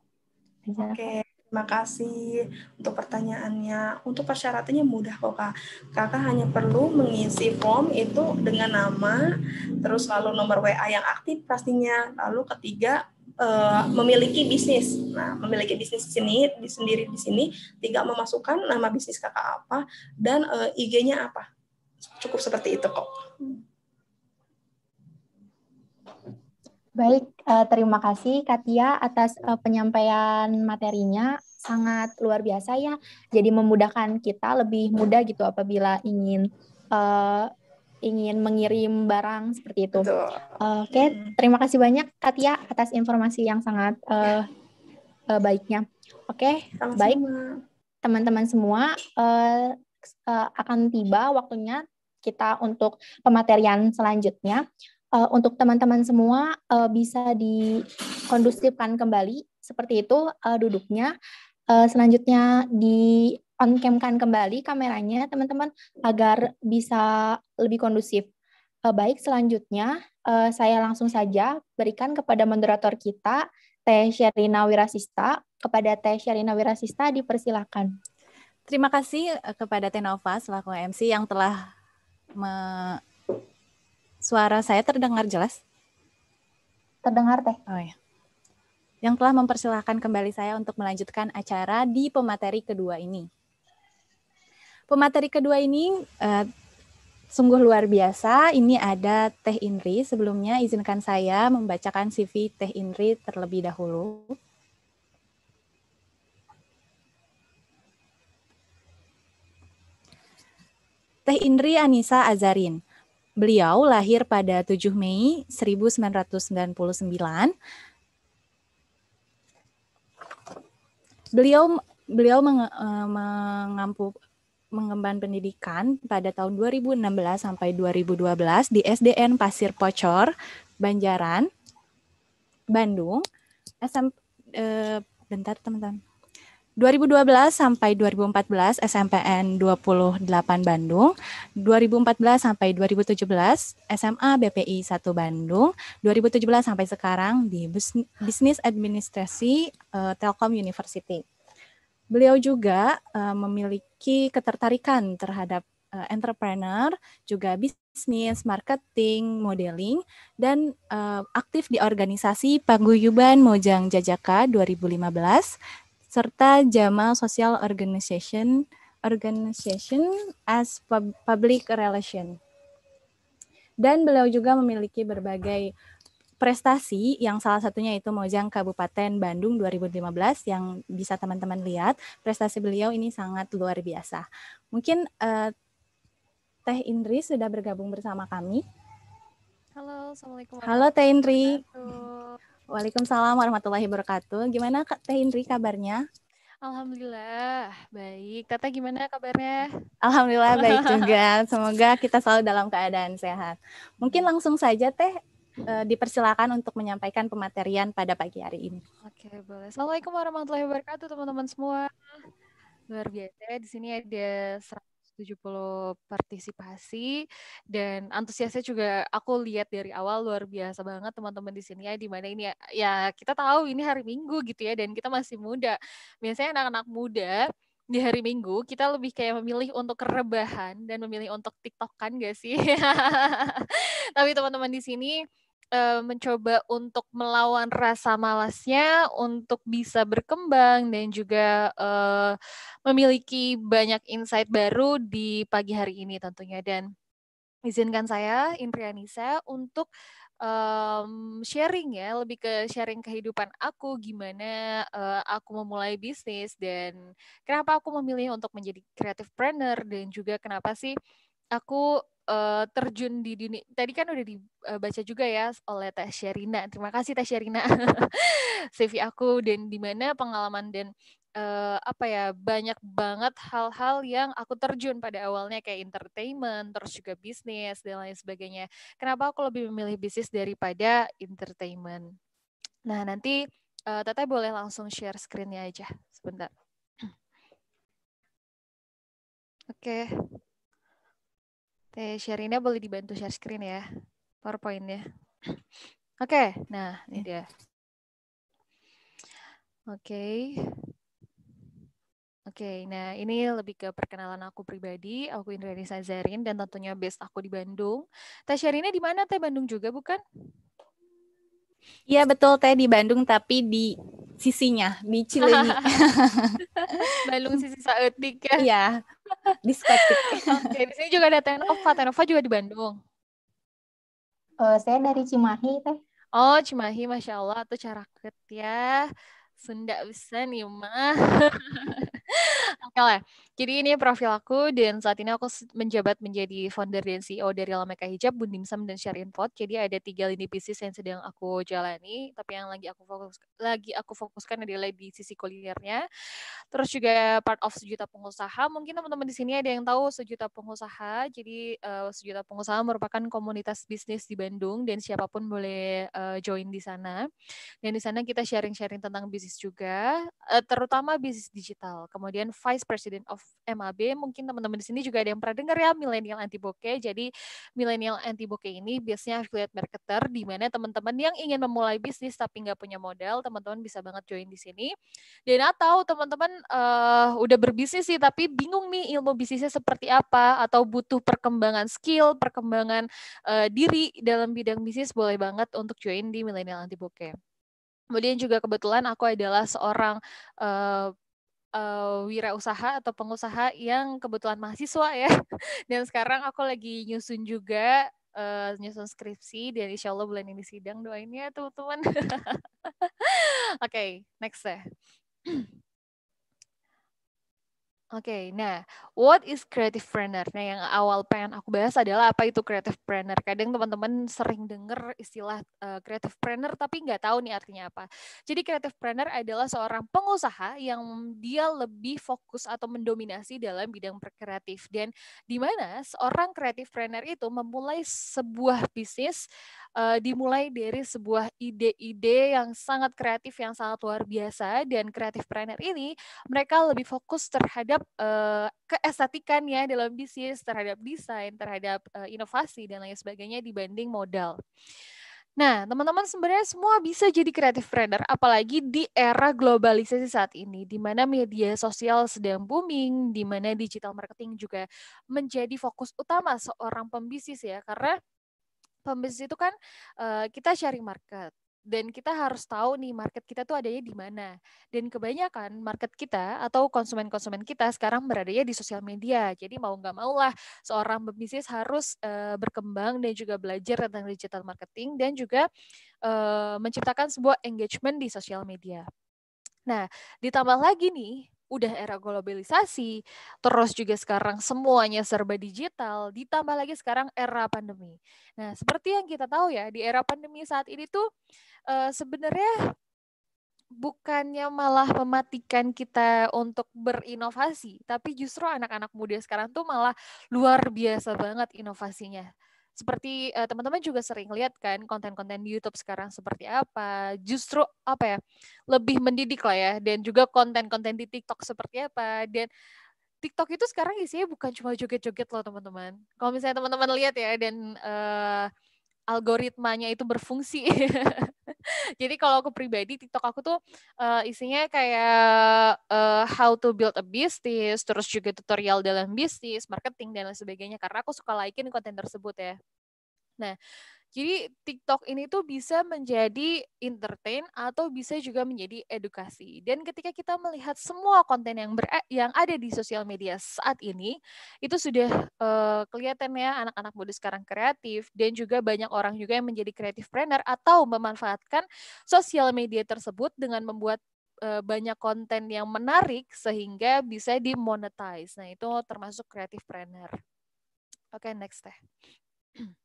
Oke. Okay. Terima kasih untuk pertanyaannya. Untuk persyaratannya mudah kok kak. Kakak hanya perlu mengisi form itu dengan nama, terus lalu nomor WA yang aktif pastinya, lalu ketiga uh, memiliki bisnis. Nah, memiliki bisnis di sini di sendiri di sini, tidak memasukkan nama bisnis kakak apa dan uh, IG-nya apa cukup seperti itu kok. Baik, eh, terima kasih Katia atas eh, penyampaian materinya sangat luar biasa ya. Jadi memudahkan kita lebih mudah gitu apabila ingin eh, ingin mengirim barang seperti itu. Oke, terima kasih banyak Katia atas informasi yang sangat baiknya. Oke, baik teman-teman semua akan tiba waktunya kita untuk pematerian selanjutnya. Uh, untuk teman-teman semua uh, bisa dikondusifkan kembali seperti itu uh, duduknya. Uh, selanjutnya di on camkan kembali kameranya teman-teman agar bisa lebih kondusif. Uh, baik, selanjutnya uh, saya langsung saja berikan kepada moderator kita Teh Sherina Wirasista. Kepada Teh Sherina Wirasista dipersilakan. Terima kasih kepada Tenova selaku MC yang telah me, suara saya terdengar jelas? Terdengar teh. Oh ya. Yang telah mempersilahkan kembali saya untuk melanjutkan acara di pemateri kedua ini. Pemateri kedua ini uh, sungguh luar biasa. Ini ada Teh Indri. Sebelumnya izinkan saya membacakan CV Teh Indri terlebih dahulu. Teh Indri Anissa Azarin. Beliau lahir pada 7 Mei 1999. Beliau beliau meng, e, mengampu, mengemban pendidikan pada tahun 2016 sampai 2012 di SDN Pasir Pocor, Banjaran, Bandung. SM, e, bentar teman-teman. 2012 sampai 2014 SMPN 28 Bandung, 2014 sampai 2017 SMA BPI 1 Bandung, 2017 sampai sekarang di Bisnis Administrasi uh, Telkom University. Beliau juga uh, memiliki ketertarikan terhadap uh, entrepreneur, juga bisnis, marketing, modeling, dan uh, aktif di organisasi Paguyuban Mojang Jajaka 2015 serta Jamal Social Organization Organization as Public Relation. Dan beliau juga memiliki berbagai prestasi yang salah satunya itu Mojang Kabupaten Bandung 2015 yang bisa teman-teman lihat prestasi beliau ini sangat luar biasa. Mungkin uh, Teh Indri sudah bergabung bersama kami. Halo, Assalamualaikum. Halo Teh Indri. Waalaikumsalam warahmatullahi wabarakatuh. Gimana Kak Teh Indri kabarnya? Alhamdulillah baik. Tata gimana kabarnya? Alhamdulillah baik juga. Semoga kita selalu dalam keadaan sehat. Mungkin langsung saja Teh eh, dipersilakan untuk menyampaikan pematerian pada pagi hari ini. Oke, boleh. Assalamualaikum warahmatullahi wabarakatuh teman-teman semua. Luar biasa di sini ada 70 partisipasi dan antusiasnya juga aku lihat dari awal luar biasa banget teman-teman di sini ya di mana ini ya, ya kita tahu ini hari Minggu gitu ya dan kita masih muda. Biasanya anak-anak muda di hari Minggu kita lebih kayak memilih untuk rebahan dan memilih untuk tiktokan gak sih? Tapi teman-teman di sini uh, mencoba untuk melawan rasa malasnya untuk bisa berkembang dan juga uh, memiliki banyak insight baru di pagi hari ini tentunya dan izinkan saya Indrianisa untuk um, sharing ya lebih ke sharing kehidupan aku gimana uh, aku memulai bisnis dan kenapa aku memilih untuk menjadi creative planner dan juga kenapa sih aku uh, terjun di dunia tadi kan udah dibaca eh, juga ya oleh Teh Sherina. Terima kasih Teh Sherina. CV aku dan di mana pengalaman dan uh, apa ya banyak banget hal-hal yang aku terjun pada awalnya kayak entertainment terus juga bisnis dan lain sebagainya. Kenapa aku lebih memilih bisnis daripada entertainment? Nah nanti uh, Teteh boleh langsung share screennya aja sebentar. Oke. Okay. Teh sharingnya boleh dibantu share screen ya, PowerPoint-nya. Oke, okay, nah ini iya. dia. Oke. Okay. Oke, okay, nah ini lebih ke perkenalan aku pribadi. Aku Nisa Zarin dan tentunya base aku di Bandung. Teh Sherina di mana? Teh Bandung juga bukan? Iya betul Teh di Bandung tapi di sisinya di Cilenyi. Bandung sisi saatik ya. Iya diskotik. Oke, okay, di sini juga ada Tenova. Tenova juga di Bandung. Uh, saya dari Cimahi teh. Oh, Cimahi, masya Allah, tuh cara ya. Sunda bisa nih mah. Oke okay, lah. Jadi ini profil aku dan saat ini aku menjabat menjadi founder dan CEO dari Lameka Hijab, Bundimsam dan Share Import. Jadi ada tiga lini bisnis yang sedang aku jalani, tapi yang lagi aku fokus lagi aku fokuskan adalah di sisi kulinernya. Terus juga part of sejuta pengusaha. Mungkin teman-teman di sini ada yang tahu sejuta pengusaha. Jadi uh, sejuta pengusaha merupakan komunitas bisnis di Bandung dan siapapun boleh uh, join di sana. Dan di sana kita sharing-sharing tentang bisnis juga, uh, terutama bisnis digital. Kemudian Vice President of MAB mungkin teman-teman di sini juga ada yang pernah dengar ya milenial anti bokeh. Jadi milenial anti bokeh ini biasanya affiliate marketer di mana teman-teman yang ingin memulai bisnis tapi nggak punya modal, teman-teman bisa banget join di sini. Dan atau teman-teman uh, udah berbisnis sih tapi bingung nih ilmu bisnisnya seperti apa atau butuh perkembangan skill, perkembangan uh, diri dalam bidang bisnis boleh banget untuk join di milenial anti bokeh. Kemudian juga kebetulan aku adalah seorang uh, uh, wirausaha atau pengusaha yang kebetulan mahasiswa ya. Dan sekarang aku lagi nyusun juga uh, nyusun skripsi dan insya Allah bulan ini sidang doain ya teman-teman. Oke, okay, next ya. Oke, okay, nah, what is creative planner? Nah, yang awal pengen aku bahas adalah apa itu creative planner. Kadang teman-teman sering dengar istilah uh, creative planner, tapi nggak tahu nih artinya apa. Jadi creative planner adalah seorang pengusaha yang dia lebih fokus atau mendominasi dalam bidang kreatif. Dan di mana seorang creative planner itu memulai sebuah bisnis, uh, dimulai dari sebuah ide-ide yang sangat kreatif, yang sangat luar biasa. Dan creative planner ini mereka lebih fokus terhadap uh, eh, keestetikannya dalam bisnis, terhadap desain, terhadap uh, inovasi dan lain sebagainya dibanding modal. Nah, teman-teman sebenarnya semua bisa jadi creative trader, apalagi di era globalisasi saat ini, di mana media sosial sedang booming, di mana digital marketing juga menjadi fokus utama seorang pembisnis ya, karena pembisnis itu kan uh, kita sharing market dan kita harus tahu nih market kita tuh adanya di mana. Dan kebanyakan market kita atau konsumen-konsumen kita sekarang beradanya di sosial media. Jadi mau nggak mau lah seorang pebisnis harus uh, berkembang dan juga belajar tentang digital marketing dan juga uh, menciptakan sebuah engagement di sosial media. Nah, ditambah lagi nih udah era globalisasi, terus juga sekarang semuanya serba digital, ditambah lagi sekarang era pandemi. Nah, seperti yang kita tahu ya, di era pandemi saat ini tuh uh, sebenarnya bukannya malah mematikan kita untuk berinovasi, tapi justru anak-anak muda sekarang tuh malah luar biasa banget inovasinya seperti uh, teman-teman juga sering lihat kan konten-konten di YouTube sekarang seperti apa justru apa ya lebih mendidik lah ya dan juga konten-konten di TikTok seperti apa dan TikTok itu sekarang isinya bukan cuma joget-joget loh teman-teman kalau misalnya teman-teman lihat ya dan uh, algoritmanya itu berfungsi Jadi kalau aku pribadi TikTok aku tuh uh, isinya kayak uh, how to build a business, terus juga tutorial dalam bisnis, marketing dan lain sebagainya karena aku suka likein konten tersebut ya. Nah, jadi TikTok ini tuh bisa menjadi entertain atau bisa juga menjadi edukasi. Dan ketika kita melihat semua konten yang ber yang ada di sosial media saat ini, itu sudah uh, ya anak-anak muda sekarang kreatif dan juga banyak orang juga yang menjadi kreatif planner atau memanfaatkan sosial media tersebut dengan membuat eh, banyak konten yang menarik sehingga bisa dimonetize. Nah, itu termasuk kreatif planner. Oke, okay, next teh.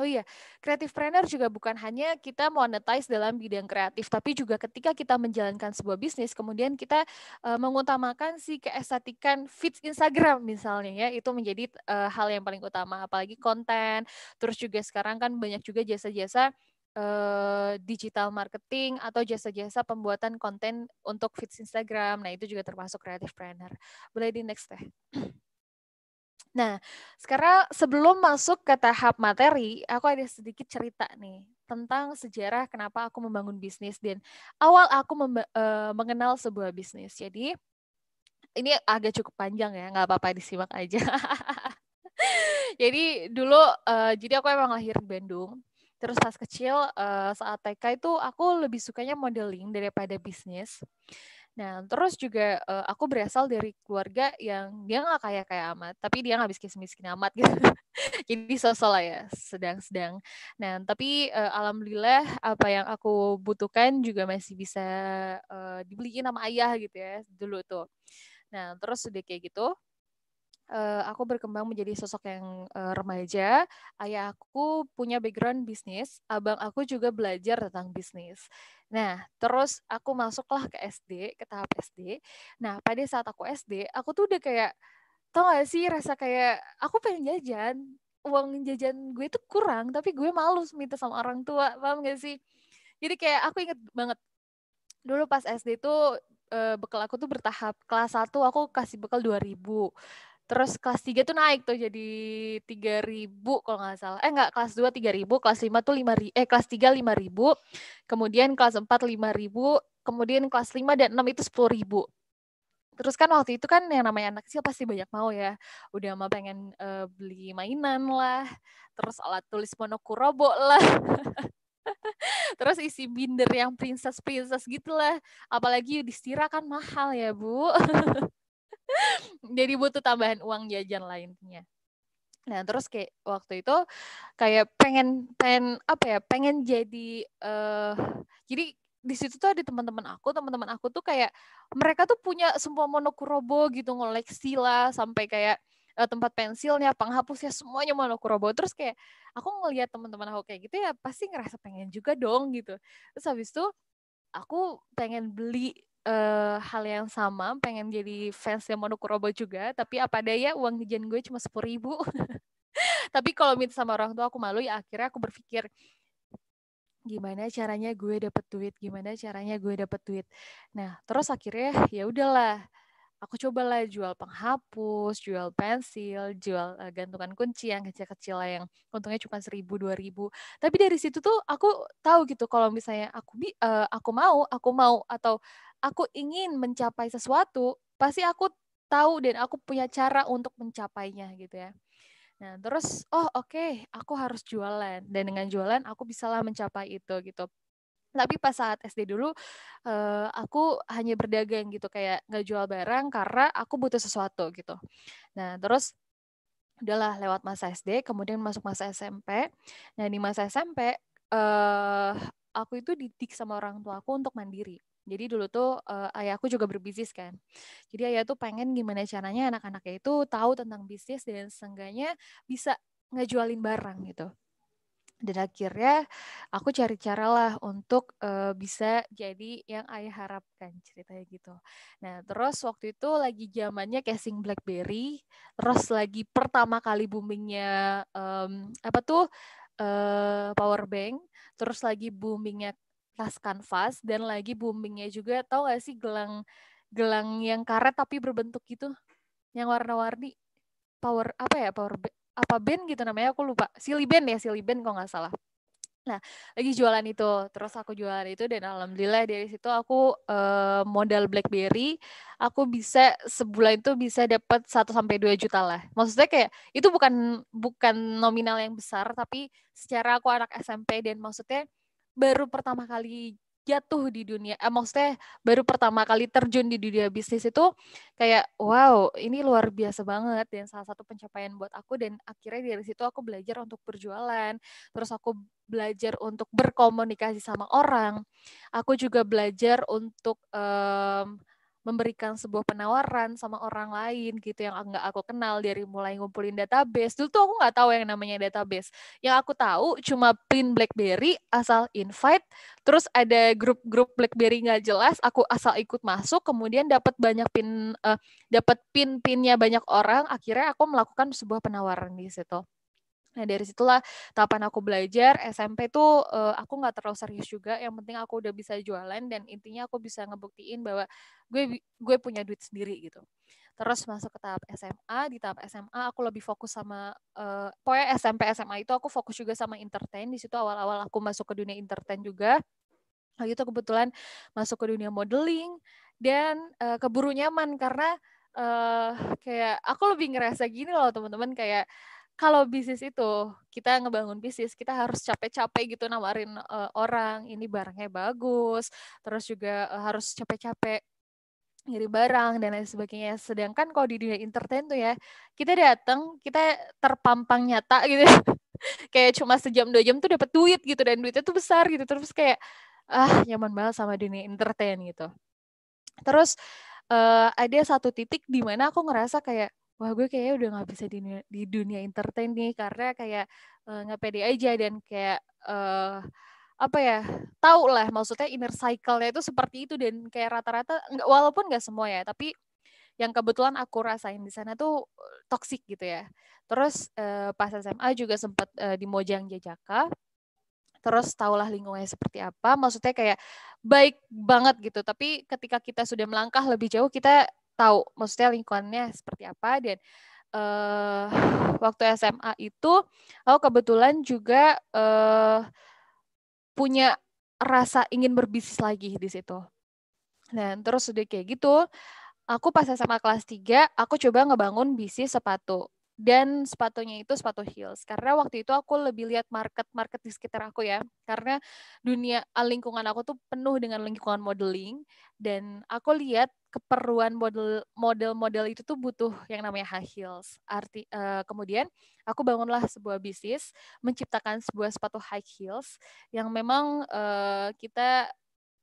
Oh iya, kreatif planner juga bukan hanya kita monetize dalam bidang kreatif, tapi juga ketika kita menjalankan sebuah bisnis, kemudian kita uh, mengutamakan si keestetikan feeds Instagram misalnya ya, itu menjadi uh, hal yang paling utama, apalagi konten, terus juga sekarang kan banyak juga jasa-jasa digital marketing atau jasa-jasa pembuatan konten untuk feeds Instagram, nah itu juga termasuk kreatif planner. Boleh di next teh. Nah, sekarang sebelum masuk ke tahap materi, aku ada sedikit cerita nih tentang sejarah kenapa aku membangun bisnis dan awal aku uh, mengenal sebuah bisnis. Jadi ini agak cukup panjang ya, nggak apa-apa disimak aja. jadi dulu uh, jadi aku emang lahir di Bandung. Terus pas kecil uh, saat TK itu aku lebih sukanya modeling daripada bisnis. Nah, terus juga uh, aku berasal dari keluarga yang dia nggak kaya kaya amat, tapi dia nggak miskin-miskin amat gitu. Jadi sosok lah ya, sedang-sedang. Nah, tapi uh, alhamdulillah apa yang aku butuhkan juga masih bisa uh, dibeliin sama ayah gitu ya dulu tuh. Nah, terus udah kayak gitu, uh, aku berkembang menjadi sosok yang uh, remaja. Ayah aku punya background bisnis, abang aku juga belajar tentang bisnis. Nah, terus aku masuklah ke SD, ke tahap SD. Nah, pada saat aku SD, aku tuh udah kayak tau gak sih rasa kayak aku pengen jajan, uang jajan gue tuh kurang tapi gue malu minta sama orang tua paham gak sih jadi kayak aku inget banget dulu pas SD tuh eh, bekal aku tuh bertahap kelas 1 aku kasih bekal 2000 Terus kelas 3 tuh naik tuh jadi 3000 kalau nggak salah. Eh enggak, kelas 2 3000, kelas 5 tuh 5000, eh kelas 3 5000, kemudian kelas 4 5000, kemudian kelas 5 dan 6 itu 10000. Terus kan waktu itu kan yang namanya anak kecil pasti banyak mau ya. Udah mah pengen uh, beli mainan lah, terus alat tulis monokurobo lah. terus isi binder yang princess-princess gitulah. Apalagi di kan mahal ya, Bu. jadi butuh tambahan uang jajan lainnya Nah, terus kayak waktu itu kayak pengen pengen apa ya? Pengen jadi uh, jadi di situ tuh ada teman-teman aku, teman-teman aku tuh kayak mereka tuh punya semua monokurobo gitu ngoleksi lah sampai kayak uh, tempat pensilnya, penghapusnya semuanya monokurobo. Terus kayak aku ngelihat teman-teman aku kayak gitu ya pasti ngerasa pengen juga dong gitu. Terus habis itu aku pengen beli uh, hal yang sama, pengen jadi fans yang Monokurobo juga, tapi apa daya ya, uang jajan gue cuma sepuluh ribu. tapi kalau minta sama orang tua aku malu, ya akhirnya aku berpikir, gimana caranya gue dapet duit, gimana caranya gue dapet duit. Nah, terus akhirnya ya udahlah, aku cobalah jual penghapus, jual pensil, jual uh, gantungan kunci yang kecil-kecil lah yang untungnya cuma seribu dua ribu. Tapi dari situ tuh aku tahu gitu kalau misalnya aku bi uh, aku mau, aku mau atau aku ingin mencapai sesuatu, pasti aku tahu dan aku punya cara untuk mencapainya gitu ya. Nah, terus oh oke, okay, aku harus jualan dan dengan jualan aku bisalah mencapai itu gitu. Tapi pas saat SD dulu eh, aku hanya berdagang gitu kayak nggak jual barang karena aku butuh sesuatu gitu. Nah, terus udahlah lewat masa SD, kemudian masuk masa SMP. Nah, di masa SMP eh aku itu didik sama orang tua aku untuk mandiri jadi dulu tuh uh, eh, ayahku juga berbisnis kan. Jadi ayah tuh pengen gimana caranya anak-anaknya itu tahu tentang bisnis dan seenggaknya bisa ngejualin barang gitu. Dan akhirnya aku cari cara lah untuk uh, bisa jadi yang ayah harapkan ceritanya gitu. Nah terus waktu itu lagi zamannya casing BlackBerry, terus lagi pertama kali boomingnya um, apa tuh uh, power bank, terus lagi boomingnya tas kanvas dan lagi boomingnya juga tau gak sih gelang gelang yang karet tapi berbentuk gitu yang warna-warni power apa ya power apa band gitu namanya aku lupa silly band ya silly band kalau nggak salah nah lagi jualan itu terus aku jualan itu dan alhamdulillah dari situ aku eh, modal BlackBerry aku bisa sebulan itu bisa dapat 1 sampai dua juta lah maksudnya kayak itu bukan bukan nominal yang besar tapi secara aku anak SMP dan maksudnya baru pertama kali jatuh di dunia, eh, maksudnya baru pertama kali terjun di dunia bisnis itu kayak wow ini luar biasa banget dan salah satu pencapaian buat aku dan akhirnya dari situ aku belajar untuk berjualan, terus aku belajar untuk berkomunikasi sama orang, aku juga belajar untuk um, memberikan sebuah penawaran sama orang lain gitu yang nggak aku kenal dari mulai ngumpulin database dulu tuh aku nggak tahu yang namanya database yang aku tahu cuma pin BlackBerry asal invite terus ada grup-grup BlackBerry nggak jelas aku asal ikut masuk kemudian dapat banyak pin uh, eh, dapat pin-pinnya banyak orang akhirnya aku melakukan sebuah penawaran di situ Nah dari situlah tahapan aku belajar SMP tuh uh, aku nggak terlalu serius juga. Yang penting aku udah bisa jualan dan intinya aku bisa ngebuktiin bahwa gue gue punya duit sendiri gitu. Terus masuk ke tahap SMA di tahap SMA aku lebih fokus sama uh, pokoknya SMP SMA itu aku fokus juga sama entertain. Di situ awal-awal aku masuk ke dunia entertain juga. Lalu itu kebetulan masuk ke dunia modeling dan uh, keburu nyaman karena uh, kayak aku lebih ngerasa gini loh teman-teman kayak kalau bisnis itu kita ngebangun bisnis kita harus capek-capek gitu nawarin uh, orang ini barangnya bagus terus juga uh, harus capek-capek nyari barang dan lain sebagainya. Sedangkan kalau di dunia entertain tuh ya, kita datang, kita terpampang nyata gitu. kayak cuma sejam dua jam tuh dapat duit gitu dan duitnya tuh besar gitu. Terus kayak ah nyaman banget sama dunia entertain gitu. Terus uh, ada satu titik di mana aku ngerasa kayak wah gue kayaknya udah nggak bisa di dunia, di dunia entertain nih karena kayak eh, nggak uh, pede aja dan kayak uh, apa ya tau lah maksudnya inner cycle-nya itu seperti itu dan kayak rata-rata walaupun nggak semua ya tapi yang kebetulan aku rasain di sana tuh eh, toksik gitu ya terus uh, pas SMA juga sempat uh, di Mojang Jajaka terus tahulah lingkungannya seperti apa maksudnya kayak baik banget gitu tapi ketika kita sudah melangkah lebih jauh kita tahu maksudnya lingkungannya seperti apa dan uh, waktu SMA itu aku kebetulan juga uh, punya rasa ingin berbisnis lagi di situ. Dan nah, terus udah kayak gitu, aku pas SMA kelas 3, aku coba ngebangun bisnis sepatu dan sepatunya itu sepatu heels karena waktu itu aku lebih lihat market market di sekitar aku ya karena dunia eh, lingkungan aku tuh penuh dengan lingkungan modeling dan aku lihat keperluan model model-model itu tuh butuh yang namanya high heels. Arti uh, kemudian aku bangunlah sebuah bisnis menciptakan sebuah sepatu high heels yang memang uh, kita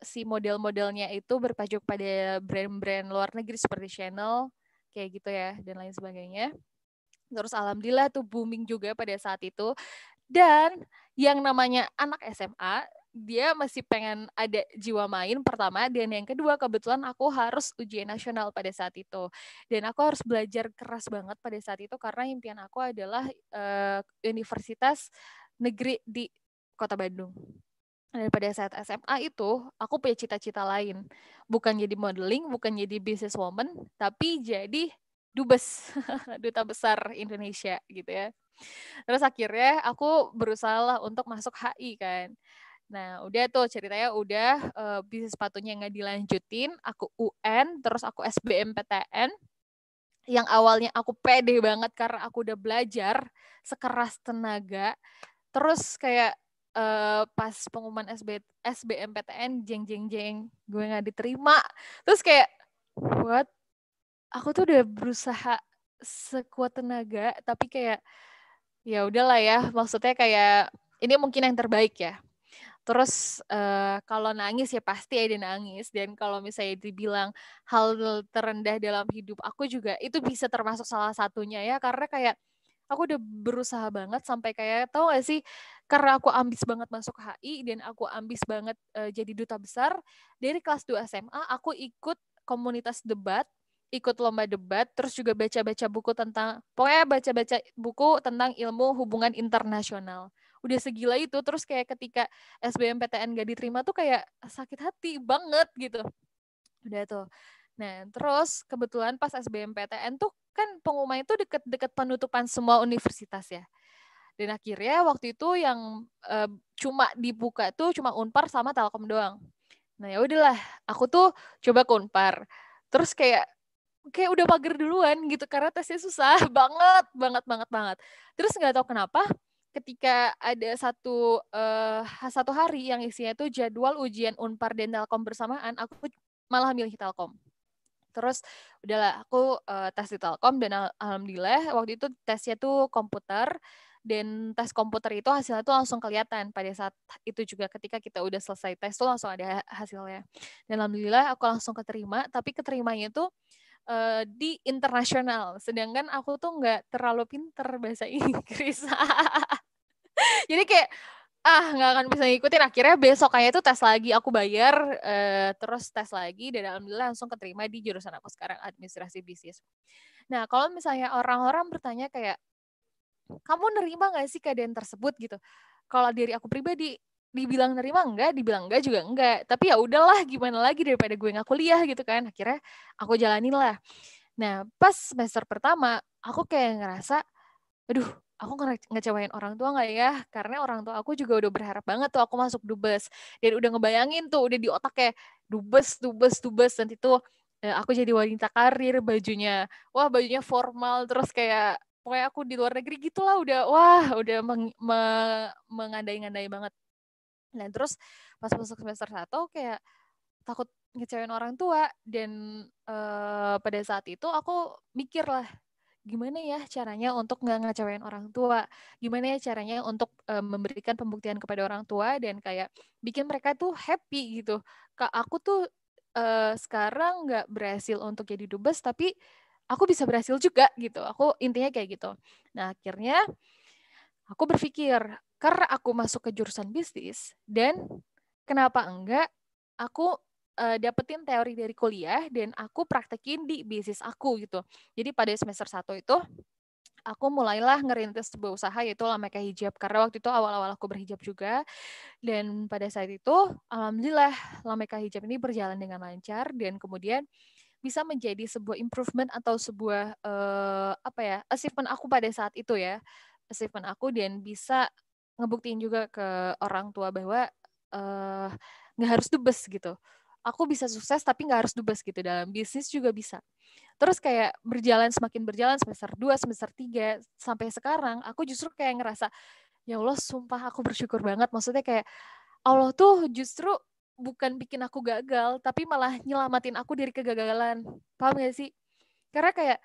si model-modelnya itu berpajuk pada brand-brand luar negeri seperti Chanel kayak gitu ya dan lain sebagainya. Terus alhamdulillah tuh booming juga pada saat itu. Dan yang namanya anak SMA, dia masih pengen ada jiwa main pertama dan yang kedua kebetulan aku harus ujian nasional pada saat itu dan aku harus belajar keras banget pada saat itu karena impian aku adalah uh, universitas negeri di kota Bandung dan pada saat SMA itu aku punya cita-cita lain bukan jadi modeling bukan jadi businesswoman tapi jadi dubes duta besar Indonesia gitu ya terus akhirnya aku berusaha lah untuk masuk HI kan nah udah tuh ceritanya udah uh, bisnis sepatunya nggak dilanjutin aku UN terus aku SBMPTN yang awalnya aku pede banget karena aku udah belajar sekeras tenaga terus kayak uh, pas pengumuman SB, SBMPTN jeng jeng jeng gue nggak diterima terus kayak what aku tuh udah berusaha sekuat tenaga tapi kayak ya udahlah ya maksudnya kayak ini mungkin yang terbaik ya terus uh, kalau nangis ya pasti ada nangis dan kalau misalnya dibilang hal terendah dalam hidup aku juga itu bisa termasuk salah satunya ya karena kayak aku udah berusaha banget sampai kayak tau gak sih karena aku ambis banget masuk HI dan aku ambis banget uh, jadi duta besar dari kelas 2 SMA aku ikut komunitas debat ikut lomba debat, terus juga baca-baca buku tentang, pokoknya baca-baca buku tentang ilmu hubungan internasional. Udah segila itu, terus kayak ketika SBMPTN gak diterima tuh kayak sakit hati banget gitu. Udah tuh. Nah, terus kebetulan pas SBMPTN tuh kan pengumuman itu deket-deket penutupan semua universitas ya. Dan akhirnya waktu itu yang e, cuma dibuka tuh cuma Unpar sama Telkom doang. Nah, ya udahlah, aku tuh coba ke Unpar. Terus kayak kayak udah pagar duluan gitu karena tesnya susah banget banget banget banget terus nggak tahu kenapa ketika ada satu uh, satu hari yang isinya itu jadwal ujian unpar dan telkom bersamaan aku malah milih telkom terus udahlah aku uh, tes di telkom dan al alhamdulillah waktu itu tesnya tuh komputer dan tes komputer itu hasilnya tuh langsung kelihatan pada saat itu juga ketika kita udah selesai tes tuh langsung ada hasilnya dan alhamdulillah aku langsung keterima tapi keterimanya tuh uh, di internasional sedangkan aku tuh nggak terlalu pinter bahasa Inggris jadi kayak ah nggak akan bisa ngikutin akhirnya besok kayak itu tes lagi aku bayar uh, terus tes lagi dan alhamdulillah langsung keterima di jurusan aku sekarang administrasi bisnis nah kalau misalnya orang-orang bertanya kayak kamu nerima nggak sih keadaan tersebut gitu kalau diri aku pribadi dibilang nerima enggak, dibilang enggak juga enggak. Tapi ya udahlah gimana lagi daripada gue nggak kuliah gitu kan. Akhirnya aku jalanin lah. Nah, pas semester pertama aku kayak ngerasa aduh, aku ngecewain orang tua nggak ya? Karena orang tua aku juga udah berharap banget tuh aku masuk dubes. Dan udah ngebayangin tuh, udah di otak kayak dubes, dubes, dubes. Nanti tuh eh, aku jadi wanita karir bajunya. Wah, bajunya formal terus kayak pokoknya aku di luar negeri gitulah udah wah udah meng, me, mengandai-ngandai banget Nah terus pas masuk semester satu kayak takut ngecewain orang tua dan uh, pada saat itu aku mikir lah gimana ya caranya untuk nggak ngecewain orang tua, gimana ya caranya untuk uh, memberikan pembuktian kepada orang tua dan kayak bikin mereka tuh happy gitu. Kak aku tuh uh, sekarang nggak berhasil untuk jadi dubes tapi aku bisa berhasil juga gitu. Aku intinya kayak gitu. Nah akhirnya aku berpikir karena aku masuk ke jurusan bisnis dan kenapa enggak aku uh, dapetin teori dari kuliah dan aku praktekin di bisnis aku gitu. Jadi pada semester satu itu aku mulailah ngerintis sebuah usaha yaitu Lameka Hijab karena waktu itu awal-awal aku berhijab juga dan pada saat itu alhamdulillah Lameka Hijab ini berjalan dengan lancar dan kemudian bisa menjadi sebuah improvement atau sebuah uh, apa ya achievement aku pada saat itu ya achievement aku dan bisa ngebuktiin juga ke orang tua bahwa eh, nggak uh, harus dubes gitu aku bisa sukses tapi nggak harus dubes gitu dalam bisnis juga bisa terus kayak berjalan semakin berjalan semester 2, semester 3, sampai sekarang aku justru kayak ngerasa ya Allah sumpah aku bersyukur banget maksudnya kayak Allah tuh justru bukan bikin aku gagal tapi malah nyelamatin aku dari kegagalan paham gak sih karena kayak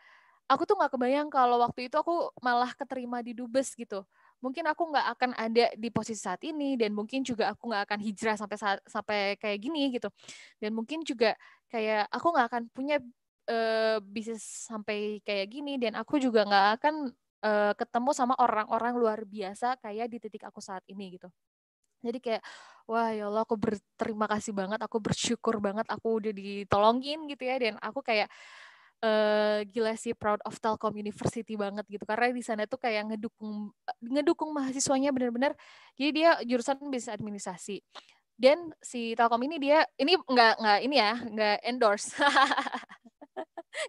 aku tuh nggak kebayang kalau waktu itu aku malah keterima di dubes gitu mungkin aku nggak akan ada di posisi saat ini dan mungkin juga aku nggak akan hijrah sampai saat, sampai kayak gini gitu dan mungkin juga kayak aku nggak akan punya uh, bisnis sampai kayak gini dan aku juga nggak akan uh, ketemu sama orang-orang luar biasa kayak di titik aku saat ini gitu jadi kayak wah ya Allah aku berterima kasih banget aku bersyukur banget aku udah ditolongin gitu ya dan aku kayak uh, gila sih proud of Telkom University banget gitu karena di sana tuh kayak ngedukung ngedukung mahasiswanya benar-benar jadi dia jurusan bisnis administrasi dan si Telkom ini dia ini nggak nggak ini ya nggak endorse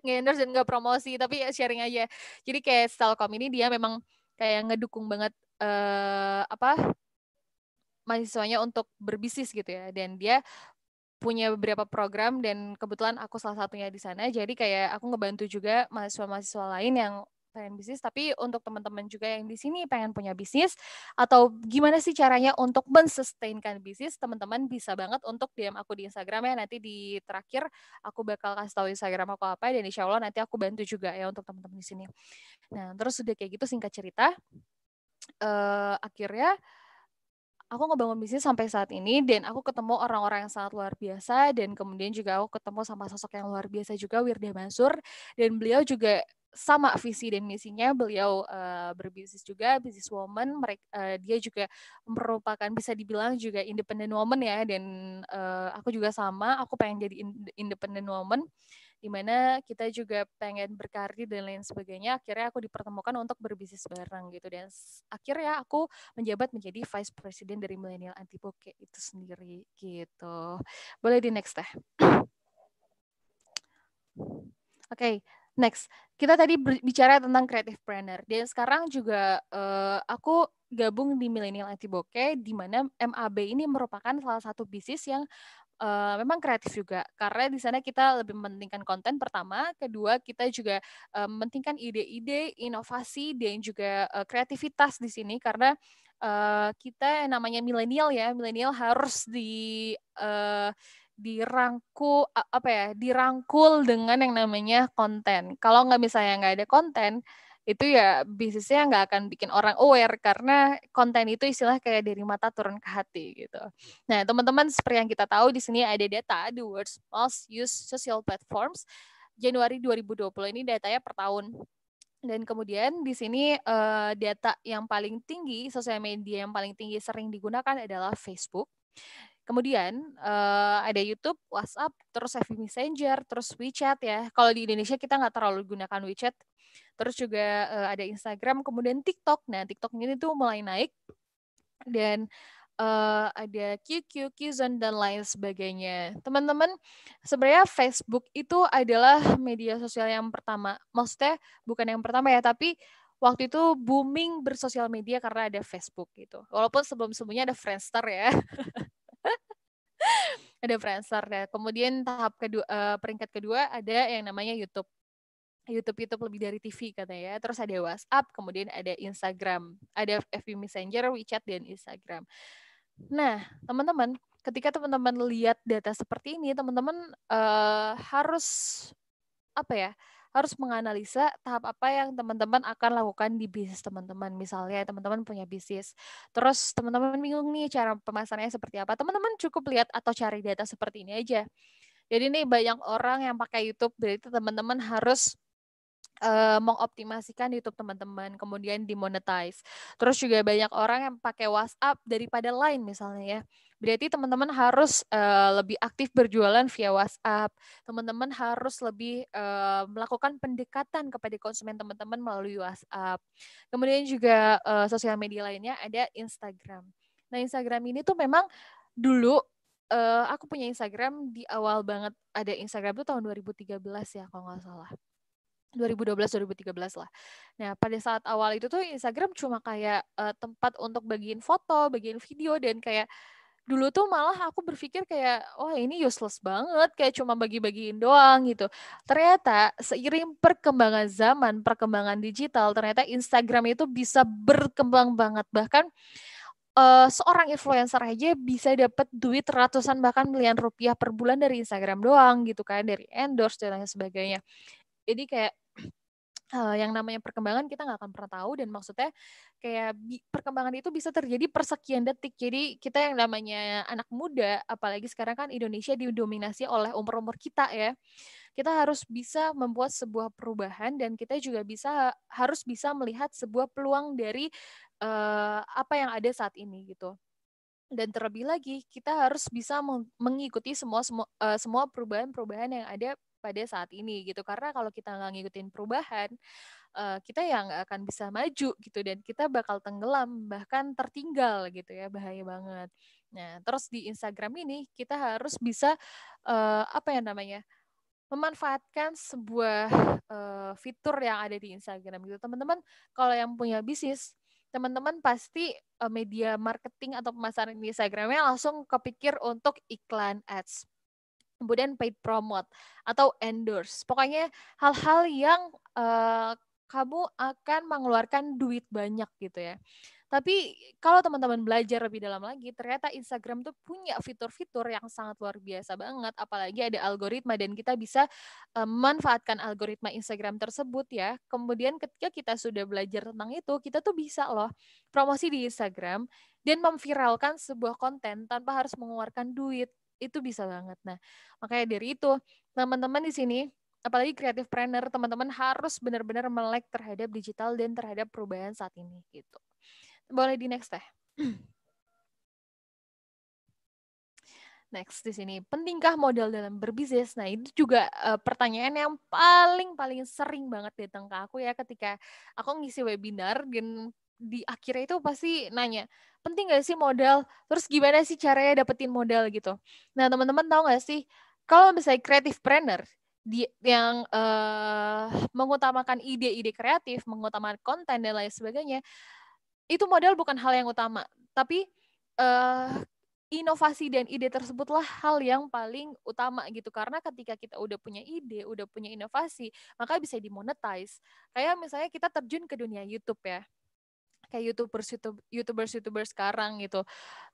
nggak endorse dan nggak promosi tapi ya sharing aja jadi kayak Telkom ini dia memang kayak ngedukung banget eh uh, apa mahasiswanya untuk berbisnis gitu ya dan dia punya beberapa program dan kebetulan aku salah satunya di sana. Jadi kayak aku ngebantu juga mahasiswa-mahasiswa lain yang pengen bisnis tapi untuk teman-teman juga yang di sini pengen punya bisnis atau gimana sih caranya untuk mensustainkan bisnis teman-teman bisa banget untuk DM aku di Instagram ya nanti di terakhir aku bakal kasih tahu Instagram aku apa dan insya Allah nanti aku bantu juga ya untuk teman-teman di sini nah terus sudah kayak gitu singkat cerita uh, akhirnya aku ngebangun bisnis sampai saat ini dan aku ketemu orang-orang yang sangat luar biasa dan kemudian juga aku ketemu sama sosok yang luar biasa juga Wirda Mansur dan beliau juga sama visi dan misinya beliau uh, berbisnis juga bisnis woman mereka uh, eh, dia juga merupakan bisa dibilang juga independent woman ya dan uh, aku juga sama aku pengen jadi independent woman dimana kita juga pengen berkarir dan lain sebagainya akhirnya aku dipertemukan untuk berbisnis bareng gitu dan akhirnya aku menjabat menjadi vice president dari milenial anti bokeh itu sendiri gitu boleh di next teh oke okay, next kita tadi bicara tentang creative planner dan sekarang juga uh, aku gabung di Millennial Anti di mana MAB ini merupakan salah satu bisnis yang uh, memang kreatif juga karena di sana kita lebih mementingkan konten pertama, kedua kita juga uh, mementingkan ide-ide, inovasi dan juga uh, kreativitas di sini karena uh, kita yang namanya milenial ya, milenial harus di uh, dirangkul apa ya dirangkul dengan yang namanya konten kalau nggak misalnya nggak ada konten itu ya bisnisnya nggak akan bikin orang aware karena konten itu istilah kayak dari mata turun ke hati gitu. Nah teman-teman seperti yang kita tahu di sini ada data the world's most used social platforms Januari 2020 ini datanya per tahun. Dan kemudian di sini uh, data yang paling tinggi, sosial media yang paling tinggi sering digunakan adalah Facebook. Kemudian uh, ada YouTube, WhatsApp, terus FB Messenger, terus WeChat ya. Kalau di Indonesia kita nggak terlalu gunakan WeChat. Terus juga uh, ada Instagram, kemudian TikTok. Nah, TikTok ini tuh mulai naik dan uh, ada QQ, Qzone dan lain sebagainya. Teman-teman, sebenarnya Facebook itu adalah media sosial yang pertama. Maksudnya bukan yang pertama ya, tapi waktu itu booming bersosial media karena ada Facebook gitu. Walaupun sebelum-sebelumnya ada Friendster ya. ada freelancer, ya. Nah, kemudian tahap kedua uh, peringkat kedua ada yang namanya YouTube. YouTube itu lebih dari TV katanya ya. Terus ada WhatsApp, kemudian ada Instagram, ada FB Messenger, WeChat dan Instagram. Nah, teman-teman, ketika teman-teman lihat data seperti ini, teman-teman uh, harus apa ya? harus menganalisa tahap apa yang teman-teman akan lakukan di bisnis teman-teman. Misalnya teman-teman punya bisnis, terus teman-teman bingung nih cara pemasarannya seperti apa. Teman-teman cukup lihat atau cari data seperti ini aja. Jadi nih banyak orang yang pakai YouTube, berarti teman-teman harus uh, mengoptimasikan YouTube teman-teman, kemudian dimonetize. Terus juga banyak orang yang pakai WhatsApp daripada Line misalnya ya. Berarti teman-teman harus uh, lebih aktif berjualan via WhatsApp. Teman-teman harus lebih uh, melakukan pendekatan kepada konsumen teman-teman melalui WhatsApp. Kemudian juga uh, sosial media lainnya ada Instagram. Nah, Instagram ini tuh memang dulu uh, aku punya Instagram di awal banget ada Instagram tuh tahun 2013 ya kalau nggak salah. 2012 2013 lah. Nah, pada saat awal itu tuh Instagram cuma kayak uh, tempat untuk bagiin foto, bagiin video dan kayak dulu tuh malah aku berpikir kayak wah oh, ini useless banget kayak cuma bagi-bagiin doang gitu ternyata seiring perkembangan zaman perkembangan digital ternyata Instagram itu bisa berkembang banget bahkan uh, seorang influencer aja bisa dapat duit ratusan bahkan miliar rupiah per bulan dari Instagram doang gitu kan dari endorse dan lain sebagainya jadi kayak uh, yang namanya perkembangan kita nggak akan pernah tahu dan maksudnya kayak perkembangan itu bisa terjadi persekian detik jadi kita yang namanya anak muda apalagi sekarang kan Indonesia didominasi oleh umur-umur kita ya kita harus bisa membuat sebuah perubahan dan kita juga bisa harus bisa melihat sebuah peluang dari uh, apa yang ada saat ini gitu dan terlebih lagi kita harus bisa mengikuti semua semua, uh, semua perubahan-perubahan yang ada pada saat ini gitu karena kalau kita nggak ngikutin perubahan uh, kita yang akan bisa maju gitu dan kita bakal tenggelam bahkan tertinggal gitu ya bahaya banget nah terus di Instagram ini kita harus bisa uh, apa ya namanya memanfaatkan sebuah uh, fitur yang ada di Instagram gitu teman-teman kalau yang punya bisnis teman-teman pasti media marketing atau pemasaran di Instagramnya langsung kepikir untuk iklan ads kemudian paid promote atau endorse. Pokoknya hal-hal yang uh, kamu akan mengeluarkan duit banyak gitu ya. Tapi kalau teman-teman belajar lebih dalam lagi, ternyata Instagram tuh punya fitur-fitur yang sangat luar biasa banget, apalagi ada algoritma dan kita bisa eh, memanfaatkan algoritma Instagram tersebut ya. Kemudian ketika kita sudah belajar tentang itu, kita tuh bisa loh promosi di Instagram dan memviralkan sebuah konten tanpa harus mengeluarkan duit itu bisa banget. Nah, makanya dari itu teman-teman di sini apalagi creative planner teman-teman harus benar-benar melek terhadap digital dan terhadap perubahan saat ini gitu. Boleh di next teh. Next di sini, pentingkah modal dalam berbisnis? Nah, itu juga uh, pertanyaan yang paling paling sering banget datang ke aku ya ketika aku ngisi webinar dan di akhirnya itu pasti nanya penting gak sih modal terus gimana sih caranya dapetin modal gitu nah teman-teman tahu gak sih kalau misalnya creative planner di, yang uh, mengutamakan ide-ide kreatif mengutamakan konten dan lain sebagainya itu modal bukan hal yang utama tapi uh, inovasi dan ide tersebutlah hal yang paling utama gitu karena ketika kita udah punya ide, udah punya inovasi, maka bisa dimonetize. Kayak misalnya kita terjun ke dunia YouTube ya kayak youtubers youtubers youtubers sekarang gitu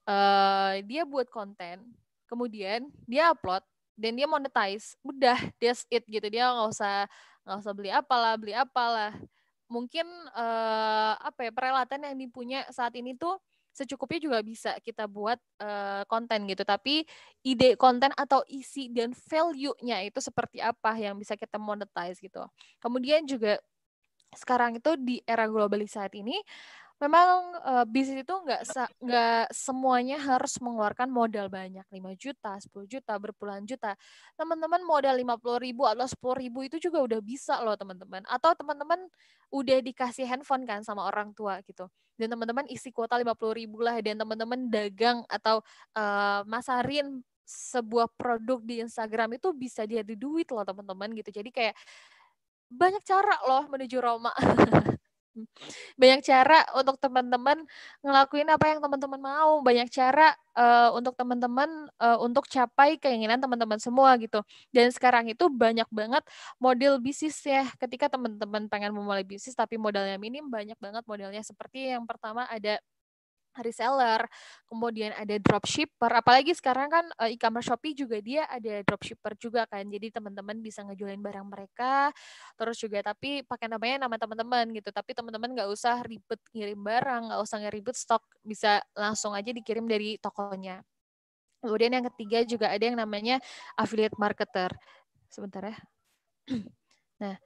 uh, dia buat konten kemudian dia upload dan dia monetize udah dia it gitu dia nggak usah nggak usah beli apalah beli apalah mungkin uh, apa ya peralatan yang dipunya saat ini tuh secukupnya juga bisa kita buat uh, konten gitu tapi ide konten atau isi dan value-nya itu seperti apa yang bisa kita monetize gitu kemudian juga sekarang itu di era globalisasi ini memang uh, bisnis itu nggak nggak semuanya harus mengeluarkan modal banyak 5 juta 10 juta berpuluhan juta teman-teman modal lima puluh ribu atau sepuluh ribu itu juga udah bisa loh teman-teman atau teman-teman udah dikasih handphone kan sama orang tua gitu dan teman-teman isi kuota 50 ribu lah dan teman-teman dagang atau uh, masarin sebuah produk di Instagram itu bisa jadi duit loh teman-teman gitu jadi kayak banyak cara loh menuju Roma. banyak cara untuk teman-teman ngelakuin apa yang teman-teman mau, banyak cara uh, untuk teman-teman uh, untuk capai keinginan teman-teman semua gitu. Dan sekarang itu banyak banget model bisnis ya. Ketika teman-teman pengen memulai bisnis tapi modalnya minim, banyak banget modelnya. Seperti yang pertama ada reseller, kemudian ada dropshipper, apalagi sekarang kan eh, e-commerce Shopee juga dia ada dropshipper juga kan, jadi teman-teman bisa ngejualin barang mereka, terus juga tapi pakai namanya nama teman-teman gitu, tapi teman-teman nggak usah ribet ngirim barang, nggak usah ribet stok, bisa langsung aja dikirim dari tokonya. Kemudian yang ketiga juga ada yang namanya affiliate marketer. Sebentar ya. Nah,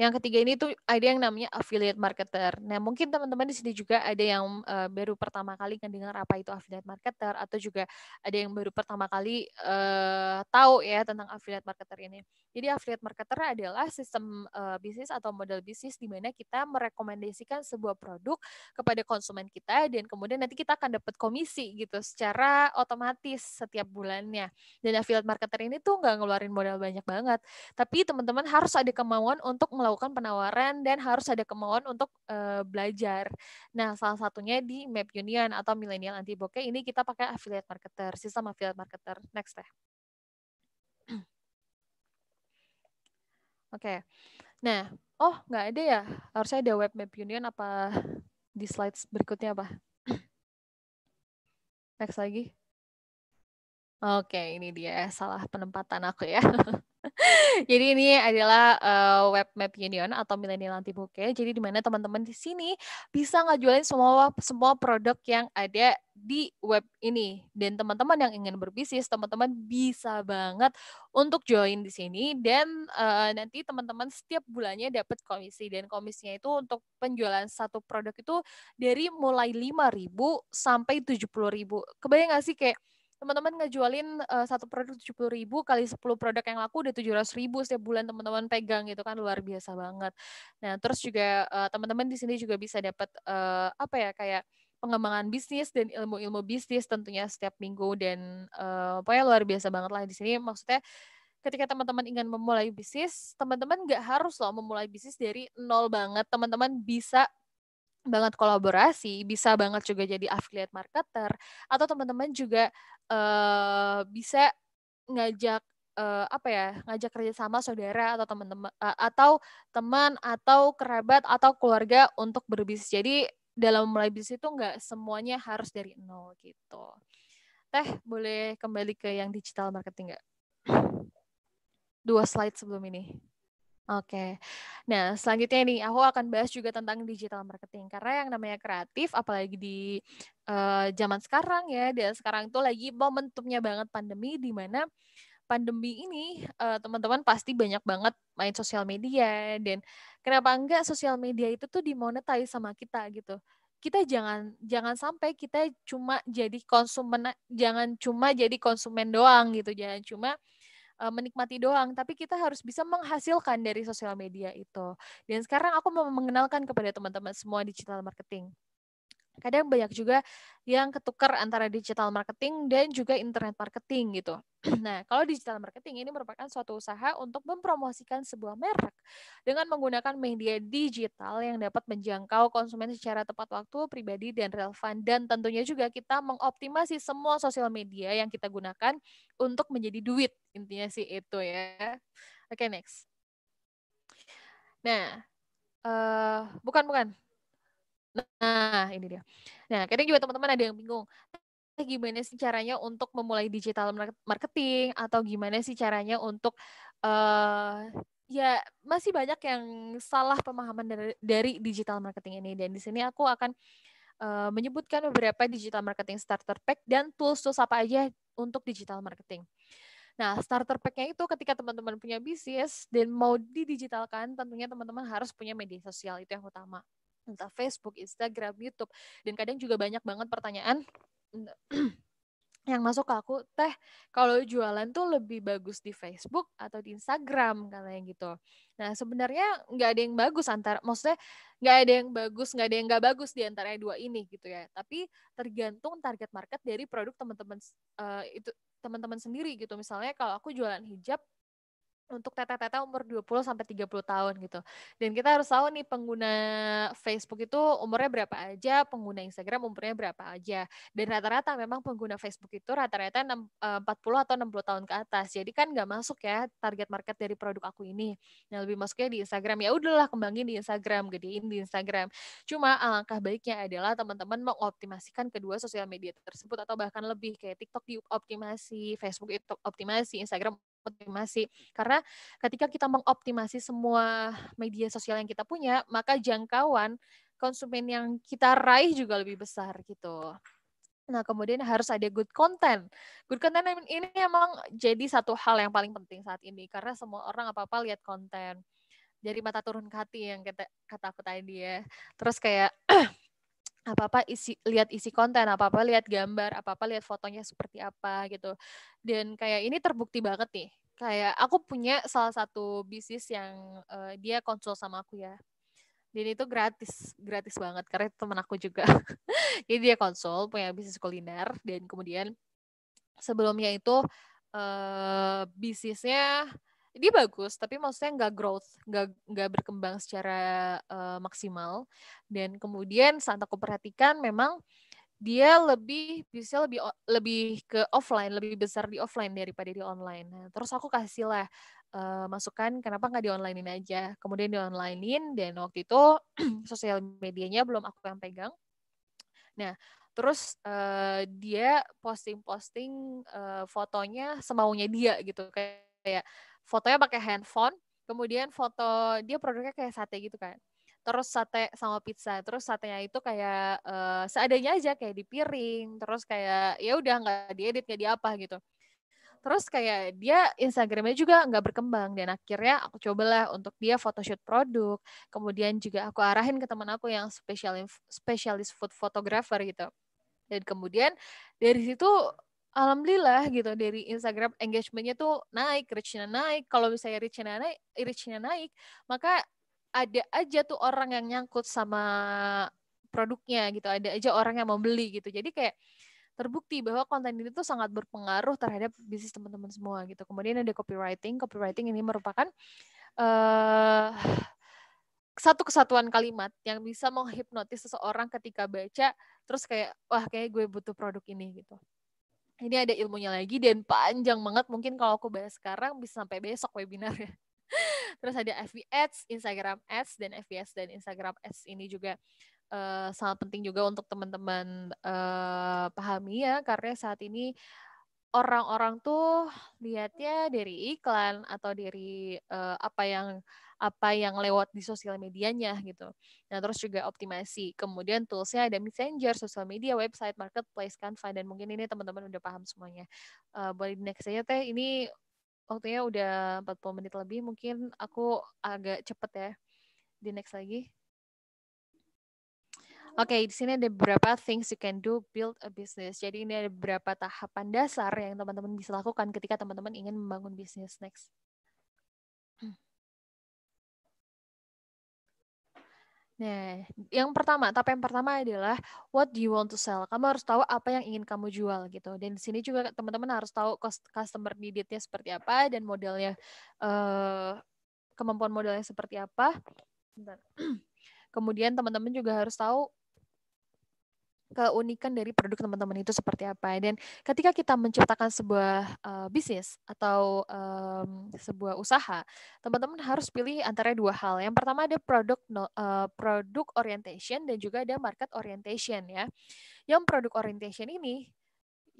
yang ketiga ini tuh ada yang namanya affiliate marketer. Nah, mungkin teman-teman di sini juga ada yang uh, baru pertama kali mendengar apa itu affiliate marketer atau juga ada yang baru pertama kali uh, tahu ya tentang affiliate marketer ini. Jadi affiliate marketer adalah sistem uh, bisnis atau model bisnis di mana kita merekomendasikan sebuah produk kepada konsumen kita dan kemudian nanti kita akan dapat komisi gitu secara otomatis setiap bulannya. Dan affiliate marketer ini tuh nggak ngeluarin modal banyak banget. Tapi teman-teman harus ada kemauan untuk melakukan penawaran dan harus ada kemauan untuk uh, belajar. Nah, salah satunya di Map Union atau Millennial Anti Bokeh ini kita pakai affiliate marketer, sistem affiliate marketer. Next deh. Oke. Okay. Nah, oh nggak ada ya? Harusnya ada web map union apa di slides berikutnya apa? Next lagi. Oke, okay, ini dia salah penempatan aku ya. Jadi ini adalah uh, web map union atau milenial anti bokeh. Jadi di mana teman-teman di sini bisa ngajualin semua semua produk yang ada di web ini. Dan teman-teman yang ingin berbisnis, teman-teman bisa banget untuk join di sini dan uh, nanti teman-teman setiap bulannya dapat komisi dan komisinya itu untuk penjualan satu produk itu dari mulai 5.000 sampai 70.000. Kebayang nggak sih kayak teman-teman ngejualin uh, satu produk tujuh puluh ribu kali sepuluh produk yang laku udah tujuh ratus ribu setiap bulan teman-teman pegang gitu kan luar biasa banget nah terus juga uh, teman-teman di sini juga bisa dapat uh, apa ya kayak pengembangan bisnis dan ilmu-ilmu bisnis tentunya setiap minggu dan uh, pokoknya luar biasa banget lah di sini maksudnya ketika teman-teman ingin memulai bisnis, teman-teman nggak harus loh memulai bisnis dari nol banget. Teman-teman bisa banget kolaborasi, bisa banget juga jadi affiliate marketer, atau teman-teman juga uh, bisa ngajak uh, apa ya, ngajak kerja sama saudara atau teman-teman uh, e, atau teman atau kerabat atau keluarga untuk berbisnis. Jadi dalam mulai bisnis itu nggak semuanya harus dari nol gitu. Teh boleh kembali ke yang digital marketing nggak? Dua slide sebelum ini. Oke. Nah, selanjutnya nih aku akan bahas juga tentang digital marketing karena yang namanya kreatif apalagi di uh, zaman sekarang ya, dan sekarang tuh lagi momentumnya banget pandemi di mana pandemi ini teman teman-teman pasti banyak banget main sosial media dan kenapa enggak sosial media itu tuh dimonetize sama kita gitu. Kita jangan jangan sampai kita cuma jadi konsumen jangan cuma jadi konsumen doang gitu, jangan cuma uh, menikmati doang, tapi kita harus bisa menghasilkan dari sosial media itu. Dan sekarang aku mau mengenalkan kepada teman-teman semua digital marketing kadang banyak juga yang ketukar antara digital marketing dan juga internet marketing gitu. Nah, kalau digital marketing ini merupakan suatu usaha untuk mempromosikan sebuah merek dengan menggunakan media digital yang dapat menjangkau konsumen secara tepat waktu, pribadi, dan relevan. Dan tentunya juga kita mengoptimasi semua sosial media yang kita gunakan untuk menjadi duit. Intinya sih itu ya. Oke, okay, next. Nah, eh, bukan bukan, bukan Nah, ini dia. Nah, kadang juga teman-teman ada yang bingung, eh, gimana sih caranya untuk memulai digital marketing atau gimana sih caranya untuk uh, ya masih banyak yang salah pemahaman dari, dari digital marketing ini dan di sini aku akan uh, menyebutkan beberapa digital marketing starter pack dan tools-tools apa aja untuk digital marketing. Nah, starter pack-nya itu ketika teman-teman punya bisnis dan mau didigitalkan, tentunya teman-teman harus punya media sosial, itu yang utama entah Facebook, Instagram, YouTube. Dan kadang juga banyak banget pertanyaan yang masuk ke aku, teh kalau jualan tuh lebih bagus di Facebook atau di Instagram katanya gitu. Nah sebenarnya nggak ada yang bagus antara, maksudnya nggak ada yang bagus, nggak ada yang nggak bagus di antara dua ini gitu ya. Tapi tergantung target market dari produk teman-teman uh, itu teman-teman sendiri gitu. Misalnya kalau aku jualan hijab, untuk tete-tete umur 20 sampai 30 tahun gitu. Dan kita harus tahu nih pengguna Facebook itu umurnya berapa aja, pengguna Instagram umurnya berapa aja. Dan rata-rata memang pengguna Facebook itu rata-rata 40 eh, atau 60 tahun ke atas. Jadi kan nggak masuk ya target market dari produk aku ini. Yang nah, lebih masuknya di Instagram. Ya udahlah kembangin di Instagram, gedein di Instagram. Cuma alangkah baiknya adalah teman-teman mau optimasikan kedua sosial media tersebut atau bahkan lebih kayak TikTok dioptimasi, Facebook itu optimasi, Instagram optimasi. Karena ketika kita mengoptimasi semua media sosial yang kita punya, maka jangkauan konsumen yang kita raih juga lebih besar gitu. Nah, kemudian harus ada good content. Good content ini emang jadi satu hal yang paling penting saat ini karena semua orang apa-apa lihat konten. Dari mata turun ke hati yang kata, kata aku tadi ya. Terus kayak apa-apa isi lihat isi konten, apa-apa lihat gambar, apa-apa lihat fotonya seperti apa gitu. Dan kayak ini terbukti banget nih. Kayak aku punya salah satu bisnis yang uh, dia konsul sama aku ya. Dan itu gratis, gratis banget karena teman aku juga. Jadi dia konsul punya bisnis kuliner dan kemudian sebelumnya itu uh, bisnisnya dia bagus tapi maksudnya nggak growth nggak nggak berkembang secara uh, maksimal dan kemudian saat aku perhatikan memang dia lebih bisa lebih lebih ke offline lebih besar di offline daripada di online nah, terus aku kasih lah uh, masukan kenapa nggak di onlinein aja kemudian di onlinein dan waktu itu sosial medianya belum aku yang pegang nah terus uh, dia posting-posting uh, fotonya semaunya dia gitu kayak kayak fotonya pakai handphone kemudian foto dia produknya kayak sate gitu kan terus sate sama pizza terus satenya itu kayak uh, seadanya aja kayak di piring terus kayak ya udah nggak diedit nggak di apa gitu terus kayak dia Instagramnya juga nggak berkembang dan akhirnya aku cobalah untuk dia photoshoot produk kemudian juga aku arahin ke teman aku yang spesial spesialis food photographer gitu dan kemudian dari situ alhamdulillah gitu dari Instagram engagementnya tuh naik, rencana naik. Kalau misalnya rencana naik, reachnya naik, maka ada aja tuh orang yang nyangkut sama produknya gitu, ada aja orang yang mau beli gitu. Jadi kayak terbukti bahwa konten ini tuh sangat berpengaruh terhadap bisnis teman-teman semua gitu. Kemudian ada copywriting. Copywriting ini merupakan uh, satu kesatuan kalimat yang bisa menghipnotis seseorang ketika baca terus kayak wah kayak gue butuh produk ini gitu ini ada ilmunya lagi dan panjang banget mungkin kalau aku bahas sekarang bisa sampai besok webinar ya. terus ada FB Ads, Instagram Ads dan FBS dan Instagram Ads ini juga uh, sangat penting juga untuk teman-teman uh, pahami ya karena saat ini orang-orang tuh lihatnya dari iklan atau dari uh, apa yang apa yang lewat di sosial medianya gitu. Nah terus juga optimasi. Kemudian toolsnya ada messenger, sosial media, website, marketplace, Canva dan mungkin ini teman-teman udah paham semuanya. Uh, boleh di next aja teh. Ini waktunya udah 40 menit lebih. Mungkin aku agak cepet ya. Di next lagi. Oke, okay, di sini ada beberapa things you can do build a business. Jadi ini ada beberapa tahapan dasar yang teman-teman bisa lakukan ketika teman-teman ingin membangun bisnis next. Nah, yang pertama, tapi yang pertama adalah what do you want to sell. Kamu harus tahu apa yang ingin kamu jual gitu. Dan di sini juga teman-teman harus tahu cost, customer nya seperti apa dan modelnya eh kemampuan modelnya seperti apa. Kemudian teman-teman juga harus tahu keunikan dari produk teman-teman itu seperti apa. Dan ketika kita menciptakan sebuah uh, bisnis atau um, sebuah usaha, teman-teman harus pilih antara dua hal. Yang pertama ada produk uh, produk orientation dan juga ada market orientation ya. Yang produk orientation ini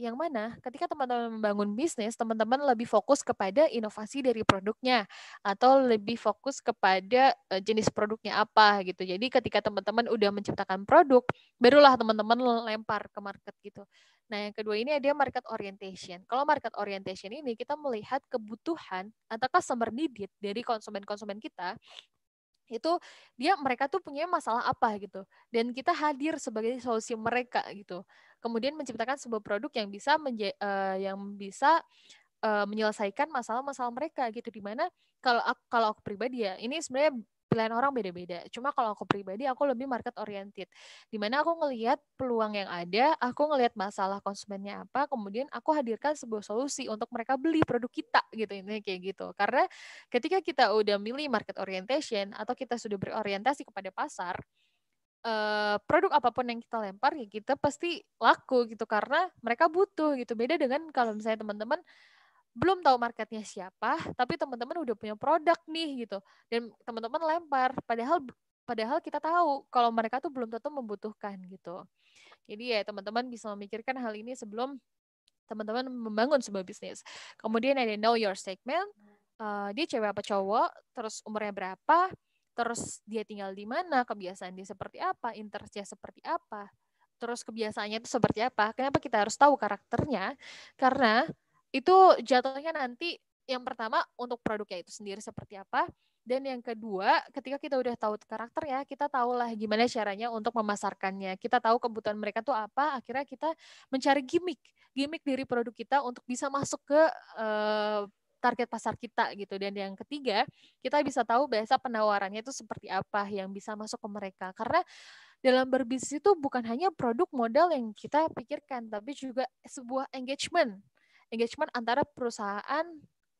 yang mana ketika teman-teman membangun bisnis, teman-teman lebih fokus kepada inovasi dari produknya atau lebih fokus kepada e, jenis produknya apa gitu. Jadi ketika teman-teman udah menciptakan produk, barulah teman-teman lempar ke market gitu. Nah, yang kedua ini ada market orientation. Kalau market orientation ini kita melihat kebutuhan atau customer need dari konsumen-konsumen kita itu dia mereka tuh punya masalah apa gitu dan kita hadir sebagai solusi mereka gitu kemudian menciptakan sebuah produk yang bisa menje, uh, yang bisa uh, menyelesaikan masalah-masalah mereka gitu di mana kalau aku, kalau aku pribadi ya ini sebenarnya pilihan orang beda-beda. Cuma kalau aku pribadi aku lebih market oriented. Dimana aku ngelihat peluang yang ada, aku ngelihat masalah konsumennya apa, kemudian aku hadirkan sebuah solusi untuk mereka beli produk kita gitu Ini kayak gitu. Karena ketika kita udah milih market orientation atau kita sudah berorientasi kepada pasar, eh, produk apapun yang kita lempar ya kita pasti laku gitu karena mereka butuh gitu beda dengan kalau misalnya teman-teman belum tahu marketnya siapa, tapi teman-teman udah punya produk nih gitu. Dan teman-teman lempar, padahal padahal kita tahu kalau mereka tuh belum tentu membutuhkan gitu. Jadi ya teman-teman bisa memikirkan hal ini sebelum teman-teman membangun sebuah bisnis. Kemudian ada know your segment, uh, dia cewek apa cowok, terus umurnya berapa, terus dia tinggal di mana, kebiasaan dia seperti apa, interestnya seperti apa, terus kebiasaannya itu seperti apa. Kenapa kita harus tahu karakternya? Karena itu jatuhnya nanti yang pertama untuk produknya itu sendiri seperti apa dan yang kedua ketika kita udah tahu karakter ya kita tahu lah gimana caranya untuk memasarkannya kita tahu kebutuhan mereka tuh apa akhirnya kita mencari gimmick gimmick dari produk kita untuk bisa masuk ke uh, target pasar kita gitu dan yang ketiga kita bisa tahu biasa penawarannya itu seperti apa yang bisa masuk ke mereka karena dalam berbisnis itu bukan hanya produk modal yang kita pikirkan tapi juga sebuah engagement engagement antara perusahaan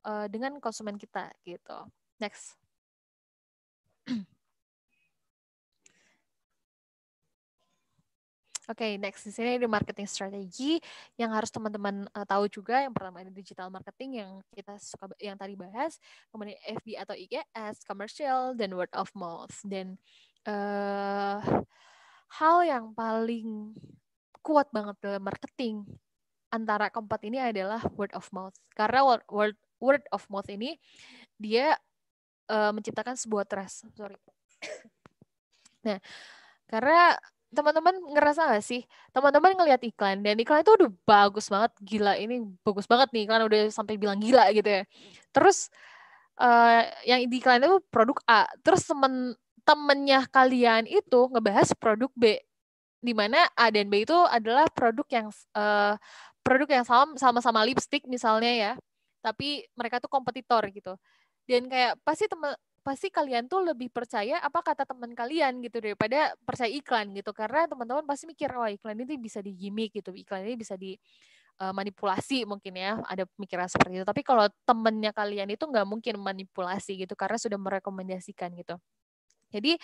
uh, dengan konsumen kita gitu. Next. Oke, okay, next di sini ada marketing strategi yang harus teman-teman uh, tahu juga. Yang pertama ini digital marketing yang kita suka yang tadi bahas, kemudian FB atau IGS, commercial dan word of mouth. Dan uh, hal yang paling kuat banget dalam marketing antara keempat ini adalah word of mouth. Karena word word, word of mouth ini dia uh, menciptakan sebuah trust. Sorry. nah, karena teman-teman ngerasa gak sih? Teman-teman ngelihat iklan dan iklan itu udah bagus banget, gila ini bagus banget nih iklan udah sampai bilang gila gitu ya. Terus uh, yang di iklan itu produk A, terus temen temennya kalian itu ngebahas produk B dimana A dan B itu adalah produk yang uh, produk yang sama-sama lipstick misalnya ya, tapi mereka tuh kompetitor gitu. Dan kayak pasti teman pasti kalian tuh lebih percaya apa kata teman kalian gitu daripada percaya iklan gitu karena teman-teman pasti mikir wah oh, iklan ini bisa di digimik gitu iklan ini bisa di uh, manipulasi mungkin ya ada pemikiran seperti itu tapi kalau temennya kalian itu nggak mungkin manipulasi gitu karena sudah merekomendasikan gitu jadi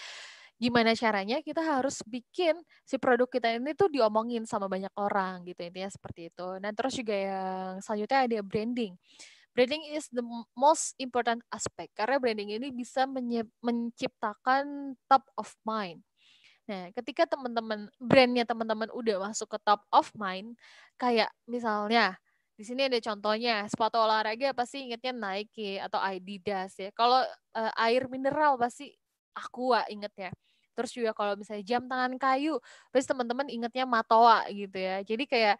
gimana caranya kita harus bikin si produk kita ini tuh diomongin sama banyak orang gitu intinya seperti itu. Nah terus juga yang selanjutnya ada branding. Branding is the most important aspect karena branding ini bisa menciptakan top of mind. Nah, ketika teman-teman brandnya teman-teman udah masuk ke top of mind, kayak misalnya di sini ada contohnya sepatu olahraga pasti ingetnya Nike atau Adidas ya. Kalau uh, air mineral pasti aku inget ya terus juga kalau misalnya jam tangan kayu terus teman-teman ingetnya matoa gitu ya jadi kayak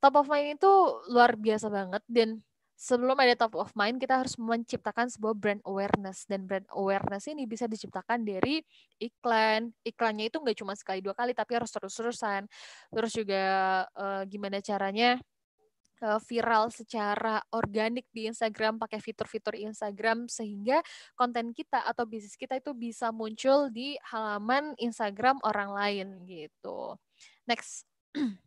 top of mind itu luar biasa banget dan sebelum ada top of mind kita harus menciptakan sebuah brand awareness dan brand awareness ini bisa diciptakan dari iklan iklannya itu nggak cuma sekali dua kali tapi harus terus terusan terus juga uh, gimana caranya Eh, viral secara organik di Instagram pakai fitur-fitur Instagram sehingga konten kita atau bisnis kita itu bisa muncul di halaman Instagram orang lain gitu. Next.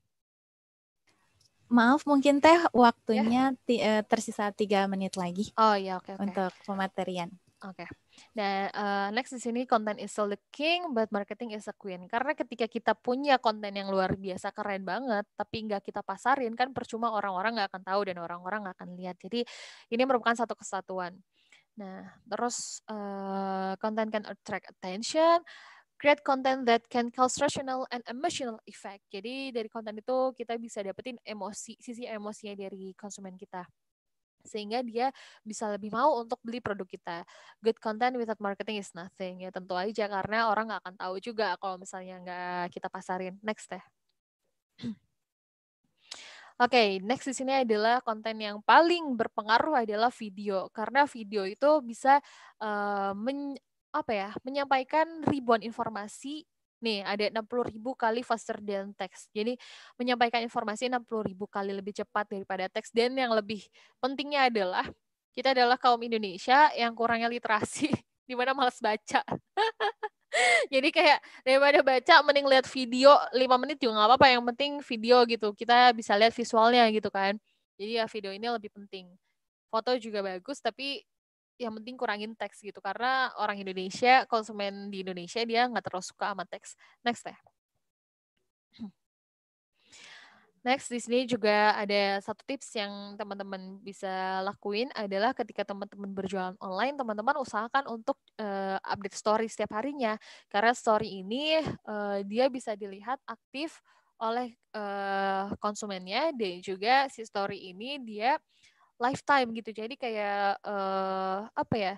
Maaf mungkin teh waktunya ya. Eh, tersisa tiga menit lagi. Oh ya oke okay, okay. Untuk pematerian. Oke. Okay. Dan uh, eh, next di sini content is still the king, but marketing is the queen. Karena ketika kita punya konten yang luar biasa keren banget, tapi nggak kita pasarin kan percuma orang-orang nggak akan tahu dan orang-orang nggak akan lihat. Jadi ini merupakan satu kesatuan. Nah, terus uh, can attract attention, create content that can cause rational and emotional effect. Jadi dari konten itu kita bisa dapetin emosi, sisi emosinya dari konsumen kita sehingga dia bisa lebih mau untuk beli produk kita. Good content without marketing is nothing ya tentu aja karena orang nggak akan tahu juga kalau misalnya nggak kita pasarin. Next deh. Oke, okay, next di sini adalah konten yang paling berpengaruh adalah video karena video itu bisa uh, men apa ya menyampaikan ribuan informasi Nih, ada 60.000 kali faster than text. Jadi menyampaikan informasi 60.000 kali lebih cepat daripada teks dan yang lebih pentingnya adalah kita adalah kaum Indonesia yang kurangnya literasi, di mana malas baca. Jadi kayak daripada baca mending lihat video 5 menit juga nggak apa-apa, yang penting video gitu. Kita bisa lihat visualnya gitu kan. Jadi ya video ini lebih penting. Foto juga bagus tapi yang penting kurangin teks gitu karena orang Indonesia konsumen di Indonesia dia nggak terlalu suka sama teks next ya Next, di sini juga ada satu tips yang teman-teman bisa lakuin adalah ketika teman-teman berjualan online, teman-teman usahakan untuk uh, update story setiap harinya. Karena story ini uh, dia bisa dilihat aktif oleh uh, konsumennya dan juga si story ini dia lifetime gitu. Jadi kayak uh, apa ya?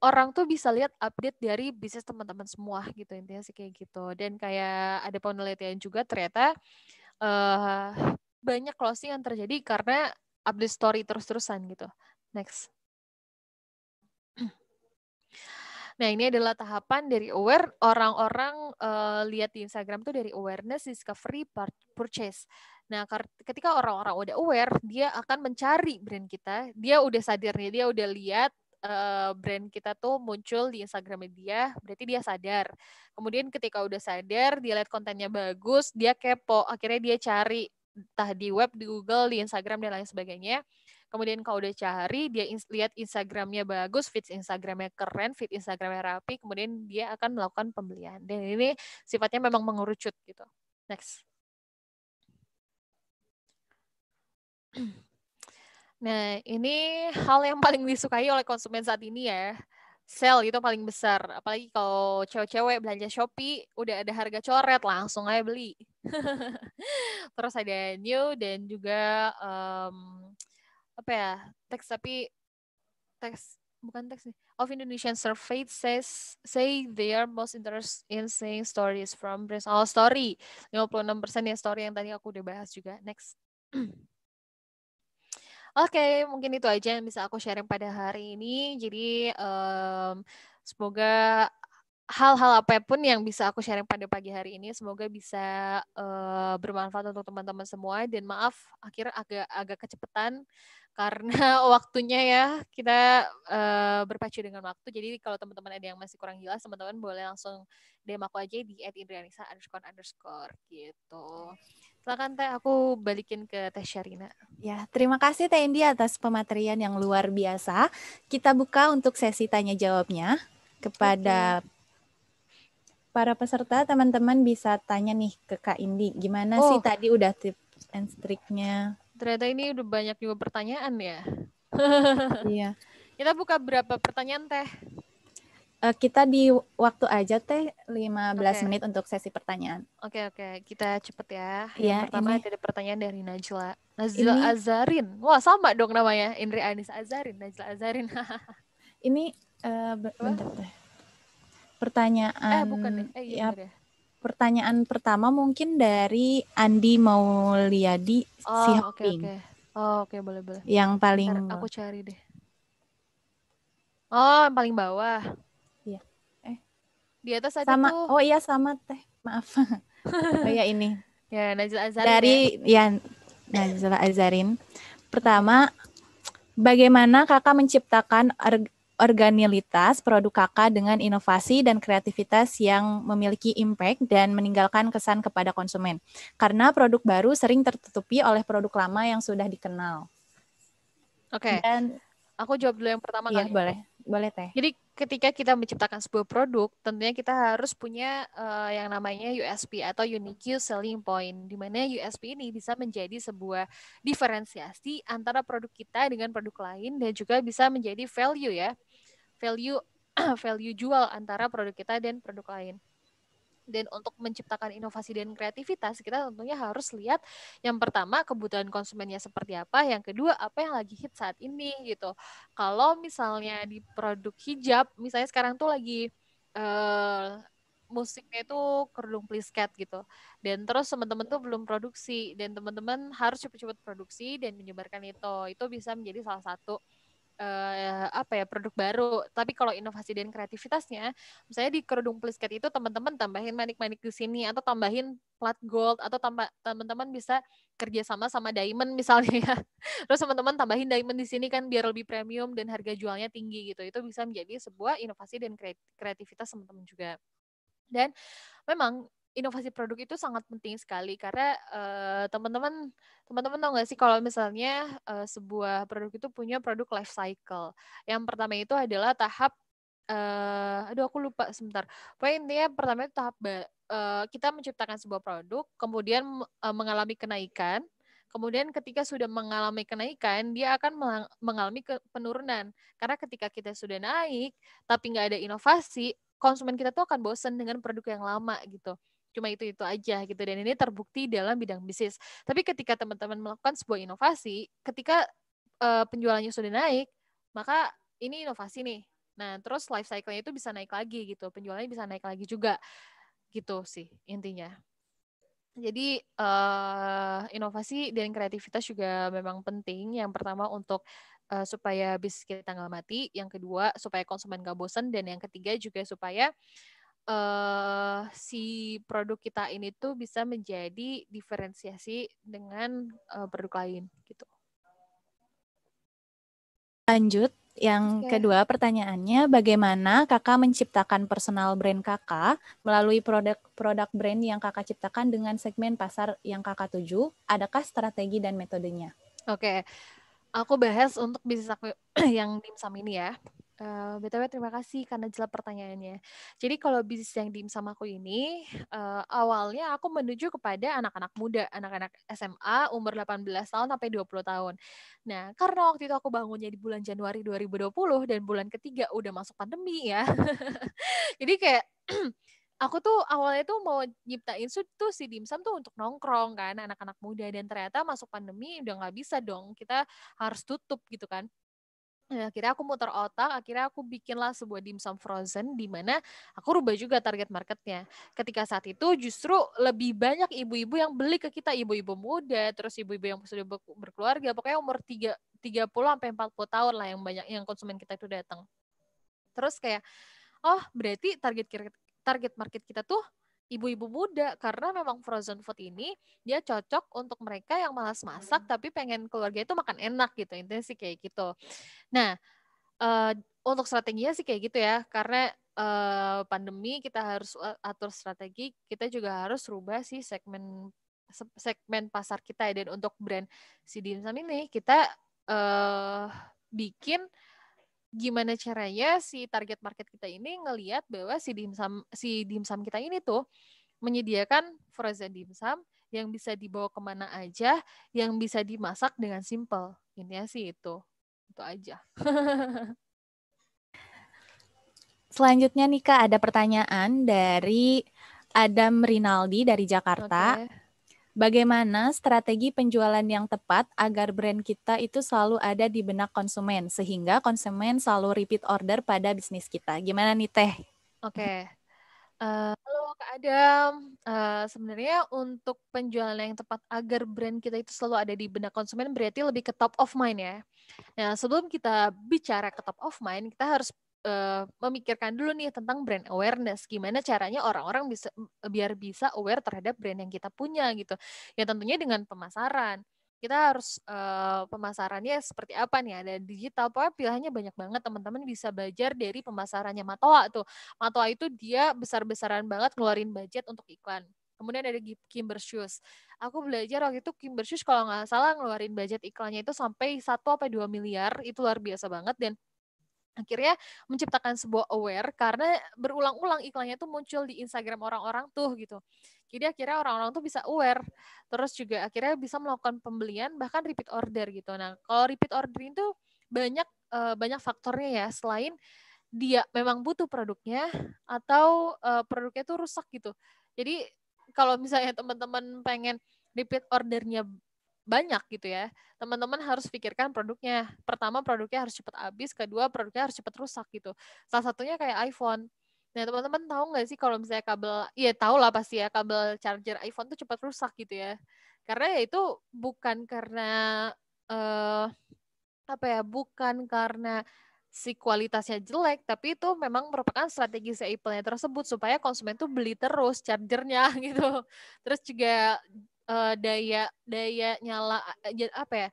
Orang tuh bisa lihat update dari bisnis teman-teman semua gitu intinya sih kayak gitu. Dan kayak ada penelitian juga ternyata uh, banyak closing yang terjadi karena update story terus-terusan gitu. Next. Nah, ini adalah tahapan dari aware orang-orang uh, lihat di Instagram tuh dari awareness, discovery, purchase. Nah, ketika orang-orang udah aware, dia akan mencari brand kita. Dia udah sadar nih, dia udah lihat uh, brand kita tuh muncul di Instagram dia, berarti dia sadar. Kemudian ketika udah sadar, dia lihat kontennya bagus, dia kepo, akhirnya dia cari entah di web, di Google, di Instagram dan lain sebagainya kemudian kalau udah cari dia ins lihat Instagramnya bagus fit Instagramnya keren fit Instagramnya rapi kemudian dia akan melakukan pembelian dan ini sifatnya memang mengerucut gitu next Nah, ini hal yang paling disukai oleh konsumen saat ini ya sale itu paling besar. Apalagi kalau cewek-cewek belanja Shopee, udah ada harga coret, langsung aja beli. Terus ada new dan juga um, apa ya teks tapi teks bukan teks nih of Indonesian survey says say they are most interested in seeing stories from Prince All oh, Story 56% ya story yang tadi aku udah bahas juga next Oke, okay, mungkin itu aja yang bisa aku sharing pada hari ini. Jadi um, semoga hal-hal apapun yang bisa aku sharing pada pagi hari ini semoga bisa uh, bermanfaat untuk teman-teman semua dan maaf akhir agak agak kecepatan karena waktunya ya kita uh, berpacu dengan waktu. Jadi kalau teman-teman ada yang masih kurang jelas, teman-teman boleh langsung DM aku aja di @indrianisa underscore underscore gitu. Silakan Teh, aku balikin ke Teh sharina Ya, terima kasih Teh Indi atas pematerian yang luar biasa. Kita buka untuk sesi tanya jawabnya kepada okay. Para peserta teman-teman bisa tanya nih ke Kak Indi, gimana oh. sih tadi udah tips and triknya? Ternyata ini udah banyak juga pertanyaan ya. iya. Kita buka berapa pertanyaan teh? Uh, kita di waktu aja teh 15 okay. menit untuk sesi pertanyaan. Oke okay, oke, okay. kita cepet ya. Yang iya, pertama ini... ada pertanyaan dari Najla. Najla ini... Azarin. Wah, sama dong namanya. Indri Anis Azarin, Najla Azarin. ini uh, bentar teh. Pertanyaan eh bukan Eh, iya, ya, Pertanyaan pertama mungkin dari Andi Mauliadi oh, oh, Oke Okay, okay. Oh, okay, boleh boleh. Yang paling Ntar aku cari deh. Oh, yang paling bawah. Iya. Eh, di atas ada sama. Tuh. Oh iya sama teh. Maaf. oh ya ini. ya Najla Azarin. Dari ya, ya Najla Azarin. Pertama, bagaimana kakak menciptakan organilitas produk kakak dengan inovasi dan kreativitas yang memiliki impact dan meninggalkan kesan kepada konsumen. Karena produk baru sering tertutupi oleh produk lama yang sudah dikenal. Oke. Okay. Dan aku jawab dulu yang pertama iya, kali. boleh. Boleh teh. Jadi ketika kita menciptakan sebuah produk, tentunya kita harus punya uh, yang namanya USP atau unique selling point di mana USP ini bisa menjadi sebuah diferensiasi antara produk kita dengan produk lain dan juga bisa menjadi value ya value value jual antara produk kita dan produk lain dan untuk menciptakan inovasi dan kreativitas kita tentunya harus lihat yang pertama kebutuhan konsumennya seperti apa yang kedua apa yang lagi hit saat ini gitu kalau misalnya di produk hijab misalnya sekarang tuh lagi uh, eh, musiknya itu kerudung plisket gitu dan terus teman-teman tuh belum produksi dan teman-teman harus cepet-cepet produksi dan menyebarkan itu itu bisa menjadi salah satu uh, apa ya produk baru. Tapi kalau inovasi dan kreativitasnya, misalnya di kerudung plisket itu teman-teman tambahin manik-manik di sini atau tambahin plat gold atau tambah teman-teman bisa kerja sama sama diamond misalnya ya. Terus teman-teman tambahin diamond di sini kan biar lebih premium dan harga jualnya tinggi gitu. Itu bisa menjadi sebuah inovasi dan kreativitas teman-teman juga. Dan memang inovasi produk itu sangat penting sekali karena uh, teman-teman teman-teman tahu nggak sih kalau misalnya uh, sebuah produk itu punya produk life cycle. Yang pertama itu adalah tahap uh, aduh aku lupa sebentar. Pokoknya intinya pertama itu tahap uh, kita menciptakan sebuah produk, kemudian uh, mengalami kenaikan, Kemudian ketika sudah mengalami kenaikan, dia akan mengalami penurunan. Karena ketika kita sudah naik, tapi nggak ada inovasi, konsumen kita tuh akan bosen dengan produk yang lama gitu cuma itu itu aja gitu dan ini terbukti dalam bidang bisnis tapi ketika teman-teman melakukan sebuah inovasi ketika uh, penjualannya sudah naik maka ini inovasi nih nah terus life cycle-nya itu bisa naik lagi gitu penjualannya bisa naik lagi juga gitu sih intinya jadi uh, inovasi dan kreativitas juga memang penting yang pertama untuk uh, supaya bisnis kita nggak mati yang kedua supaya konsumen nggak bosan dan yang ketiga juga supaya uh, si produk kita ini tuh bisa menjadi diferensiasi dengan uh, produk lain gitu. Lanjut, yang okay. kedua pertanyaannya bagaimana kakak menciptakan personal brand kakak melalui produk-produk brand yang kakak ciptakan dengan segmen pasar yang kakak tuju? Adakah strategi dan metodenya? Oke, okay. aku bahas untuk bisnis aku yang dimsum ini ya. Uh, eh, BTW terima kasih karena jelas pertanyaannya. Jadi kalau bisnis yang diim sama aku ini, uh, awalnya aku menuju kepada anak-anak muda, anak-anak SMA umur 18 tahun sampai 20 tahun. Nah, karena waktu itu aku bangunnya di bulan Januari 2020 dan bulan ketiga udah masuk pandemi ya. Jadi kayak aku tuh awalnya tuh mau nyiptain tuh si dimsum tuh untuk nongkrong kan anak-anak muda dan ternyata masuk pandemi udah nggak bisa dong kita harus tutup gitu kan Nah, akhirnya aku muter otak, akhirnya aku bikinlah sebuah dimsum frozen di mana aku rubah juga target marketnya. Ketika saat itu justru lebih banyak ibu-ibu yang beli ke kita, ibu-ibu muda, terus ibu-ibu yang sudah berkeluarga, pokoknya umur tiga 30 sampai 40 tahun lah yang banyak yang konsumen kita itu datang. Terus kayak oh, berarti target target market kita tuh ibu-ibu muda karena memang frozen food ini dia cocok untuk mereka yang malas masak tapi pengen keluarga itu makan enak gitu intinya sih kayak gitu. Nah uh, untuk strateginya sih kayak gitu ya karena uh, pandemi kita harus eh, atur strategi kita juga harus rubah sih segmen segmen pasar kita ya, dan untuk brand si dimsum ini kita uh, bikin gimana caranya si target market kita ini ngelihat bahwa si dimsum si dimsum kita ini tuh menyediakan frozen dimsum yang bisa dibawa kemana aja, yang bisa dimasak dengan simple. Intinya sih itu, itu aja. Selanjutnya nih Kak, ada pertanyaan dari Adam Rinaldi dari Jakarta. Okay. Bagaimana strategi penjualan yang tepat agar brand kita itu selalu ada di benak konsumen sehingga konsumen selalu repeat order pada bisnis kita. Gimana nih Teh? Oke. Okay. Uh, eh, halo Kak Adam, uh, sebenarnya untuk penjualan yang tepat agar brand kita itu selalu ada di benak konsumen berarti lebih ke top of mind ya. Nah sebelum kita bicara ke top of mind, kita harus uh, memikirkan dulu nih tentang brand awareness gimana caranya orang-orang bisa biar bisa aware terhadap brand yang kita punya gitu ya tentunya dengan pemasaran kita harus uh, pemasarannya seperti apa nih ada digital apa pilihannya banyak banget teman-teman bisa belajar dari pemasarannya Matoa tuh Matoa itu dia besar-besaran banget ngeluarin budget untuk iklan kemudian ada Kimber Shoes aku belajar waktu itu Kimber Shoes kalau nggak salah ngeluarin budget iklannya itu sampai satu apa dua miliar itu luar biasa banget dan akhirnya menciptakan sebuah aware karena berulang-ulang iklannya tuh muncul di Instagram orang-orang tuh gitu. Jadi akhirnya orang-orang tuh bisa aware, terus juga akhirnya bisa melakukan pembelian bahkan repeat order gitu. Nah, kalau repeat order itu banyak eh, banyak faktornya ya selain dia memang butuh produknya atau eh, produknya itu rusak gitu. Jadi kalau misalnya teman-teman pengen repeat ordernya banyak gitu ya. Teman-teman harus pikirkan produknya. Pertama produknya harus cepat habis, kedua produknya harus cepat rusak gitu. Salah satunya kayak iPhone. Nah teman-teman tahu nggak sih kalau misalnya kabel, ya tahu lah pasti ya kabel charger iPhone tuh cepat rusak gitu ya. Karena ya itu bukan karena eh, apa ya, bukan karena si kualitasnya jelek, tapi itu memang merupakan strategi si Apple-nya tersebut supaya konsumen tuh beli terus chargernya gitu. Terus juga uh, daya daya nyala eh, apa ya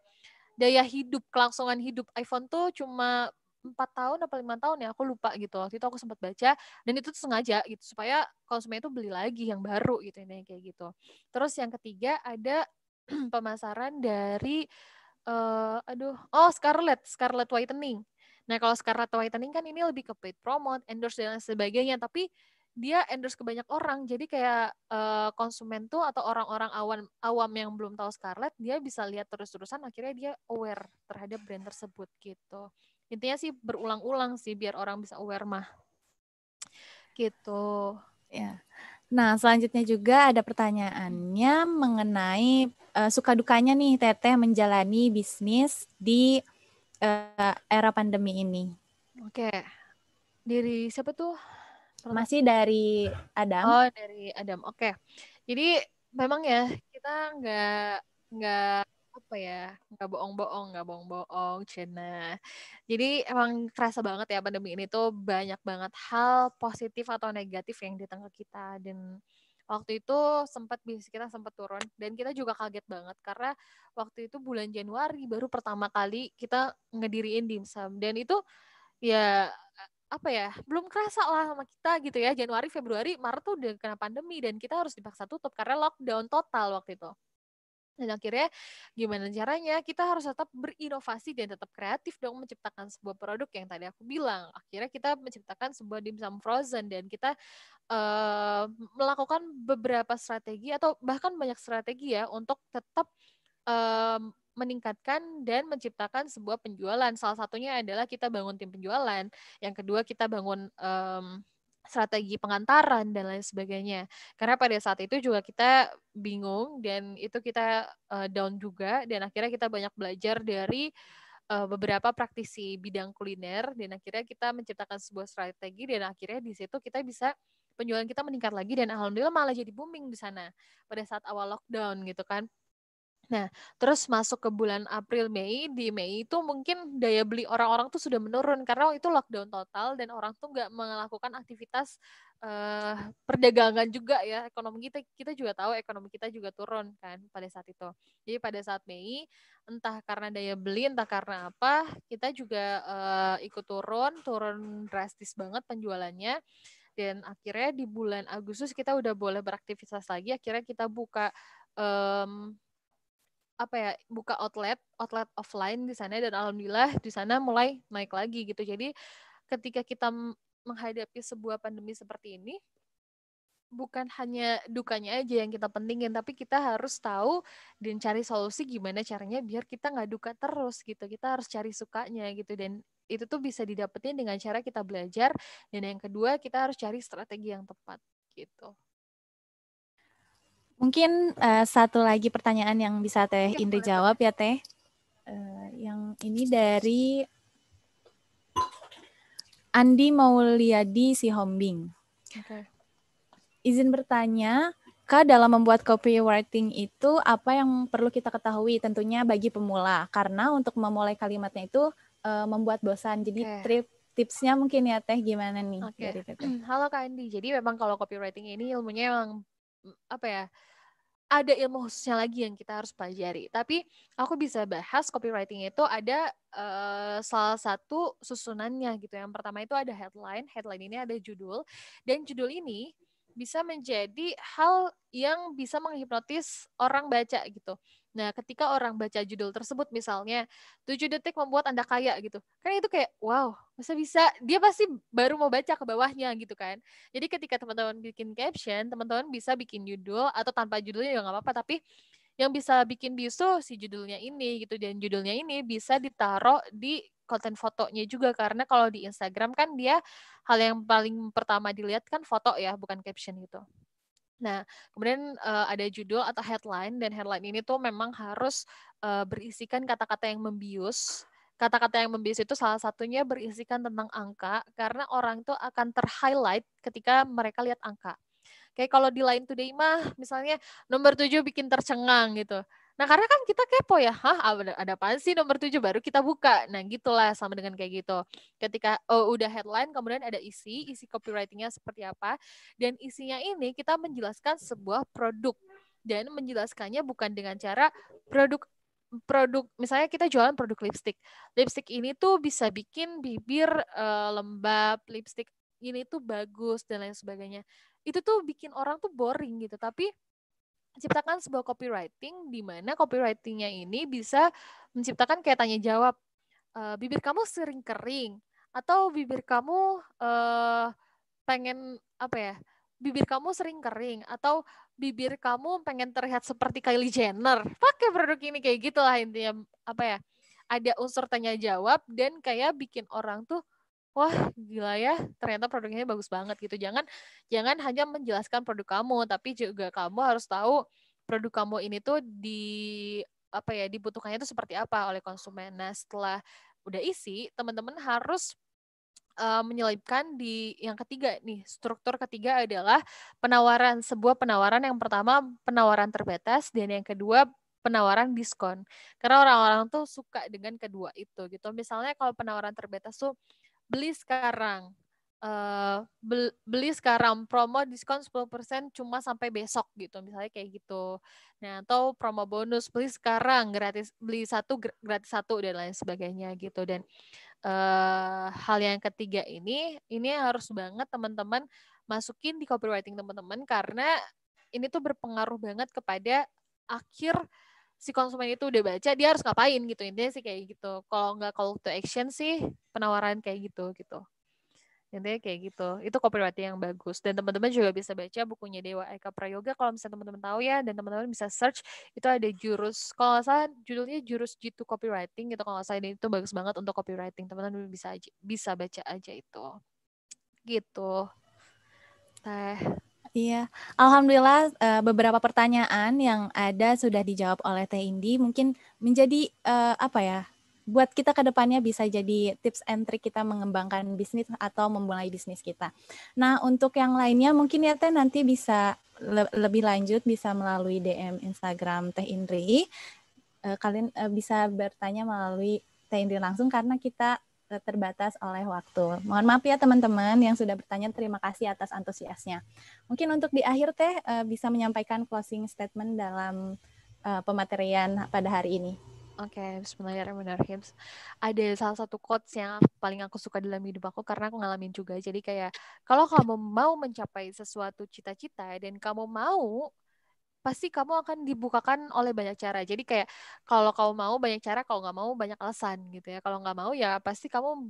daya hidup kelangsungan hidup iPhone tuh cuma empat tahun apa lima tahun ya aku lupa gitu waktu itu aku sempat baca dan itu tuh sengaja gitu supaya konsumen itu beli lagi yang baru gitu ini kayak gitu terus yang ketiga ada pemasaran dari uh, aduh oh Scarlett Scarlett Whitening nah kalau Scarlett Whitening kan ini lebih ke paid promote endorse dan lain sebagainya tapi dia endorse ke banyak orang jadi kayak uh, konsumen tuh atau orang-orang awam awam yang belum tahu Scarlett dia bisa lihat terus-terusan akhirnya dia aware terhadap brand tersebut gitu intinya sih berulang-ulang sih biar orang bisa aware mah gitu ya nah selanjutnya juga ada pertanyaannya mengenai uh, suka dukanya nih Teteh menjalani bisnis di uh, era pandemi ini oke dari siapa tuh masih dari Adam. Oh, dari Adam. Oke. Okay. Jadi memang ya kita nggak nggak apa ya nggak bohong-bohong nggak bohong-bohong Cina jadi emang kerasa banget ya pandemi ini tuh banyak banget hal positif atau negatif yang datang ke kita dan waktu itu sempat bisnis kita sempat turun dan kita juga kaget banget karena waktu itu bulan Januari baru pertama kali kita ngediriin dimsum dan itu ya apa ya belum kerasa lah sama kita gitu ya Januari Februari Maret tuh udah kena pandemi dan kita harus dipaksa tutup karena lockdown total waktu itu dan akhirnya gimana caranya kita harus tetap berinovasi dan tetap kreatif dong menciptakan sebuah produk yang tadi aku bilang akhirnya kita menciptakan sebuah dimsum frozen dan kita uh, melakukan beberapa strategi atau bahkan banyak strategi ya untuk tetap eh, meningkatkan dan menciptakan sebuah penjualan. Salah satunya adalah kita bangun tim penjualan, yang kedua kita bangun um, strategi pengantaran dan lain sebagainya. Karena pada saat itu juga kita bingung dan itu kita uh, down juga dan akhirnya kita banyak belajar dari uh, beberapa praktisi bidang kuliner dan akhirnya kita menciptakan sebuah strategi dan akhirnya di situ kita bisa penjualan kita meningkat lagi dan alhamdulillah malah jadi booming di sana pada saat awal lockdown gitu kan Nah, terus masuk ke bulan April Mei, di Mei itu mungkin daya beli orang-orang tuh sudah menurun karena itu lockdown total dan orang tuh nggak melakukan aktivitas uh, perdagangan juga ya. Ekonomi kita kita juga tahu ekonomi kita juga turun kan pada saat itu. Jadi pada saat Mei entah karena daya beli entah karena apa, kita juga uh, ikut turun, turun drastis banget penjualannya dan akhirnya di bulan Agustus kita udah boleh beraktivitas lagi akhirnya kita buka um, apa ya buka outlet outlet offline di sana dan alhamdulillah di sana mulai naik lagi gitu jadi ketika kita menghadapi sebuah pandemi seperti ini bukan hanya dukanya aja yang kita pentingin tapi kita harus tahu dan cari solusi gimana caranya biar kita nggak duka terus gitu kita harus cari sukanya gitu dan itu tuh bisa didapetin dengan cara kita belajar dan yang kedua kita harus cari strategi yang tepat gitu Mungkin uh, satu lagi pertanyaan yang bisa Teh iya, Indri jawab ya Teh. Uh, yang ini dari Andi Mauliadi Sihombing. Okay. Izin bertanya, Kak dalam membuat copywriting itu apa yang perlu kita ketahui tentunya bagi pemula karena untuk memulai kalimatnya itu uh, membuat bosan. Jadi okay. trip tipsnya mungkin ya Teh gimana nih okay. dari Teh? Halo Kak Andi. Jadi memang kalau copywriting ini ilmunya memang apa ya ada ilmu khususnya lagi yang kita harus pelajari. Tapi aku bisa bahas copywriting itu ada uh, salah satu susunannya gitu. Yang pertama itu ada headline, headline ini ada judul, dan judul ini bisa menjadi hal yang bisa menghipnotis orang baca gitu. Nah, ketika orang baca judul tersebut misalnya tujuh detik membuat Anda kaya gitu. Kan itu kayak wow, masa bisa? Dia pasti baru mau baca ke bawahnya gitu kan. Jadi ketika teman-teman bikin caption, teman-teman bisa bikin judul atau tanpa judulnya juga nggak apa-apa tapi yang bisa bikin bisu si judulnya ini gitu dan judulnya ini bisa ditaruh di konten fotonya juga karena kalau di Instagram kan dia hal yang paling pertama dilihat kan foto ya bukan caption gitu. Nah, kemudian uh, ada judul atau headline dan headline ini tuh memang harus uh, berisikan kata-kata yang membius. Kata-kata yang membius itu salah satunya berisikan tentang angka karena orang tuh akan terhighlight ketika mereka lihat angka. Kayak kalau di Line Today mah misalnya nomor 7 bikin tercengang gitu. Nah, karena kan kita kepo ya, hah ada, ada apa sih nomor tujuh baru kita buka. Nah, gitulah sama dengan kayak gitu. Ketika oh, udah headline kemudian ada isi, isi copywritingnya seperti apa dan isinya ini kita menjelaskan sebuah produk dan menjelaskannya bukan dengan cara produk produk misalnya kita jualan produk lipstick. Lipstick ini tuh bisa bikin bibir e, lembab, lipstick ini tuh bagus dan lain sebagainya. Itu tuh bikin orang tuh boring gitu, tapi ciptakan sebuah copywriting di mana copywritingnya ini bisa menciptakan kayak tanya jawab e, bibir kamu sering kering atau bibir kamu e, pengen apa ya bibir kamu sering kering atau bibir kamu pengen terlihat seperti Kylie Jenner pakai produk ini kayak gitulah intinya apa ya ada unsur tanya jawab dan kayak bikin orang tuh wah gila ya ternyata produknya bagus banget gitu jangan jangan hanya menjelaskan produk kamu tapi juga kamu harus tahu produk kamu ini tuh di apa ya dibutuhkannya itu seperti apa oleh konsumen nah setelah udah isi teman-teman harus uh, menyelipkan di yang ketiga nih. Struktur ketiga adalah penawaran, sebuah penawaran yang pertama penawaran terbatas dan yang kedua penawaran diskon. Karena orang-orang tuh suka dengan kedua itu gitu. Misalnya kalau penawaran terbatas tuh beli sekarang uh, beli sekarang promo diskon 10% cuma sampai besok gitu misalnya kayak gitu nah atau promo bonus beli sekarang gratis beli satu gratis satu dan lain sebagainya gitu dan uh, hal yang ketiga ini ini harus banget teman-teman masukin di copywriting teman-teman karena ini tuh berpengaruh banget kepada akhir si konsumen itu udah baca dia harus ngapain gitu intinya sih kayak gitu kalau nggak call to action sih penawaran kayak gitu gitu intinya kayak gitu itu copywriting yang bagus dan teman-teman juga bisa baca bukunya Dewa Eka Prayoga kalau misalnya teman-teman tahu ya dan teman-teman bisa search itu ada jurus kalau nggak salah judulnya jurus jitu copywriting gitu kalau nggak salah itu bagus banget untuk copywriting teman-teman bisa aja, bisa baca aja itu gitu teh Iya, alhamdulillah eh, beberapa pertanyaan yang ada sudah dijawab oleh Teh Indi. Mungkin menjadi eh, apa ya? Buat kita ke depannya bisa jadi tips and trick kita mengembangkan bisnis atau memulai bisnis kita. Nah, untuk yang lainnya mungkin ya Teh nanti bisa le lebih lanjut bisa melalui DM Instagram Teh Indri. Eh, kalian bisa bertanya melalui Teh Indri langsung karena kita terbatas oleh waktu. Mohon maaf ya teman-teman yang sudah bertanya, terima kasih atas antusiasnya. Mungkin untuk di akhir teh eh, bisa menyampaikan closing statement dalam eh, pematerian pada hari ini. Oke, okay, bismillahirrahmanirrahim. Ada salah satu quotes yang paling aku suka dalam hidup aku karena aku ngalamin juga. Jadi kayak kalau kamu mau mencapai sesuatu cita-cita dan kamu mau pasti kamu akan dibukakan oleh banyak cara. Jadi kayak kalau kamu mau banyak cara, kalau nggak mau banyak alasan gitu ya. Kalau nggak mau ya pasti kamu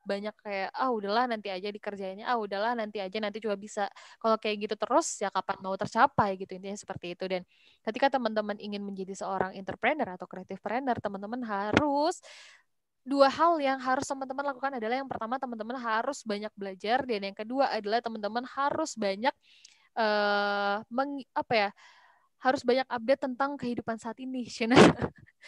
banyak kayak ah udahlah nanti aja dikerjainnya ah udahlah nanti aja nanti juga bisa kalau kayak gitu terus ya kapan mau tercapai gitu intinya seperti itu dan ketika teman-teman ingin menjadi seorang entrepreneur atau creative planner teman-teman harus dua hal yang harus teman-teman lakukan adalah yang pertama teman-teman harus banyak belajar dan yang kedua adalah teman-teman harus banyak uh, meng, apa ya harus banyak update tentang kehidupan saat ini, Shina.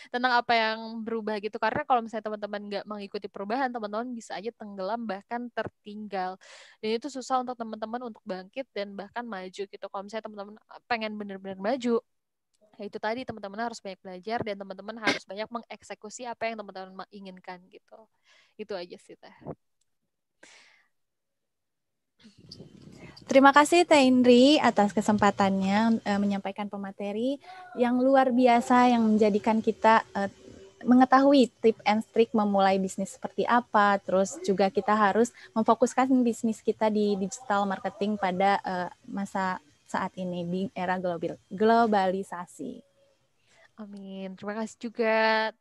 tentang apa yang berubah gitu. Karena kalau misalnya teman-teman nggak mengikuti perubahan, teman-teman bisa aja tenggelam bahkan tertinggal. Dan itu susah untuk teman-teman untuk bangkit dan bahkan maju gitu. Kalau misalnya teman-teman eh, pengen benar-benar maju, ya itu tadi teman-teman harus banyak belajar dan teman-teman harus banyak mengeksekusi apa yang teman-teman inginkan gitu. Itu aja sih teh. Terima kasih Teh Indri atas kesempatannya uh, menyampaikan pemateri yang luar biasa yang menjadikan kita uh, mengetahui tip and trick memulai bisnis seperti apa. Terus juga kita harus memfokuskan bisnis kita di digital marketing pada uh, masa saat ini di era global globalisasi. Amin. Terima kasih juga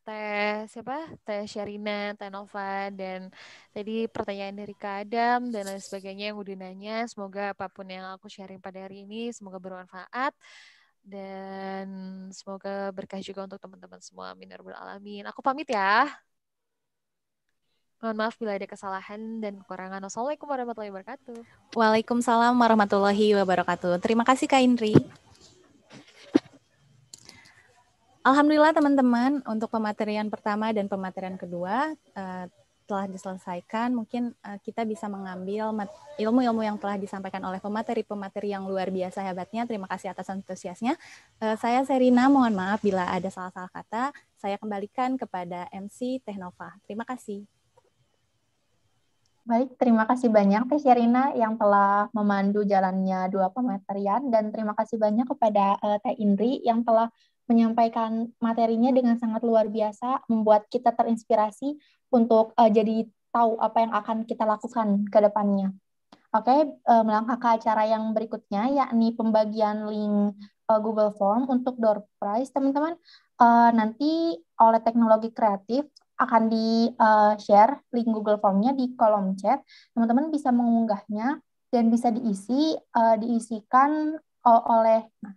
Teh siapa? Teh Sherina, Teh Nova dan tadi pertanyaan dari Kak Adam dan lain sebagainya yang udah nanya. Semoga apapun yang aku sharing pada hari ini semoga bermanfaat dan semoga berkah juga untuk teman-teman semua. Amin ya alamin. Aku pamit ya. Mohon maaf bila ada kesalahan dan kekurangan. Wassalamualaikum warahmatullahi wabarakatuh. Waalaikumsalam warahmatullahi wabarakatuh. Terima kasih Kak Indri. Alhamdulillah teman-teman untuk pematerian pertama dan pematerian kedua uh, telah diselesaikan. Mungkin uh, kita bisa mengambil ilmu-ilmu yang telah disampaikan oleh pemateri-pemateri yang luar biasa hebatnya. Terima kasih atas antusiasnya. Uh, saya Serina, mohon maaf bila ada salah-salah kata. Saya kembalikan kepada MC Tehnova. Terima kasih. Baik, terima kasih banyak Teh Syarina yang telah memandu jalannya dua pematerian dan terima kasih banyak kepada uh, Teh Indri yang telah menyampaikan materinya dengan sangat luar biasa, membuat kita terinspirasi untuk uh, jadi tahu apa yang akan kita lakukan ke depannya. Oke, okay, uh, eh, melangkah ke acara yang berikutnya, yakni pembagian link uh, Google Form untuk door prize. Teman-teman, uh, nanti oleh teknologi kreatif akan di-share link Google Form-nya di kolom chat. Teman-teman bisa mengunggahnya dan bisa diisi, diisikan oleh... Nah,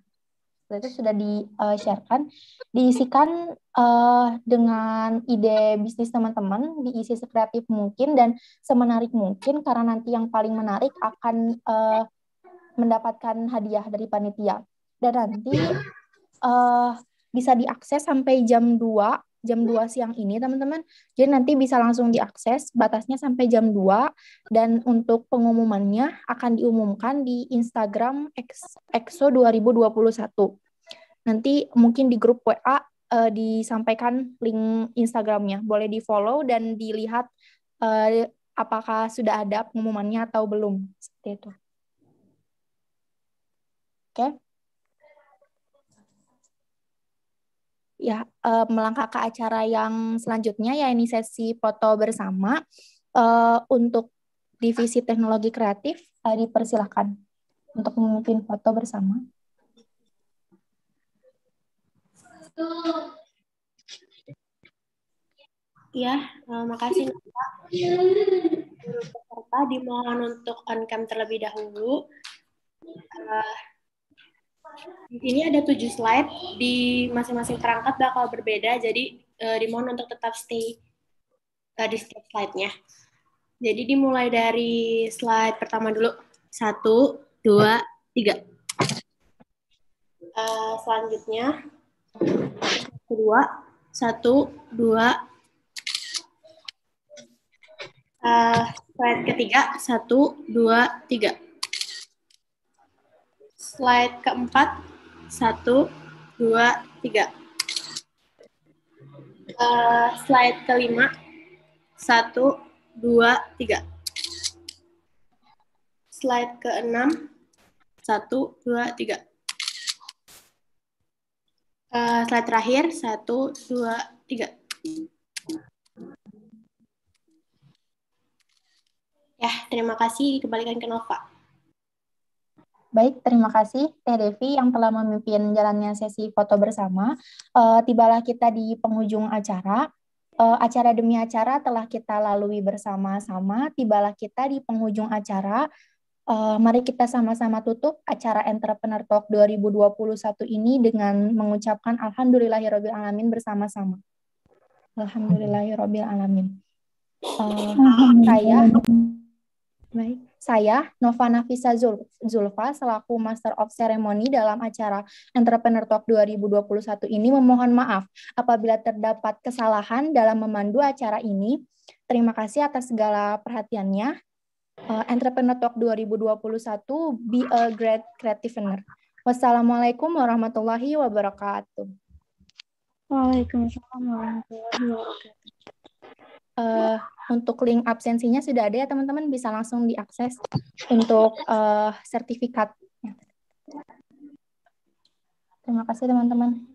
itu sudah di-sharekan, eh, uh, diisikan uh, dengan ide bisnis teman-teman, diisi sekreatif mungkin dan semenarik mungkin karena nanti yang paling menarik akan uh, mendapatkan hadiah dari panitia. Dan nanti uh, bisa diakses sampai jam 2 jam 2 siang ini teman-teman. Jadi nanti bisa langsung diakses batasnya sampai jam 2 dan untuk pengumumannya akan diumumkan di Instagram EXO 2021. Nanti mungkin di grup WA uh, eh, disampaikan link Instagramnya. Boleh di-follow dan dilihat uh, apakah sudah ada pengumumannya atau belum. Seperti itu. Oke. Okay. ya uh, melangkah ke acara yang selanjutnya ya ini sesi foto bersama uh, untuk divisi teknologi kreatif uh, dipersilahkan untuk memimpin foto bersama. Ya, makasih Pak. Peserta dimohon untuk on cam terlebih dahulu. Ini ada tujuh slide di masing-masing perangkat bakal berbeda, jadi uh, dimohon untuk tetap stay uh, di setiap slide-nya. Jadi dimulai dari slide pertama dulu. Satu, dua, tiga. Uh, selanjutnya, kedua, satu, dua, uh, slide ketiga, satu, dua, tiga slide keempat. Satu, dua, tiga. Uh, slide kelima. Satu, dua, tiga. Slide keenam. Satu, dua, tiga. Uh, slide terakhir. Satu, dua, tiga. Ya, terima kasih. kembalikan ke Nova. Baik, terima kasih Teh Devi yang telah memimpin jalannya sesi foto bersama. Uh, tibalah kita di penghujung acara. Uh, acara demi acara telah kita lalui bersama-sama. Tibalah kita di penghujung acara. Uh, mari kita sama-sama tutup acara Entrepreneur Talk 2021 ini dengan mengucapkan Alhamdulillahirabbil alamin bersama-sama. Alhamdulillahirabbil alamin. Uh, saya Baik, saya Nova Nafisa Zulfa selaku Master of Ceremony dalam acara Entrepreneur Talk 2021 ini memohon maaf apabila terdapat kesalahan dalam memandu acara ini. Terima kasih atas segala perhatiannya. Eh, Entrepreneur Talk 2021 Be a Great creative Creativepreneur. Wassalamualaikum warahmatullahi wabarakatuh. Waalaikumsalam warahmatullahi wabarakatuh uh, untuk link absensinya sudah ada ya teman-teman bisa langsung diakses untuk uh, eh, sertifikat. Terima kasih teman-teman.